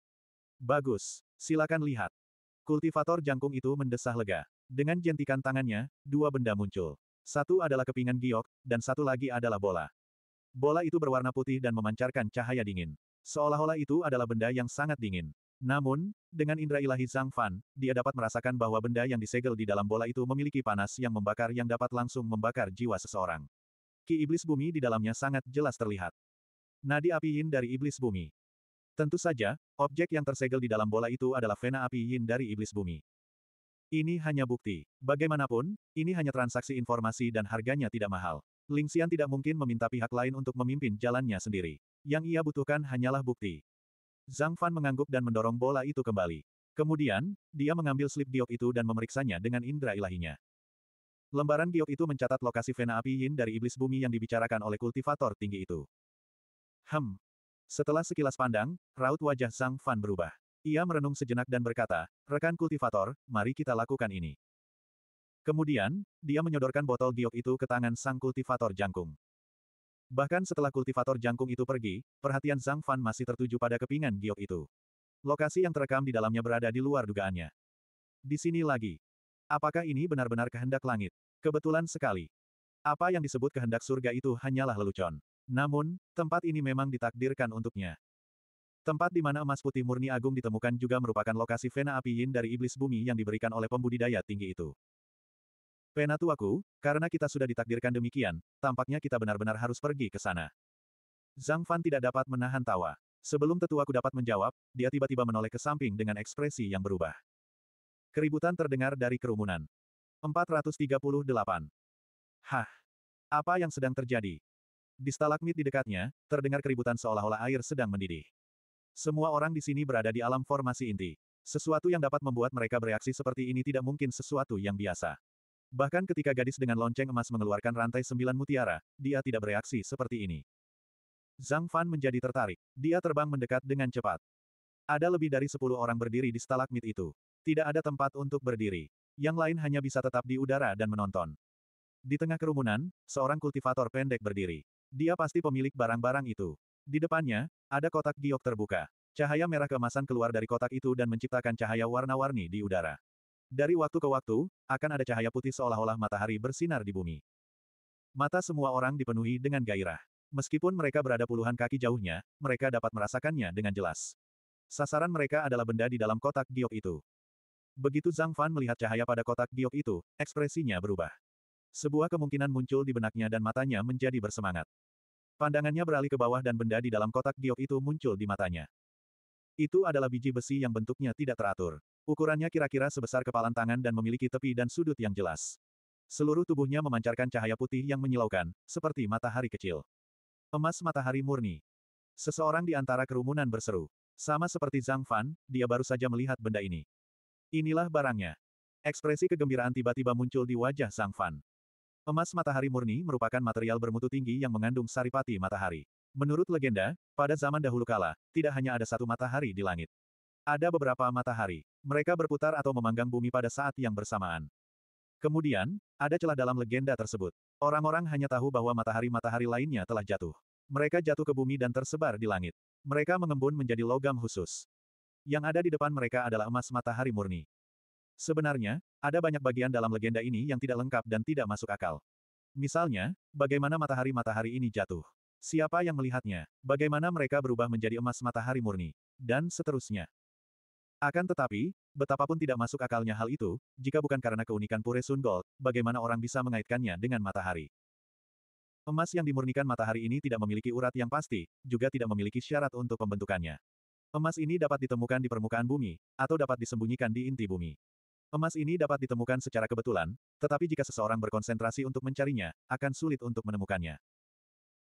Bagus, silakan lihat. Kultivator jangkung itu mendesah lega. Dengan jentikan tangannya, dua benda muncul. Satu adalah kepingan giok, dan satu lagi adalah bola. Bola itu berwarna putih dan memancarkan cahaya dingin. Seolah-olah itu adalah benda yang sangat dingin. Namun, dengan indera ilahi Zhang Fan, dia dapat merasakan bahwa benda yang disegel di dalam bola itu memiliki panas yang membakar yang dapat langsung membakar jiwa seseorang. Ki iblis bumi di dalamnya sangat jelas terlihat. Nadi api yin dari iblis bumi. Tentu saja, objek yang tersegel di dalam bola itu adalah vena api yin dari iblis bumi. Ini hanya bukti. Bagaimanapun, ini hanya transaksi informasi dan harganya tidak mahal. Ling Xian tidak mungkin meminta pihak lain untuk memimpin jalannya sendiri. Yang ia butuhkan hanyalah bukti. Zhang Fan mengangguk dan mendorong bola itu kembali. Kemudian, dia mengambil slip giok itu dan memeriksanya dengan indera ilahinya. Lembaran giok itu mencatat lokasi vena api yin dari iblis bumi yang dibicarakan oleh kultivator tinggi itu. Hem. Setelah sekilas pandang, raut wajah Zhang Fan berubah. Ia merenung sejenak dan berkata, rekan kultivator, mari kita lakukan ini. Kemudian, dia menyodorkan botol giok itu ke tangan sang kultivator jangkung. Bahkan setelah kultivator jangkung itu pergi, perhatian Zhang Fan masih tertuju pada kepingan giok itu. Lokasi yang terekam di dalamnya berada di luar dugaannya. Di sini lagi. Apakah ini benar-benar kehendak langit? Kebetulan sekali. Apa yang disebut kehendak surga itu hanyalah lelucon. Namun, tempat ini memang ditakdirkan untuknya. Tempat di mana emas putih murni agung ditemukan juga merupakan lokasi Vena Api Yin dari iblis bumi yang diberikan oleh pembudidaya tinggi itu. Penatuaku, karena kita sudah ditakdirkan demikian, tampaknya kita benar-benar harus pergi ke sana. Zhang Fan tidak dapat menahan tawa. Sebelum tetuaku dapat menjawab, dia tiba-tiba menoleh ke samping dengan ekspresi yang berubah. Keributan terdengar dari kerumunan. 438. Hah? Apa yang sedang terjadi? Di stalagmit di dekatnya, terdengar keributan seolah-olah air sedang mendidih. Semua orang di sini berada di alam formasi inti. Sesuatu yang dapat membuat mereka bereaksi seperti ini tidak mungkin sesuatu yang biasa. Bahkan ketika gadis dengan lonceng emas mengeluarkan rantai sembilan mutiara, dia tidak bereaksi seperti ini. Zhang Fan menjadi tertarik. Dia terbang mendekat dengan cepat. Ada lebih dari sepuluh orang berdiri di stalagmit itu. Tidak ada tempat untuk berdiri. Yang lain hanya bisa tetap di udara dan menonton. Di tengah kerumunan, seorang kultivator pendek berdiri. Dia pasti pemilik barang-barang itu. Di depannya, ada kotak giok terbuka. Cahaya merah keemasan keluar dari kotak itu dan menciptakan cahaya warna-warni di udara. Dari waktu ke waktu, akan ada cahaya putih seolah-olah matahari bersinar di bumi. Mata semua orang dipenuhi dengan gairah. Meskipun mereka berada puluhan kaki jauhnya, mereka dapat merasakannya dengan jelas. Sasaran mereka adalah benda di dalam kotak giok itu. Begitu Zhang Fan melihat cahaya pada kotak giok itu, ekspresinya berubah. Sebuah kemungkinan muncul di benaknya dan matanya menjadi bersemangat. Pandangannya beralih ke bawah dan benda di dalam kotak giok itu muncul di matanya. Itu adalah biji besi yang bentuknya tidak teratur. Ukurannya kira-kira sebesar kepalan tangan dan memiliki tepi dan sudut yang jelas. Seluruh tubuhnya memancarkan cahaya putih yang menyilaukan, seperti matahari kecil. Emas matahari murni. Seseorang di antara kerumunan berseru. Sama seperti Zhang Fan, dia baru saja melihat benda ini. Inilah barangnya. Ekspresi kegembiraan tiba-tiba muncul di wajah Zhang Fan. Emas matahari murni merupakan material bermutu tinggi yang mengandung saripati matahari. Menurut legenda, pada zaman dahulu kala, tidak hanya ada satu matahari di langit. Ada beberapa matahari. Mereka berputar atau memanggang bumi pada saat yang bersamaan. Kemudian, ada celah dalam legenda tersebut. Orang-orang hanya tahu bahwa matahari-matahari lainnya telah jatuh. Mereka jatuh ke bumi dan tersebar di langit. Mereka mengembun menjadi logam khusus. Yang ada di depan mereka adalah emas matahari murni. Sebenarnya, ada banyak bagian dalam legenda ini yang tidak lengkap dan tidak masuk akal. Misalnya, bagaimana matahari-matahari ini jatuh. Siapa yang melihatnya, bagaimana mereka berubah menjadi emas matahari murni, dan seterusnya. Akan tetapi, betapapun tidak masuk akalnya hal itu, jika bukan karena keunikan pure Sun Gold, bagaimana orang bisa mengaitkannya dengan matahari? Emas yang dimurnikan matahari ini tidak memiliki urat yang pasti, juga tidak memiliki syarat untuk pembentukannya. Emas ini dapat ditemukan di permukaan bumi, atau dapat disembunyikan di inti bumi. Emas ini dapat ditemukan secara kebetulan, tetapi jika seseorang berkonsentrasi untuk mencarinya, akan sulit untuk menemukannya.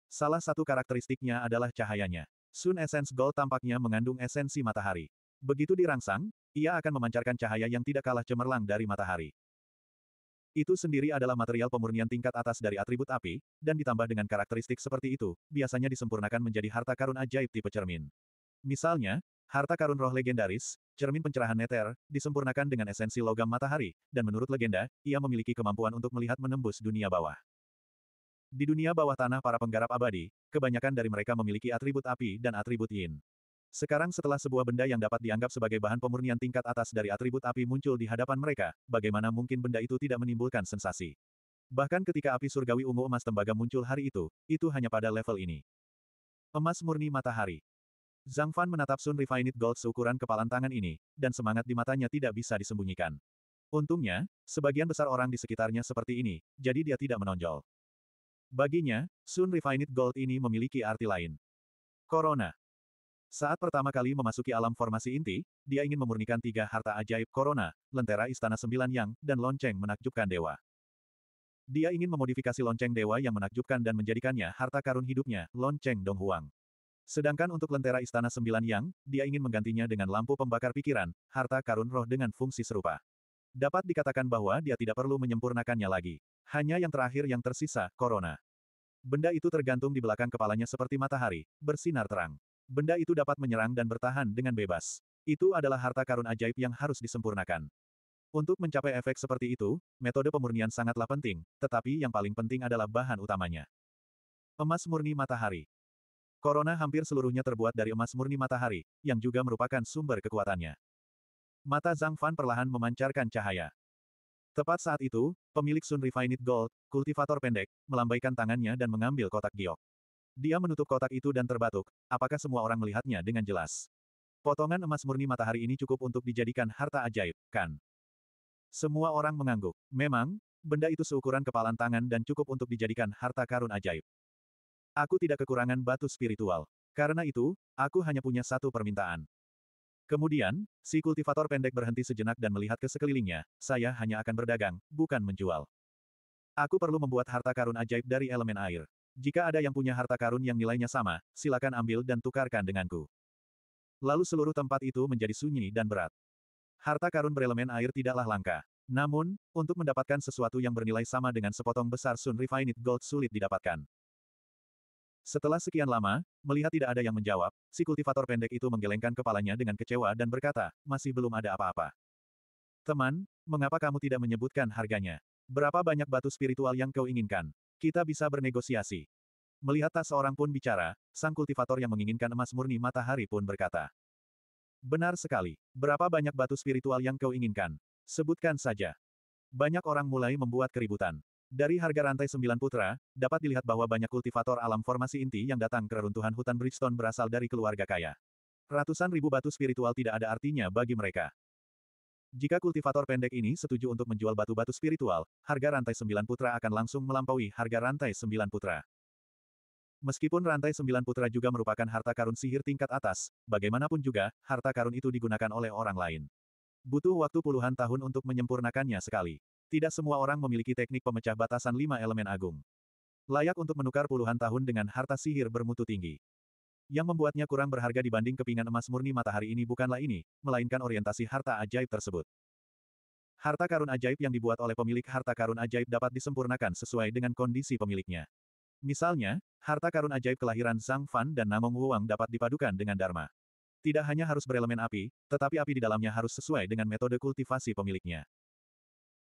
Salah satu karakteristiknya adalah cahayanya. Sun Essence Gold tampaknya mengandung esensi matahari. Begitu dirangsang, ia akan memancarkan cahaya yang tidak kalah cemerlang dari matahari. Itu sendiri adalah material pemurnian tingkat atas dari atribut api, dan ditambah dengan karakteristik seperti itu, biasanya disempurnakan menjadi harta karun ajaib tipe cermin. Misalnya, harta karun roh legendaris, cermin pencerahan neter, disempurnakan dengan esensi logam matahari, dan menurut legenda, ia memiliki kemampuan untuk melihat menembus dunia bawah. Di dunia bawah tanah para penggarap abadi, kebanyakan dari mereka memiliki atribut api dan atribut yin. Sekarang setelah sebuah benda yang dapat dianggap sebagai bahan pemurnian tingkat atas dari atribut api muncul di hadapan mereka, bagaimana mungkin benda itu tidak menimbulkan sensasi? Bahkan ketika api surgawi ungu emas tembaga muncul hari itu, itu hanya pada level ini. Emas murni matahari. Zhang Fan menatap Sun Refined Gold seukuran kepalan tangan ini, dan semangat di matanya tidak bisa disembunyikan. Untungnya, sebagian besar orang di sekitarnya seperti ini, jadi dia tidak menonjol. Baginya, Sun Refined Gold ini memiliki arti lain. Corona. Saat pertama kali memasuki alam formasi inti, dia ingin memurnikan tiga harta ajaib Corona, Lentera Istana Sembilan Yang, dan lonceng menakjubkan dewa. Dia ingin memodifikasi lonceng dewa yang menakjubkan dan menjadikannya harta karun hidupnya, lonceng Donghuang. Sedangkan untuk Lentera Istana Sembilan Yang, dia ingin menggantinya dengan lampu pembakar pikiran, harta karun roh dengan fungsi serupa. Dapat dikatakan bahwa dia tidak perlu menyempurnakannya lagi. Hanya yang terakhir yang tersisa, Corona. Benda itu tergantung di belakang kepalanya seperti matahari, bersinar terang. Benda itu dapat menyerang dan bertahan dengan bebas. Itu adalah harta karun ajaib yang harus disempurnakan. Untuk mencapai efek seperti itu, metode pemurnian sangatlah penting, tetapi yang paling penting adalah bahan utamanya. Emas murni matahari. Korona hampir seluruhnya terbuat dari emas murni matahari, yang juga merupakan sumber kekuatannya. Mata Zhang Fan perlahan memancarkan cahaya. Tepat saat itu, pemilik Sun Refined Gold, kultivator pendek, melambaikan tangannya dan mengambil kotak giok. Dia menutup kotak itu dan terbatuk, apakah semua orang melihatnya dengan jelas. Potongan emas murni matahari ini cukup untuk dijadikan harta ajaib, kan? Semua orang mengangguk. Memang, benda itu seukuran kepalan tangan dan cukup untuk dijadikan harta karun ajaib. Aku tidak kekurangan batu spiritual. Karena itu, aku hanya punya satu permintaan. Kemudian, si kultivator pendek berhenti sejenak dan melihat ke sekelilingnya, saya hanya akan berdagang, bukan menjual. Aku perlu membuat harta karun ajaib dari elemen air. Jika ada yang punya harta karun yang nilainya sama, silakan ambil dan tukarkan denganku. Lalu seluruh tempat itu menjadi sunyi dan berat. Harta karun berelemen air tidaklah langka. Namun, untuk mendapatkan sesuatu yang bernilai sama dengan sepotong besar Sun Refined Gold sulit didapatkan. Setelah sekian lama, melihat tidak ada yang menjawab, si kultivator pendek itu menggelengkan kepalanya dengan kecewa dan berkata, masih belum ada apa-apa. Teman, mengapa kamu tidak menyebutkan harganya? Berapa banyak batu spiritual yang kau inginkan? Kita bisa bernegosiasi. Melihat tak seorang pun bicara, sang kultivator yang menginginkan emas murni matahari pun berkata. Benar sekali. Berapa banyak batu spiritual yang kau inginkan? Sebutkan saja. Banyak orang mulai membuat keributan. Dari harga rantai sembilan putra, dapat dilihat bahwa banyak kultivator alam formasi inti yang datang ke reruntuhan hutan Bridgestone berasal dari keluarga kaya. Ratusan ribu batu spiritual tidak ada artinya bagi mereka. Jika kultivator pendek ini setuju untuk menjual batu-batu spiritual, harga rantai sembilan putra akan langsung melampaui harga rantai sembilan putra. Meskipun rantai sembilan putra juga merupakan harta karun sihir tingkat atas, bagaimanapun juga, harta karun itu digunakan oleh orang lain. Butuh waktu puluhan tahun untuk menyempurnakannya sekali. Tidak semua orang memiliki teknik pemecah batasan lima elemen agung. Layak untuk menukar puluhan tahun dengan harta sihir bermutu tinggi. Yang membuatnya kurang berharga dibanding kepingan emas murni matahari ini bukanlah ini, melainkan orientasi harta ajaib tersebut. Harta karun ajaib yang dibuat oleh pemilik harta karun ajaib dapat disempurnakan sesuai dengan kondisi pemiliknya. Misalnya, harta karun ajaib kelahiran Zhang Fan dan Namong Wuang dapat dipadukan dengan Dharma. Tidak hanya harus berelemen api, tetapi api di dalamnya harus sesuai dengan metode kultivasi pemiliknya.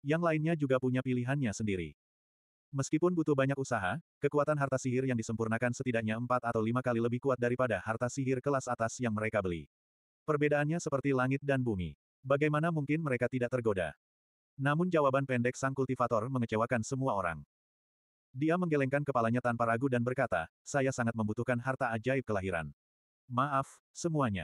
Yang lainnya juga punya pilihannya sendiri. Meskipun butuh banyak usaha, kekuatan harta sihir yang disempurnakan setidaknya empat atau lima kali lebih kuat daripada harta sihir kelas atas yang mereka beli. Perbedaannya seperti langit dan bumi. Bagaimana mungkin mereka tidak tergoda? Namun jawaban pendek sang kultivator mengecewakan semua orang. Dia menggelengkan kepalanya tanpa ragu dan berkata, saya sangat membutuhkan harta ajaib kelahiran. Maaf, semuanya.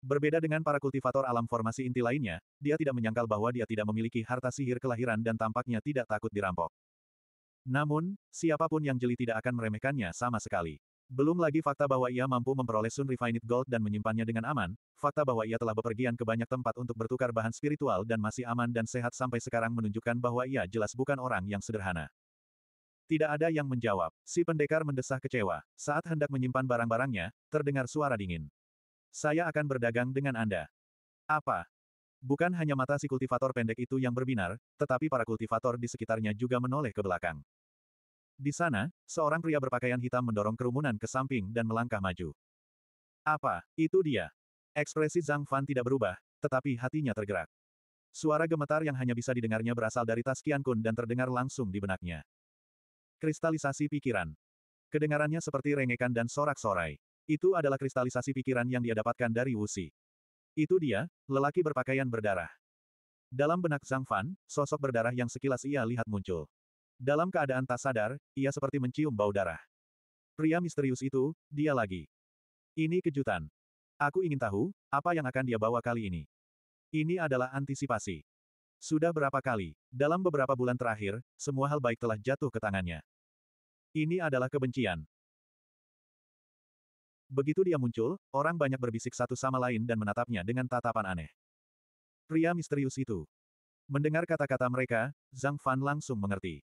Berbeda dengan para kultivator alam formasi inti lainnya, dia tidak menyangkal bahwa dia tidak memiliki harta sihir kelahiran dan tampaknya tidak takut dirampok. Namun, siapapun yang jeli tidak akan meremehkannya sama sekali. Belum lagi fakta bahwa ia mampu memperoleh Sun Refined Gold dan menyimpannya dengan aman, fakta bahwa ia telah bepergian ke banyak tempat untuk bertukar bahan spiritual dan masih aman dan sehat sampai sekarang menunjukkan bahwa ia jelas bukan orang yang sederhana. Tidak ada yang menjawab. Si pendekar mendesah kecewa. Saat hendak menyimpan barang-barangnya, terdengar suara dingin. Saya akan berdagang dengan Anda. Apa? Bukan hanya mata si kultivator pendek itu yang berbinar, tetapi para kultivator di sekitarnya juga menoleh ke belakang. Di sana, seorang pria berpakaian hitam mendorong kerumunan ke samping dan melangkah maju. Apa, itu dia? Ekspresi Zhang Fan tidak berubah, tetapi hatinya tergerak. Suara gemetar yang hanya bisa didengarnya berasal dari tas Qian Kun dan terdengar langsung di benaknya. Kristalisasi pikiran. Kedengarannya seperti rengekan dan sorak-sorai. Itu adalah kristalisasi pikiran yang dia dapatkan dari Wuxi. Itu dia, lelaki berpakaian berdarah. Dalam benak Zhang Fan, sosok berdarah yang sekilas ia lihat muncul. Dalam keadaan tak sadar, ia seperti mencium bau darah. Pria misterius itu, dia lagi. Ini kejutan. Aku ingin tahu, apa yang akan dia bawa kali ini. Ini adalah antisipasi. Sudah berapa kali, dalam beberapa bulan terakhir, semua hal baik telah jatuh ke tangannya. Ini adalah kebencian. Begitu dia muncul, orang banyak berbisik satu sama lain dan menatapnya dengan tatapan aneh. Pria misterius itu. Mendengar kata-kata mereka, Zhang Fan langsung mengerti.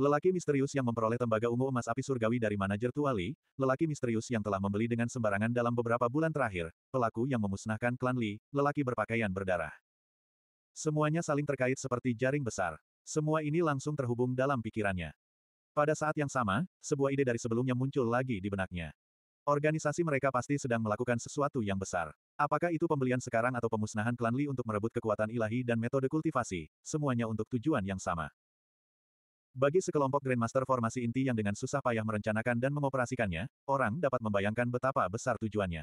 Lelaki misterius yang memperoleh tembaga ungu emas api surgawi dari manajer Tuali, lelaki misterius yang telah membeli dengan sembarangan dalam beberapa bulan terakhir, pelaku yang memusnahkan klan Li, lelaki berpakaian berdarah. Semuanya saling terkait seperti jaring besar. Semua ini langsung terhubung dalam pikirannya. Pada saat yang sama, sebuah ide dari sebelumnya muncul lagi di benaknya. Organisasi mereka pasti sedang melakukan sesuatu yang besar. Apakah itu pembelian sekarang atau pemusnahan klan Li untuk merebut kekuatan ilahi dan metode kultivasi, semuanya untuk tujuan yang sama. Bagi sekelompok Grandmaster formasi inti yang dengan susah payah merencanakan dan mengoperasikannya, orang dapat membayangkan betapa besar tujuannya.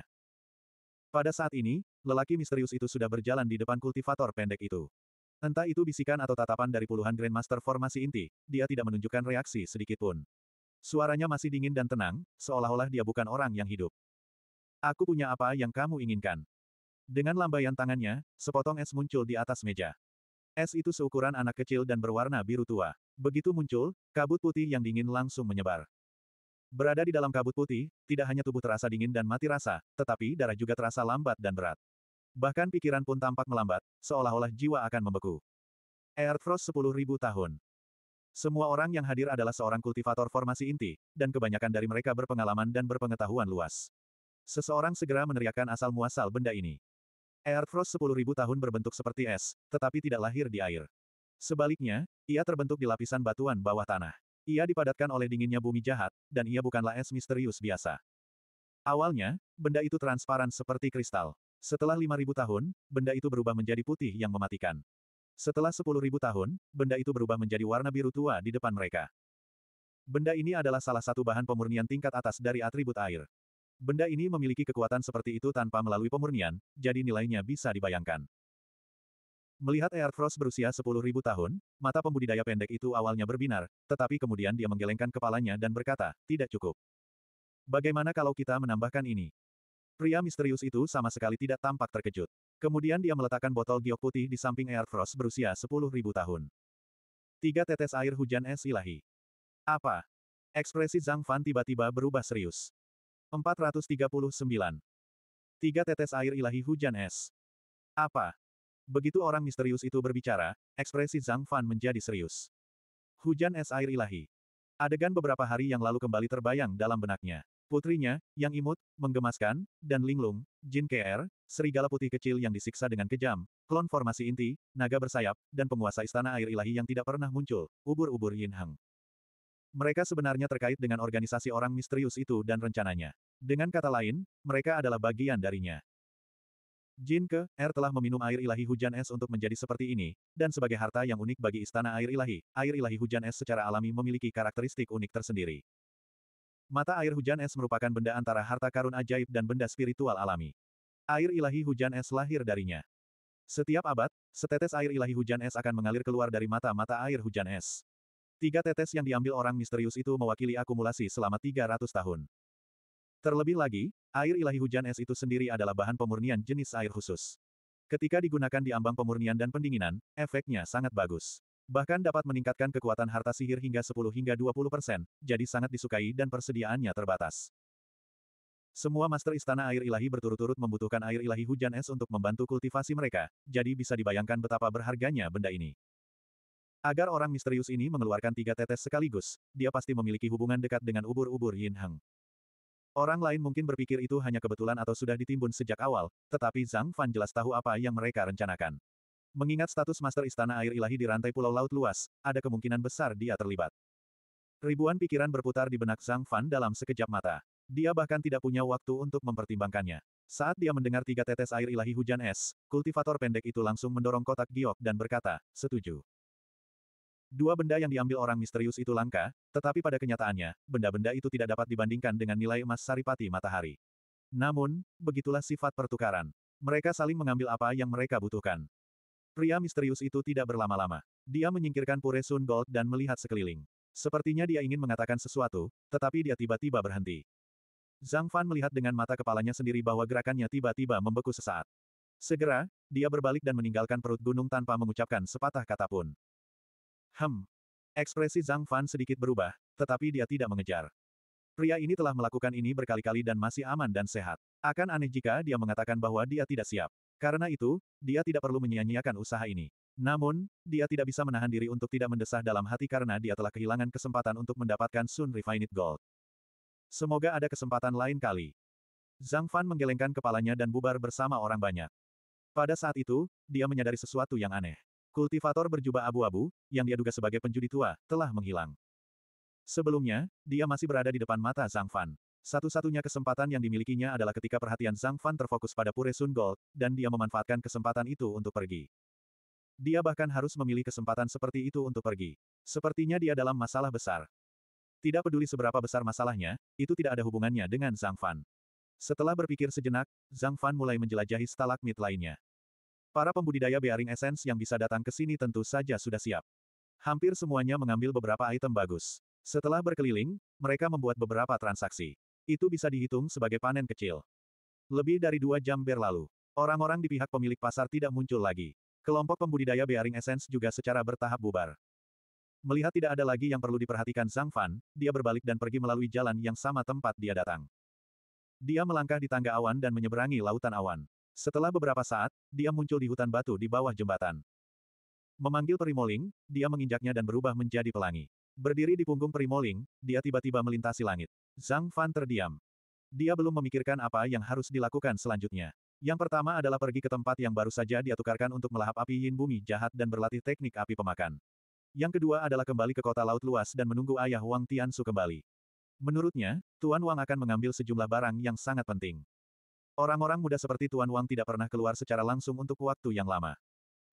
Pada saat ini, lelaki misterius itu sudah berjalan di depan kultivator pendek itu. Entah itu bisikan atau tatapan dari puluhan Grandmaster formasi inti, dia tidak menunjukkan reaksi sedikitpun. Suaranya masih dingin dan tenang, seolah-olah dia bukan orang yang hidup. Aku punya apa yang kamu inginkan. Dengan lambaian tangannya, sepotong es muncul di atas meja. Es itu seukuran anak kecil dan berwarna biru tua. Begitu muncul, kabut putih yang dingin langsung menyebar. Berada di dalam kabut putih, tidak hanya tubuh terasa dingin dan mati rasa, tetapi darah juga terasa lambat dan berat. Bahkan pikiran pun tampak melambat, seolah-olah jiwa akan membeku. Air Frost 10.000 tahun. Semua orang yang hadir adalah seorang kultivator formasi inti, dan kebanyakan dari mereka berpengalaman dan berpengetahuan luas. Seseorang segera meneriakkan asal-muasal benda ini. Air Airfrost 10.000 tahun berbentuk seperti es, tetapi tidak lahir di air. Sebaliknya, ia terbentuk di lapisan batuan bawah tanah. Ia dipadatkan oleh dinginnya bumi jahat, dan ia bukanlah es misterius biasa. Awalnya, benda itu transparan seperti kristal. Setelah 5.000 tahun, benda itu berubah menjadi putih yang mematikan. Setelah 10.000 tahun, benda itu berubah menjadi warna biru tua di depan mereka. Benda ini adalah salah satu bahan pemurnian tingkat atas dari atribut air. Benda ini memiliki kekuatan seperti itu tanpa melalui pemurnian, jadi nilainya bisa dibayangkan. Melihat Airfrost berusia 10.000 tahun, mata pembudidaya pendek itu awalnya berbinar, tetapi kemudian dia menggelengkan kepalanya dan berkata, tidak cukup. Bagaimana kalau kita menambahkan ini? Pria misterius itu sama sekali tidak tampak terkejut. Kemudian dia meletakkan botol giok putih di samping Airfrost berusia 10.000 tahun. Tiga tetes air hujan es ilahi. Apa? Ekspresi Zhang Fan tiba-tiba berubah serius. 439. Tiga tetes air ilahi hujan es. Apa? Begitu orang misterius itu berbicara, ekspresi Zhang Fan menjadi serius. Hujan es air ilahi. Adegan beberapa hari yang lalu kembali terbayang dalam benaknya. Putrinya, yang imut, menggemaskan, dan linglung, Jin KR, serigala putih kecil yang disiksa dengan kejam, klon formasi inti, naga bersayap, dan penguasa istana air ilahi yang tidak pernah muncul, ubur-ubur Yin Hang. Mereka sebenarnya terkait dengan organisasi orang misterius itu dan rencananya. Dengan kata lain, mereka adalah bagian darinya. Jin Ke, Er telah meminum air ilahi hujan es untuk menjadi seperti ini, dan sebagai harta yang unik bagi istana air ilahi, air ilahi hujan es secara alami memiliki karakteristik unik tersendiri. Mata air hujan es merupakan benda antara harta karun ajaib dan benda spiritual alami. Air ilahi hujan es lahir darinya. Setiap abad, setetes air ilahi hujan es akan mengalir keluar dari mata-mata air hujan es. Tiga tetes yang diambil orang misterius itu mewakili akumulasi selama 300 tahun. Terlebih lagi, air ilahi hujan es itu sendiri adalah bahan pemurnian jenis air khusus. Ketika digunakan di ambang pemurnian dan pendinginan, efeknya sangat bagus. Bahkan dapat meningkatkan kekuatan harta sihir hingga 10 hingga 20 persen, jadi sangat disukai dan persediaannya terbatas. Semua master istana air ilahi berturut-turut membutuhkan air ilahi hujan es untuk membantu kultivasi mereka, jadi bisa dibayangkan betapa berharganya benda ini. Agar orang misterius ini mengeluarkan tiga tetes sekaligus, dia pasti memiliki hubungan dekat dengan ubur-ubur Yin Heng. Orang lain mungkin berpikir itu hanya kebetulan atau sudah ditimbun sejak awal, tetapi Zhang Fan jelas tahu apa yang mereka rencanakan. Mengingat status Master Istana Air Ilahi di rantai Pulau Laut Luas, ada kemungkinan besar dia terlibat. Ribuan pikiran berputar di benak Zhang Fan dalam sekejap mata. Dia bahkan tidak punya waktu untuk mempertimbangkannya. Saat dia mendengar tiga tetes air ilahi hujan es, kultivator pendek itu langsung mendorong kotak giok dan berkata, setuju. Dua benda yang diambil orang misterius itu langka, tetapi pada kenyataannya, benda-benda itu tidak dapat dibandingkan dengan nilai emas saripati matahari. Namun, begitulah sifat pertukaran. Mereka saling mengambil apa yang mereka butuhkan. Pria misterius itu tidak berlama-lama. Dia menyingkirkan Pure Sun Gold dan melihat sekeliling. Sepertinya dia ingin mengatakan sesuatu, tetapi dia tiba-tiba berhenti. Zhang Fan melihat dengan mata kepalanya sendiri bahwa gerakannya tiba-tiba membeku sesaat. Segera, dia berbalik dan meninggalkan perut gunung tanpa mengucapkan sepatah kata pun. Hem. Ekspresi Zhang Fan sedikit berubah, tetapi dia tidak mengejar. Pria ini telah melakukan ini berkali-kali dan masih aman dan sehat. Akan aneh jika dia mengatakan bahwa dia tidak siap. Karena itu, dia tidak perlu menyia-nyiakan usaha ini. Namun, dia tidak bisa menahan diri untuk tidak mendesah dalam hati karena dia telah kehilangan kesempatan untuk mendapatkan Sun Refined Gold. Semoga ada kesempatan lain kali. Zhang Fan menggelengkan kepalanya dan bubar bersama orang banyak. Pada saat itu, dia menyadari sesuatu yang aneh. Kultivator berjubah abu-abu, yang dia duga sebagai penjudi tua, telah menghilang. Sebelumnya, dia masih berada di depan mata Zhang Fan. Satu-satunya kesempatan yang dimilikinya adalah ketika perhatian Zhang Fan terfokus pada Pure Sun Gold, dan dia memanfaatkan kesempatan itu untuk pergi. Dia bahkan harus memilih kesempatan seperti itu untuk pergi. Sepertinya dia dalam masalah besar. Tidak peduli seberapa besar masalahnya, itu tidak ada hubungannya dengan Zhang Fan. Setelah berpikir sejenak, Zhang Fan mulai menjelajahi stalagmit lainnya. Para pembudidaya bearing essence yang bisa datang ke sini tentu saja sudah siap. Hampir semuanya mengambil beberapa item bagus. Setelah berkeliling, mereka membuat beberapa transaksi. Itu bisa dihitung sebagai panen kecil. Lebih dari dua jam berlalu. Orang-orang di pihak pemilik pasar tidak muncul lagi. Kelompok pembudidaya bearing essence juga secara bertahap bubar. Melihat tidak ada lagi yang perlu diperhatikan Zhang Fan, dia berbalik dan pergi melalui jalan yang sama tempat dia datang. Dia melangkah di tangga awan dan menyeberangi lautan awan. Setelah beberapa saat, dia muncul di hutan batu di bawah jembatan. Memanggil Perimoling, dia menginjaknya dan berubah menjadi pelangi. Berdiri di punggung Perimoling, dia tiba-tiba melintasi langit. Zhang Fan terdiam. Dia belum memikirkan apa yang harus dilakukan selanjutnya. Yang pertama adalah pergi ke tempat yang baru saja dia tukarkan untuk melahap api yin bumi jahat dan berlatih teknik api pemakan. Yang kedua adalah kembali ke kota laut luas dan menunggu ayah Wang Tian Su kembali. Menurutnya, Tuan Wang akan mengambil sejumlah barang yang sangat penting. Orang-orang muda seperti Tuan Wang tidak pernah keluar secara langsung untuk waktu yang lama.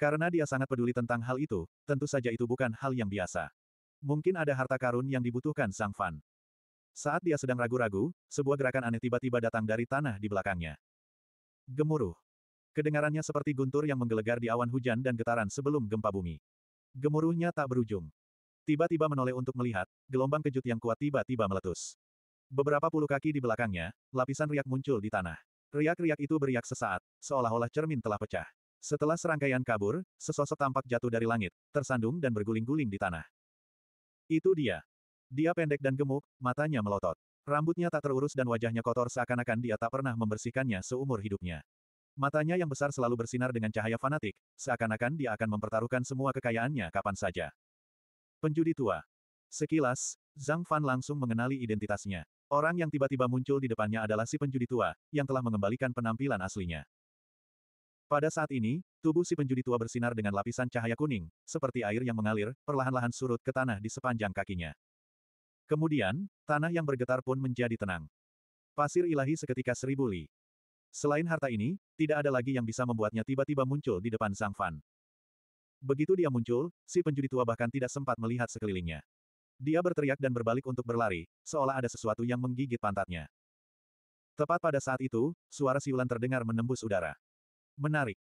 Karena dia sangat peduli tentang hal itu, tentu saja itu bukan hal yang biasa. Mungkin ada harta karun yang dibutuhkan Sang Fan. Saat dia sedang ragu-ragu, sebuah gerakan aneh tiba-tiba datang dari tanah di belakangnya. Gemuruh. Kedengarannya seperti guntur yang menggelegar di awan hujan dan getaran sebelum gempa bumi. Gemuruhnya tak berujung. Tiba-tiba menoleh untuk melihat, gelombang kejut yang kuat tiba-tiba meletus. Beberapa puluh kaki di belakangnya, lapisan riak muncul di tanah. Riak-riak itu beriak sesaat, seolah-olah cermin telah pecah. Setelah serangkaian kabur, sesosok tampak jatuh dari langit, tersandung dan berguling-guling di tanah. Itu dia. Dia pendek dan gemuk, matanya melotot. Rambutnya tak terurus dan wajahnya kotor seakan-akan dia tak pernah membersihkannya seumur hidupnya. Matanya yang besar selalu bersinar dengan cahaya fanatik, seakan-akan dia akan mempertaruhkan semua kekayaannya kapan saja. Penjudi tua. Sekilas, Zhang Fan langsung mengenali identitasnya. Orang yang tiba-tiba muncul di depannya adalah si penjudi tua, yang telah mengembalikan penampilan aslinya. Pada saat ini, tubuh si penjudi tua bersinar dengan lapisan cahaya kuning, seperti air yang mengalir, perlahan-lahan surut ke tanah di sepanjang kakinya. Kemudian, tanah yang bergetar pun menjadi tenang. Pasir ilahi seketika seribu li. Selain harta ini, tidak ada lagi yang bisa membuatnya tiba-tiba muncul di depan Zhang Fan. Begitu dia muncul, si penjudi tua bahkan tidak sempat melihat sekelilingnya. Dia berteriak dan berbalik untuk berlari, seolah ada sesuatu yang menggigit pantatnya. Tepat pada saat itu, suara siulan terdengar menembus udara. Menarik.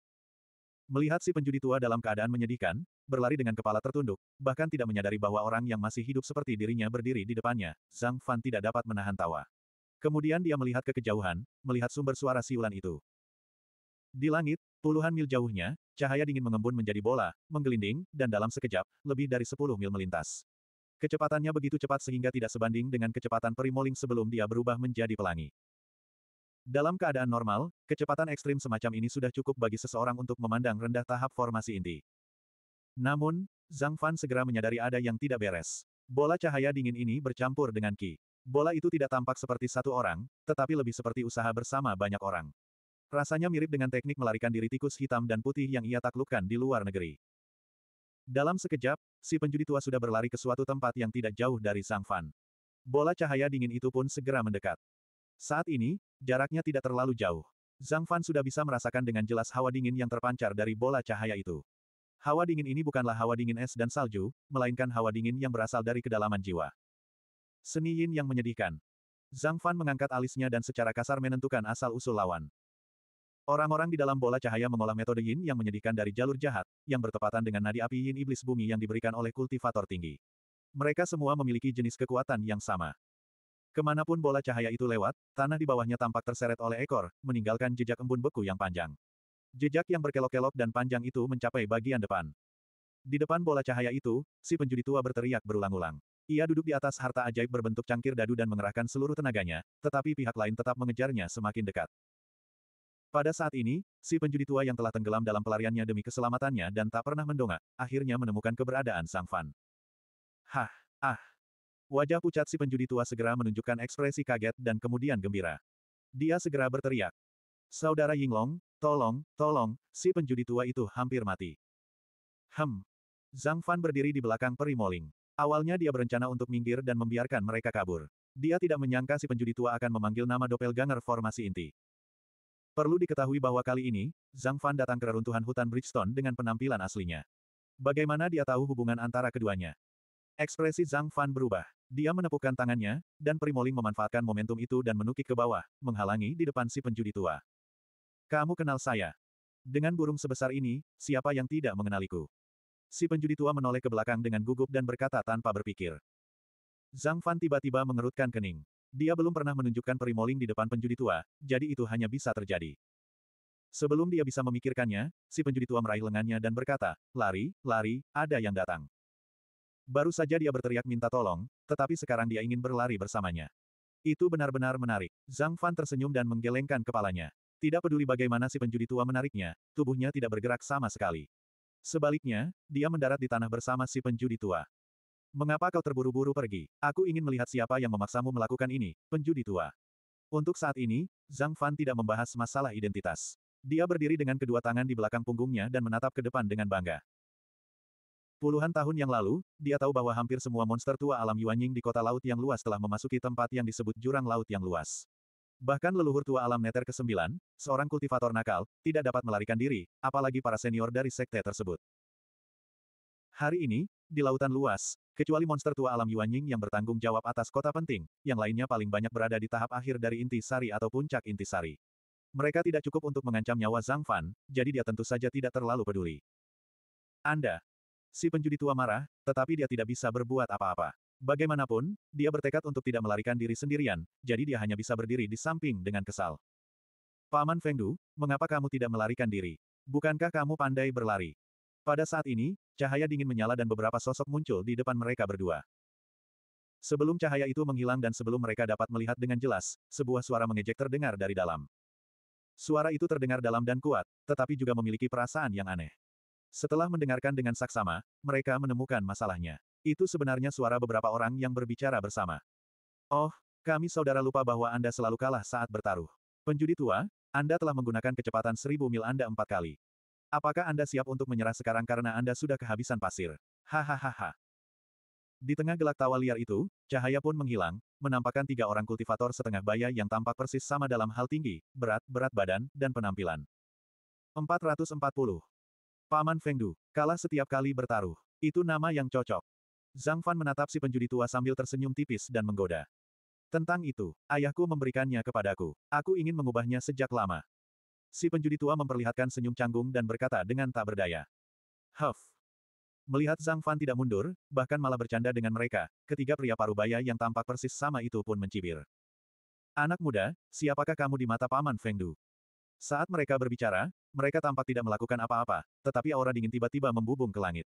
Melihat si penjudi tua dalam keadaan menyedihkan, berlari dengan kepala tertunduk, bahkan tidak menyadari bahwa orang yang masih hidup seperti dirinya berdiri di depannya, Zhang Fan tidak dapat menahan tawa. Kemudian dia melihat ke kejauhan, melihat sumber suara siulan itu. Di langit, puluhan mil jauhnya, cahaya dingin mengembun menjadi bola, menggelinding, dan dalam sekejap, lebih dari sepuluh mil melintas. Kecepatannya begitu cepat sehingga tidak sebanding dengan kecepatan perimoling sebelum dia berubah menjadi pelangi. Dalam keadaan normal, kecepatan ekstrim semacam ini sudah cukup bagi seseorang untuk memandang rendah tahap formasi inti. Namun, Zhang Fan segera menyadari ada yang tidak beres. Bola cahaya dingin ini bercampur dengan Qi. Bola itu tidak tampak seperti satu orang, tetapi lebih seperti usaha bersama banyak orang. Rasanya mirip dengan teknik melarikan diri tikus hitam dan putih yang ia taklukkan di luar negeri. Dalam sekejap, si penjudi tua sudah berlari ke suatu tempat yang tidak jauh dari Sang Fan. Bola cahaya dingin itu pun segera mendekat. Saat ini, jaraknya tidak terlalu jauh. Zhang Fan sudah bisa merasakan dengan jelas hawa dingin yang terpancar dari bola cahaya itu. Hawa dingin ini bukanlah hawa dingin es dan salju, melainkan hawa dingin yang berasal dari kedalaman jiwa. Seni Yin yang menyedihkan. Zhang Fan mengangkat alisnya dan secara kasar menentukan asal-usul lawan. Orang-orang di dalam bola cahaya mengolah metode yin yang menyedihkan dari jalur jahat, yang bertepatan dengan nadi api yin iblis bumi yang diberikan oleh kultivator tinggi. Mereka semua memiliki jenis kekuatan yang sama. Kemanapun bola cahaya itu lewat, tanah di bawahnya tampak terseret oleh ekor, meninggalkan jejak embun beku yang panjang. Jejak yang berkelok-kelok dan panjang itu mencapai bagian depan. Di depan bola cahaya itu, si penjudi tua berteriak berulang-ulang. Ia duduk di atas harta ajaib berbentuk cangkir dadu dan mengerahkan seluruh tenaganya, tetapi pihak lain tetap mengejarnya semakin dekat. Pada saat ini, si penjudi tua yang telah tenggelam dalam pelariannya demi keselamatannya dan tak pernah mendongak, akhirnya menemukan keberadaan Sang Fan. Hah, ah. Wajah pucat si penjudi tua segera menunjukkan ekspresi kaget dan kemudian gembira. Dia segera berteriak. Saudara Yinglong, tolong, tolong, si penjudi tua itu hampir mati. Hem. Zhang Fan berdiri di belakang Peri Perimoling. Awalnya dia berencana untuk minggir dan membiarkan mereka kabur. Dia tidak menyangka si penjudi tua akan memanggil nama doppelganger formasi inti. Perlu diketahui bahwa kali ini, Zhang Fan datang ke reruntuhan hutan Bridgestone dengan penampilan aslinya. Bagaimana dia tahu hubungan antara keduanya? Ekspresi Zhang Fan berubah. Dia menepukkan tangannya, dan Primoling memanfaatkan momentum itu dan menukik ke bawah, menghalangi di depan si penjudi tua. Kamu kenal saya. Dengan burung sebesar ini, siapa yang tidak mengenaliku? Si penjudi tua menoleh ke belakang dengan gugup dan berkata tanpa berpikir. Zhang Fan tiba-tiba mengerutkan kening. Dia belum pernah menunjukkan perimoling di depan penjudi tua, jadi itu hanya bisa terjadi. Sebelum dia bisa memikirkannya, si penjudi tua meraih lengannya dan berkata, lari, lari, ada yang datang. Baru saja dia berteriak minta tolong, tetapi sekarang dia ingin berlari bersamanya. Itu benar-benar menarik. Zhang Fan tersenyum dan menggelengkan kepalanya. Tidak peduli bagaimana si penjudi tua menariknya, tubuhnya tidak bergerak sama sekali. Sebaliknya, dia mendarat di tanah bersama si penjudi tua. Mengapa kau terburu-buru pergi? Aku ingin melihat siapa yang memaksamu melakukan ini, penjudi tua. Untuk saat ini, Zhang Fan tidak membahas masalah identitas. Dia berdiri dengan kedua tangan di belakang punggungnya dan menatap ke depan dengan bangga. Puluhan tahun yang lalu, dia tahu bahwa hampir semua monster tua alam Yuanying di kota laut yang luas telah memasuki tempat yang disebut jurang laut yang luas. Bahkan leluhur tua alam Neter ke-9, seorang kultivator nakal, tidak dapat melarikan diri, apalagi para senior dari sekte tersebut. Hari ini, di lautan luas, kecuali monster tua alam Yuan Ying yang bertanggung jawab atas kota penting, yang lainnya paling banyak berada di tahap akhir dari inti sari atau puncak inti sari. Mereka tidak cukup untuk mengancam nyawa Zhang Fan, jadi dia tentu saja tidak terlalu peduli. Anda. Si penjudi tua marah, tetapi dia tidak bisa berbuat apa-apa. Bagaimanapun, dia bertekad untuk tidak melarikan diri sendirian, jadi dia hanya bisa berdiri di samping dengan kesal. Paman Fengdu, mengapa kamu tidak melarikan diri? Bukankah kamu pandai berlari? Pada saat ini, cahaya dingin menyala dan beberapa sosok muncul di depan mereka berdua. Sebelum cahaya itu menghilang dan sebelum mereka dapat melihat dengan jelas, sebuah suara mengejek terdengar dari dalam. Suara itu terdengar dalam dan kuat, tetapi juga memiliki perasaan yang aneh. Setelah mendengarkan dengan saksama, mereka menemukan masalahnya. Itu sebenarnya suara beberapa orang yang berbicara bersama. Oh, kami saudara lupa bahwa Anda selalu kalah saat bertaruh. Penjudi tua, Anda telah menggunakan kecepatan seribu mil Anda empat kali. Apakah Anda siap untuk menyerah sekarang karena Anda sudah kehabisan pasir? Hahaha. Di tengah gelak tawa liar itu, cahaya pun menghilang, menampakkan tiga orang kultivator setengah baya yang tampak persis sama dalam hal tinggi, berat, berat badan, dan penampilan. 440. Paman Fengdu, kalah setiap kali bertaruh. Itu nama yang cocok. Zhang Fan menatap si penjudi tua sambil tersenyum tipis dan menggoda. Tentang itu, ayahku memberikannya kepadaku. Aku ingin mengubahnya sejak lama. Si penjudi tua memperlihatkan senyum canggung dan berkata dengan tak berdaya. Huff. Melihat Zhang Fan tidak mundur, bahkan malah bercanda dengan mereka, ketiga pria parubaya yang tampak persis sama itu pun mencibir. Anak muda, siapakah kamu di mata Paman Feng Du? Saat mereka berbicara, mereka tampak tidak melakukan apa-apa, tetapi aura dingin tiba-tiba membubung ke langit.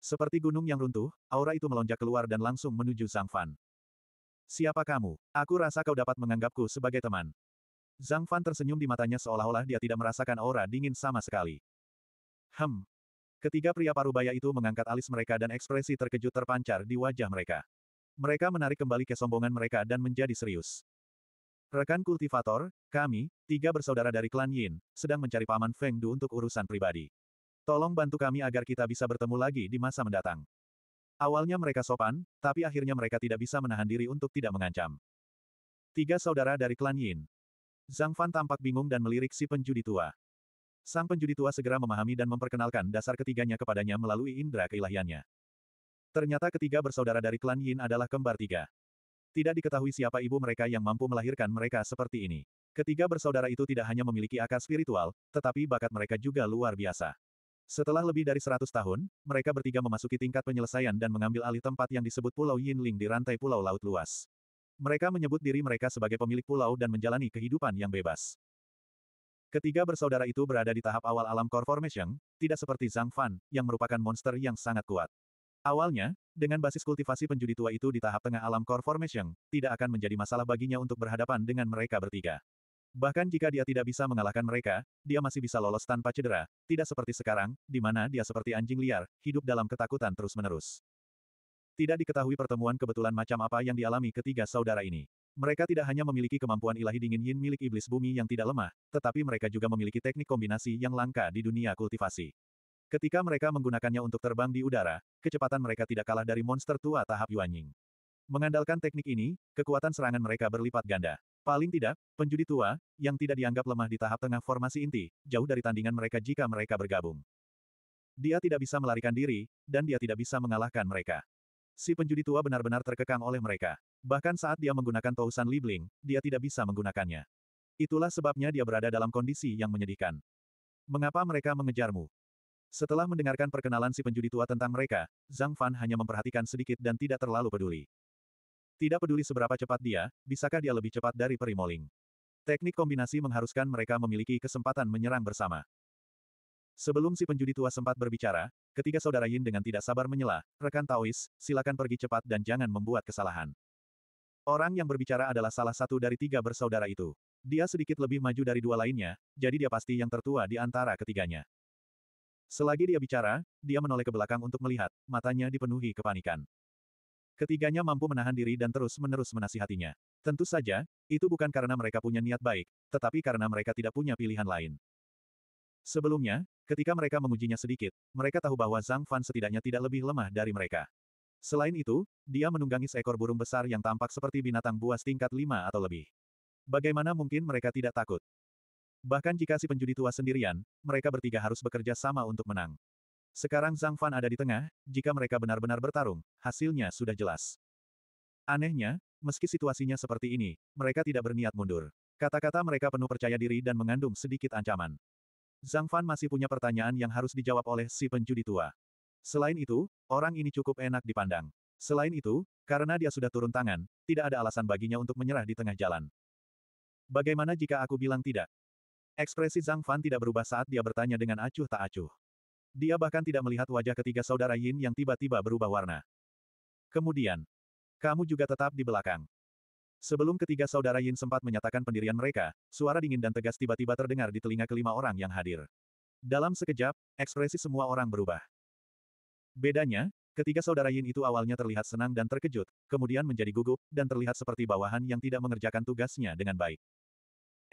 Seperti gunung yang runtuh, aura itu melonjak keluar dan langsung menuju Zhang Fan. Siapa kamu? Aku rasa kau dapat menganggapku sebagai teman. Zhang Fan tersenyum di matanya seolah-olah dia tidak merasakan aura dingin sama sekali. Hem. Ketiga pria parubaya itu mengangkat alis mereka dan ekspresi terkejut terpancar di wajah mereka. Mereka menarik kembali kesombongan mereka dan menjadi serius. Rekan kultivator, kami, tiga bersaudara dari klan Yin, sedang mencari paman Feng Du untuk urusan pribadi. Tolong bantu kami agar kita bisa bertemu lagi di masa mendatang. Awalnya mereka sopan, tapi akhirnya mereka tidak bisa menahan diri untuk tidak mengancam. Tiga saudara dari klan Yin, Zhang Fan tampak bingung dan melirik si penjudi tua. Sang penjudi tua segera memahami dan memperkenalkan dasar ketiganya kepadanya melalui indera keilahiannya. Ternyata ketiga bersaudara dari klan Yin adalah kembar tiga. Tidak diketahui siapa ibu mereka yang mampu melahirkan mereka seperti ini. Ketiga bersaudara itu tidak hanya memiliki akar spiritual, tetapi bakat mereka juga luar biasa. Setelah lebih dari seratus tahun, mereka bertiga memasuki tingkat penyelesaian dan mengambil alih tempat yang disebut Pulau Yinling di rantai Pulau Laut Luas. Mereka menyebut diri mereka sebagai pemilik pulau dan menjalani kehidupan yang bebas. Ketiga bersaudara itu berada di tahap awal alam core formation, tidak seperti Zhang Fan, yang merupakan monster yang sangat kuat. Awalnya, dengan basis kultivasi penjudi tua itu di tahap tengah alam core formation, tidak akan menjadi masalah baginya untuk berhadapan dengan mereka bertiga. Bahkan jika dia tidak bisa mengalahkan mereka, dia masih bisa lolos tanpa cedera, tidak seperti sekarang, di mana dia seperti anjing liar, hidup dalam ketakutan terus-menerus. Tidak diketahui pertemuan kebetulan macam apa yang dialami ketiga saudara ini. Mereka tidak hanya memiliki kemampuan ilahi dingin yin milik iblis bumi yang tidak lemah, tetapi mereka juga memiliki teknik kombinasi yang langka di dunia kultivasi. Ketika mereka menggunakannya untuk terbang di udara, kecepatan mereka tidak kalah dari monster tua tahap Yuanying. Mengandalkan teknik ini, kekuatan serangan mereka berlipat ganda. Paling tidak, penjudi tua, yang tidak dianggap lemah di tahap tengah formasi inti, jauh dari tandingan mereka jika mereka bergabung. Dia tidak bisa melarikan diri, dan dia tidak bisa mengalahkan mereka. Si penjudi tua benar-benar terkekang oleh mereka. Bahkan saat dia menggunakan Tousan Libling, dia tidak bisa menggunakannya. Itulah sebabnya dia berada dalam kondisi yang menyedihkan. Mengapa mereka mengejarmu? Setelah mendengarkan perkenalan si penjudi tua tentang mereka, Zhang Fan hanya memperhatikan sedikit dan tidak terlalu peduli. Tidak peduli seberapa cepat dia, bisakah dia lebih cepat dari Perimoling. Teknik kombinasi mengharuskan mereka memiliki kesempatan menyerang bersama. Sebelum si penjudi tua sempat berbicara, ketiga saudara Yin dengan tidak sabar menyela, rekan Taois, silakan pergi cepat dan jangan membuat kesalahan. Orang yang berbicara adalah salah satu dari tiga bersaudara itu. Dia sedikit lebih maju dari dua lainnya, jadi dia pasti yang tertua di antara ketiganya. Selagi dia bicara, dia menoleh ke belakang untuk melihat, matanya dipenuhi kepanikan. Ketiganya mampu menahan diri dan terus-menerus menasihatinya. Tentu saja, itu bukan karena mereka punya niat baik, tetapi karena mereka tidak punya pilihan lain. Sebelumnya, ketika mereka mengujinya sedikit, mereka tahu bahwa Zhang Fan setidaknya tidak lebih lemah dari mereka. Selain itu, dia menunggangi seekor burung besar yang tampak seperti binatang buas tingkat lima atau lebih. Bagaimana mungkin mereka tidak takut? Bahkan jika si penjudi tua sendirian, mereka bertiga harus bekerja sama untuk menang. Sekarang Zhang Fan ada di tengah, jika mereka benar-benar bertarung, hasilnya sudah jelas. Anehnya, meski situasinya seperti ini, mereka tidak berniat mundur. Kata-kata mereka penuh percaya diri dan mengandung sedikit ancaman. Zhang Fan masih punya pertanyaan yang harus dijawab oleh si penjudi tua. Selain itu, orang ini cukup enak dipandang. Selain itu, karena dia sudah turun tangan, tidak ada alasan baginya untuk menyerah di tengah jalan. Bagaimana jika aku bilang tidak? Ekspresi Zhang Fan tidak berubah saat dia bertanya dengan acuh tak acuh. Dia bahkan tidak melihat wajah ketiga saudara Yin yang tiba-tiba berubah warna. Kemudian, kamu juga tetap di belakang. Sebelum ketiga saudara Yin sempat menyatakan pendirian mereka, suara dingin dan tegas tiba-tiba terdengar di telinga kelima orang yang hadir. Dalam sekejap, ekspresi semua orang berubah. Bedanya, ketiga saudara Yin itu awalnya terlihat senang dan terkejut, kemudian menjadi gugup, dan terlihat seperti bawahan yang tidak mengerjakan tugasnya dengan baik.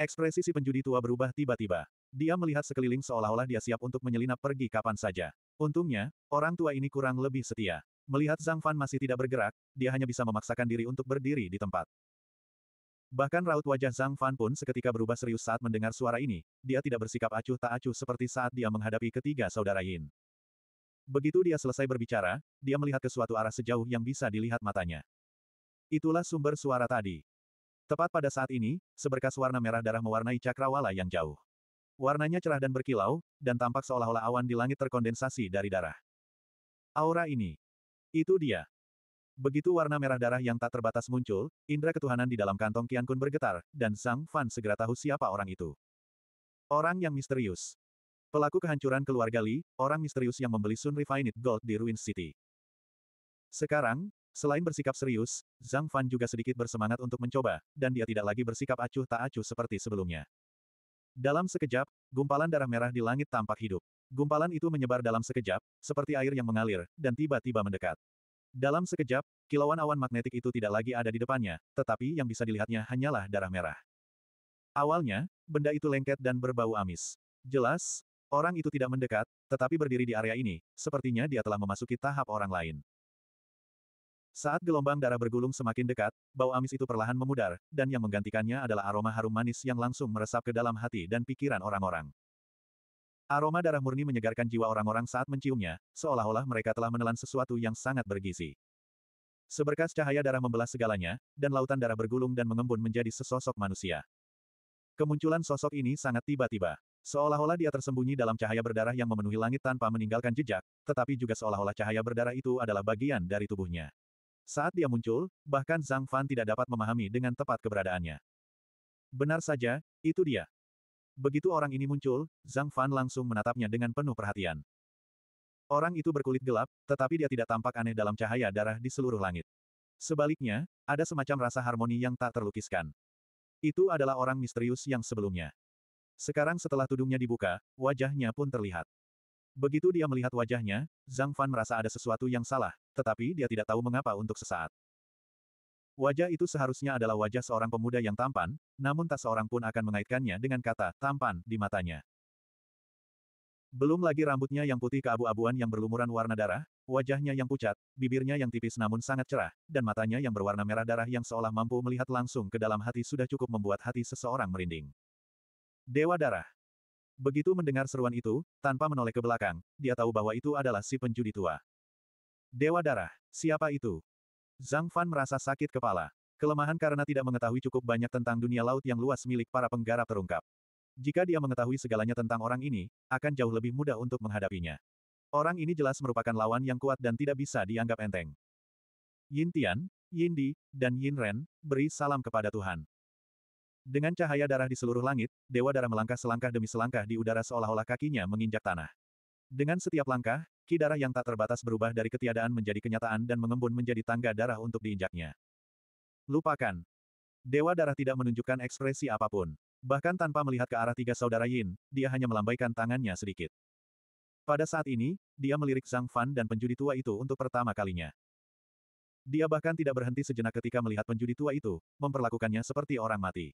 Ekspresi si penjudi tua berubah tiba-tiba. Dia melihat sekeliling seolah-olah dia siap untuk menyelinap pergi kapan saja. Untungnya, orang tua ini kurang lebih setia. Melihat Zhang Fan masih tidak bergerak, dia hanya bisa memaksakan diri untuk berdiri di tempat. Bahkan raut wajah Zhang Fan pun seketika berubah serius saat mendengar suara ini, dia tidak bersikap acuh tak acuh seperti saat dia menghadapi ketiga saudara Yin. Begitu dia selesai berbicara, dia melihat ke suatu arah sejauh yang bisa dilihat matanya. Itulah sumber suara tadi. Tepat pada saat ini, seberkas warna merah darah mewarnai cakrawala yang jauh. Warnanya cerah dan berkilau, dan tampak seolah-olah awan di langit terkondensasi dari darah. Aura ini. Itu dia. Begitu warna merah darah yang tak terbatas muncul, indera ketuhanan di dalam kantong Qian Kun bergetar, dan Zhang Fan segera tahu siapa orang itu. Orang yang misterius. Pelaku kehancuran keluarga Li, orang misterius yang membeli Sun Refined Gold di Ruin City. Sekarang, selain bersikap serius, Zhang Fan juga sedikit bersemangat untuk mencoba, dan dia tidak lagi bersikap acuh tak acuh seperti sebelumnya. Dalam sekejap, gumpalan darah merah di langit tampak hidup. Gumpalan itu menyebar dalam sekejap, seperti air yang mengalir, dan tiba-tiba mendekat. Dalam sekejap, kilauan awan magnetik itu tidak lagi ada di depannya, tetapi yang bisa dilihatnya hanyalah darah merah. Awalnya, benda itu lengket dan berbau amis. Jelas, orang itu tidak mendekat, tetapi berdiri di area ini, sepertinya dia telah memasuki tahap orang lain. Saat gelombang darah bergulung semakin dekat, bau amis itu perlahan memudar, dan yang menggantikannya adalah aroma harum manis yang langsung meresap ke dalam hati dan pikiran orang-orang. Aroma darah murni menyegarkan jiwa orang-orang saat menciumnya, seolah-olah mereka telah menelan sesuatu yang sangat bergizi. Seberkas cahaya darah membelah segalanya, dan lautan darah bergulung dan mengembun menjadi sesosok manusia. Kemunculan sosok ini sangat tiba-tiba. Seolah-olah dia tersembunyi dalam cahaya berdarah yang memenuhi langit tanpa meninggalkan jejak, tetapi juga seolah-olah cahaya berdarah itu adalah bagian dari tubuhnya. Saat dia muncul, bahkan Zhang Fan tidak dapat memahami dengan tepat keberadaannya. Benar saja, itu dia. Begitu orang ini muncul, Zhang Fan langsung menatapnya dengan penuh perhatian. Orang itu berkulit gelap, tetapi dia tidak tampak aneh dalam cahaya darah di seluruh langit. Sebaliknya, ada semacam rasa harmoni yang tak terlukiskan. Itu adalah orang misterius yang sebelumnya. Sekarang setelah tudungnya dibuka, wajahnya pun terlihat. Begitu dia melihat wajahnya, Zhang Fan merasa ada sesuatu yang salah, tetapi dia tidak tahu mengapa untuk sesaat. Wajah itu seharusnya adalah wajah seorang pemuda yang tampan, namun tak seorang pun akan mengaitkannya dengan kata tampan di matanya. Belum lagi rambutnya yang putih keabu-abuan yang berlumuran warna darah, wajahnya yang pucat, bibirnya yang tipis namun sangat cerah, dan matanya yang berwarna merah darah yang seolah mampu melihat langsung ke dalam hati sudah cukup membuat hati seseorang merinding. Dewa Darah Begitu mendengar seruan itu, tanpa menoleh ke belakang, dia tahu bahwa itu adalah si penjudi tua. Dewa Darah, siapa itu? Zhang Fan merasa sakit kepala. Kelemahan karena tidak mengetahui cukup banyak tentang dunia laut yang luas milik para penggarap terungkap. Jika dia mengetahui segalanya tentang orang ini, akan jauh lebih mudah untuk menghadapinya. Orang ini jelas merupakan lawan yang kuat dan tidak bisa dianggap enteng. Yin Tian, Yin Di, dan Yin Ren, beri salam kepada Tuhan. Dengan cahaya darah di seluruh langit, Dewa Darah melangkah selangkah demi selangkah di udara seolah-olah kakinya menginjak tanah. Dengan setiap langkah, ki darah yang tak terbatas berubah dari ketiadaan menjadi kenyataan dan mengembun menjadi tangga darah untuk diinjaknya. Lupakan. Dewa darah tidak menunjukkan ekspresi apapun. Bahkan tanpa melihat ke arah tiga saudara Yin, dia hanya melambaikan tangannya sedikit. Pada saat ini, dia melirik Zhang Fan dan penjudi tua itu untuk pertama kalinya. Dia bahkan tidak berhenti sejenak ketika melihat penjudi tua itu, memperlakukannya seperti orang mati.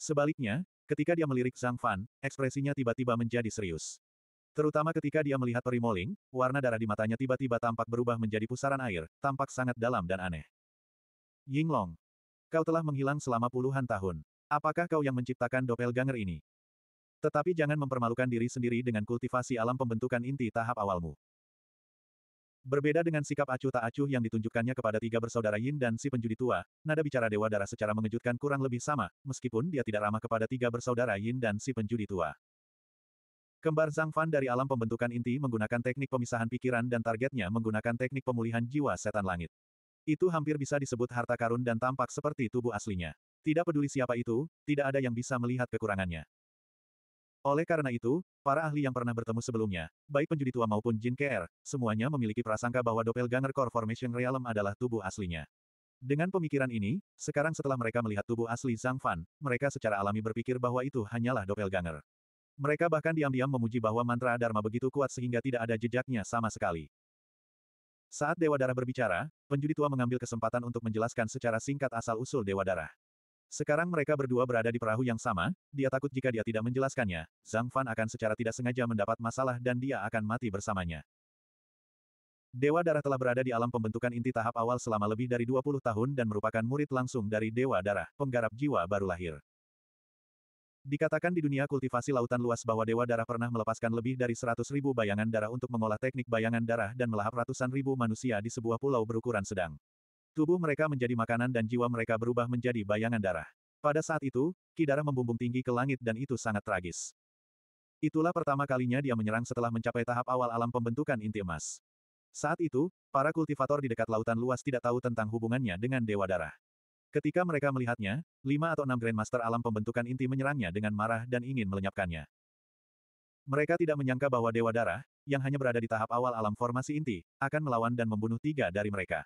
Sebaliknya, ketika dia melirik Zhang Fan, ekspresinya tiba-tiba menjadi serius. Terutama ketika dia melihat Tori Perimoling, warna darah di matanya tiba-tiba tampak berubah menjadi pusaran air, tampak sangat dalam dan aneh. Yinglong, kau telah menghilang selama puluhan tahun. Apakah kau yang menciptakan doppelganger ini? Tetapi jangan mempermalukan diri sendiri dengan kultivasi alam pembentukan inti tahap awalmu. Berbeda dengan sikap acuh tak acuh yang ditunjukkannya kepada tiga bersaudara Yin dan si penjudi tua, nada bicara Dewa Darah secara mengejutkan kurang lebih sama, meskipun dia tidak ramah kepada tiga bersaudara Yin dan si penjudi tua. Kembar Zhang Fan dari alam pembentukan inti menggunakan teknik pemisahan pikiran dan targetnya menggunakan teknik pemulihan jiwa setan langit. Itu hampir bisa disebut harta karun dan tampak seperti tubuh aslinya. Tidak peduli siapa itu, tidak ada yang bisa melihat kekurangannya. Oleh karena itu, para ahli yang pernah bertemu sebelumnya, baik penjudi tua maupun Jin KR, semuanya memiliki prasangka bahwa Doppelganger Core Formation Realm adalah tubuh aslinya. Dengan pemikiran ini, sekarang setelah mereka melihat tubuh asli Zhang Fan, mereka secara alami berpikir bahwa itu hanyalah Doppelganger. Mereka bahkan diam-diam memuji bahwa mantra Dharma begitu kuat sehingga tidak ada jejaknya sama sekali. Saat Dewa Darah berbicara, penjudi tua mengambil kesempatan untuk menjelaskan secara singkat asal-usul Dewa Darah. Sekarang mereka berdua berada di perahu yang sama, dia takut jika dia tidak menjelaskannya, Zhang Fan akan secara tidak sengaja mendapat masalah dan dia akan mati bersamanya. Dewa Darah telah berada di alam pembentukan inti tahap awal selama lebih dari 20 tahun dan merupakan murid langsung dari Dewa Darah, penggarap jiwa baru lahir. Dikatakan di dunia kultivasi lautan luas bahwa Dewa Darah pernah melepaskan lebih dari 100 ribu bayangan darah untuk mengolah teknik bayangan darah dan melahap ratusan ribu manusia di sebuah pulau berukuran sedang. Tubuh mereka menjadi makanan dan jiwa mereka berubah menjadi bayangan darah. Pada saat itu, ki darah membumbung tinggi ke langit dan itu sangat tragis. Itulah pertama kalinya dia menyerang setelah mencapai tahap awal alam pembentukan inti emas. Saat itu, para kultivator di dekat lautan luas tidak tahu tentang hubungannya dengan Dewa Darah. Ketika mereka melihatnya, lima atau enam Grandmaster alam pembentukan inti menyerangnya dengan marah dan ingin melenyapkannya. Mereka tidak menyangka bahwa Dewa Darah, yang hanya berada di tahap awal alam formasi inti, akan melawan dan membunuh tiga dari mereka.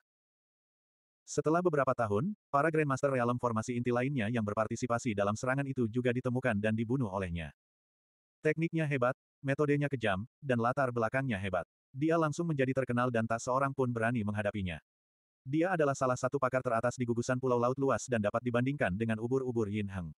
Setelah beberapa tahun, para Grandmaster realm formasi inti lainnya yang berpartisipasi dalam serangan itu juga ditemukan dan dibunuh olehnya. Tekniknya hebat, metodenya kejam, dan latar belakangnya hebat. Dia langsung menjadi terkenal dan tak seorang pun berani menghadapinya. Dia adalah salah satu pakar teratas di gugusan pulau laut luas dan dapat dibandingkan dengan ubur-ubur Yin Heng.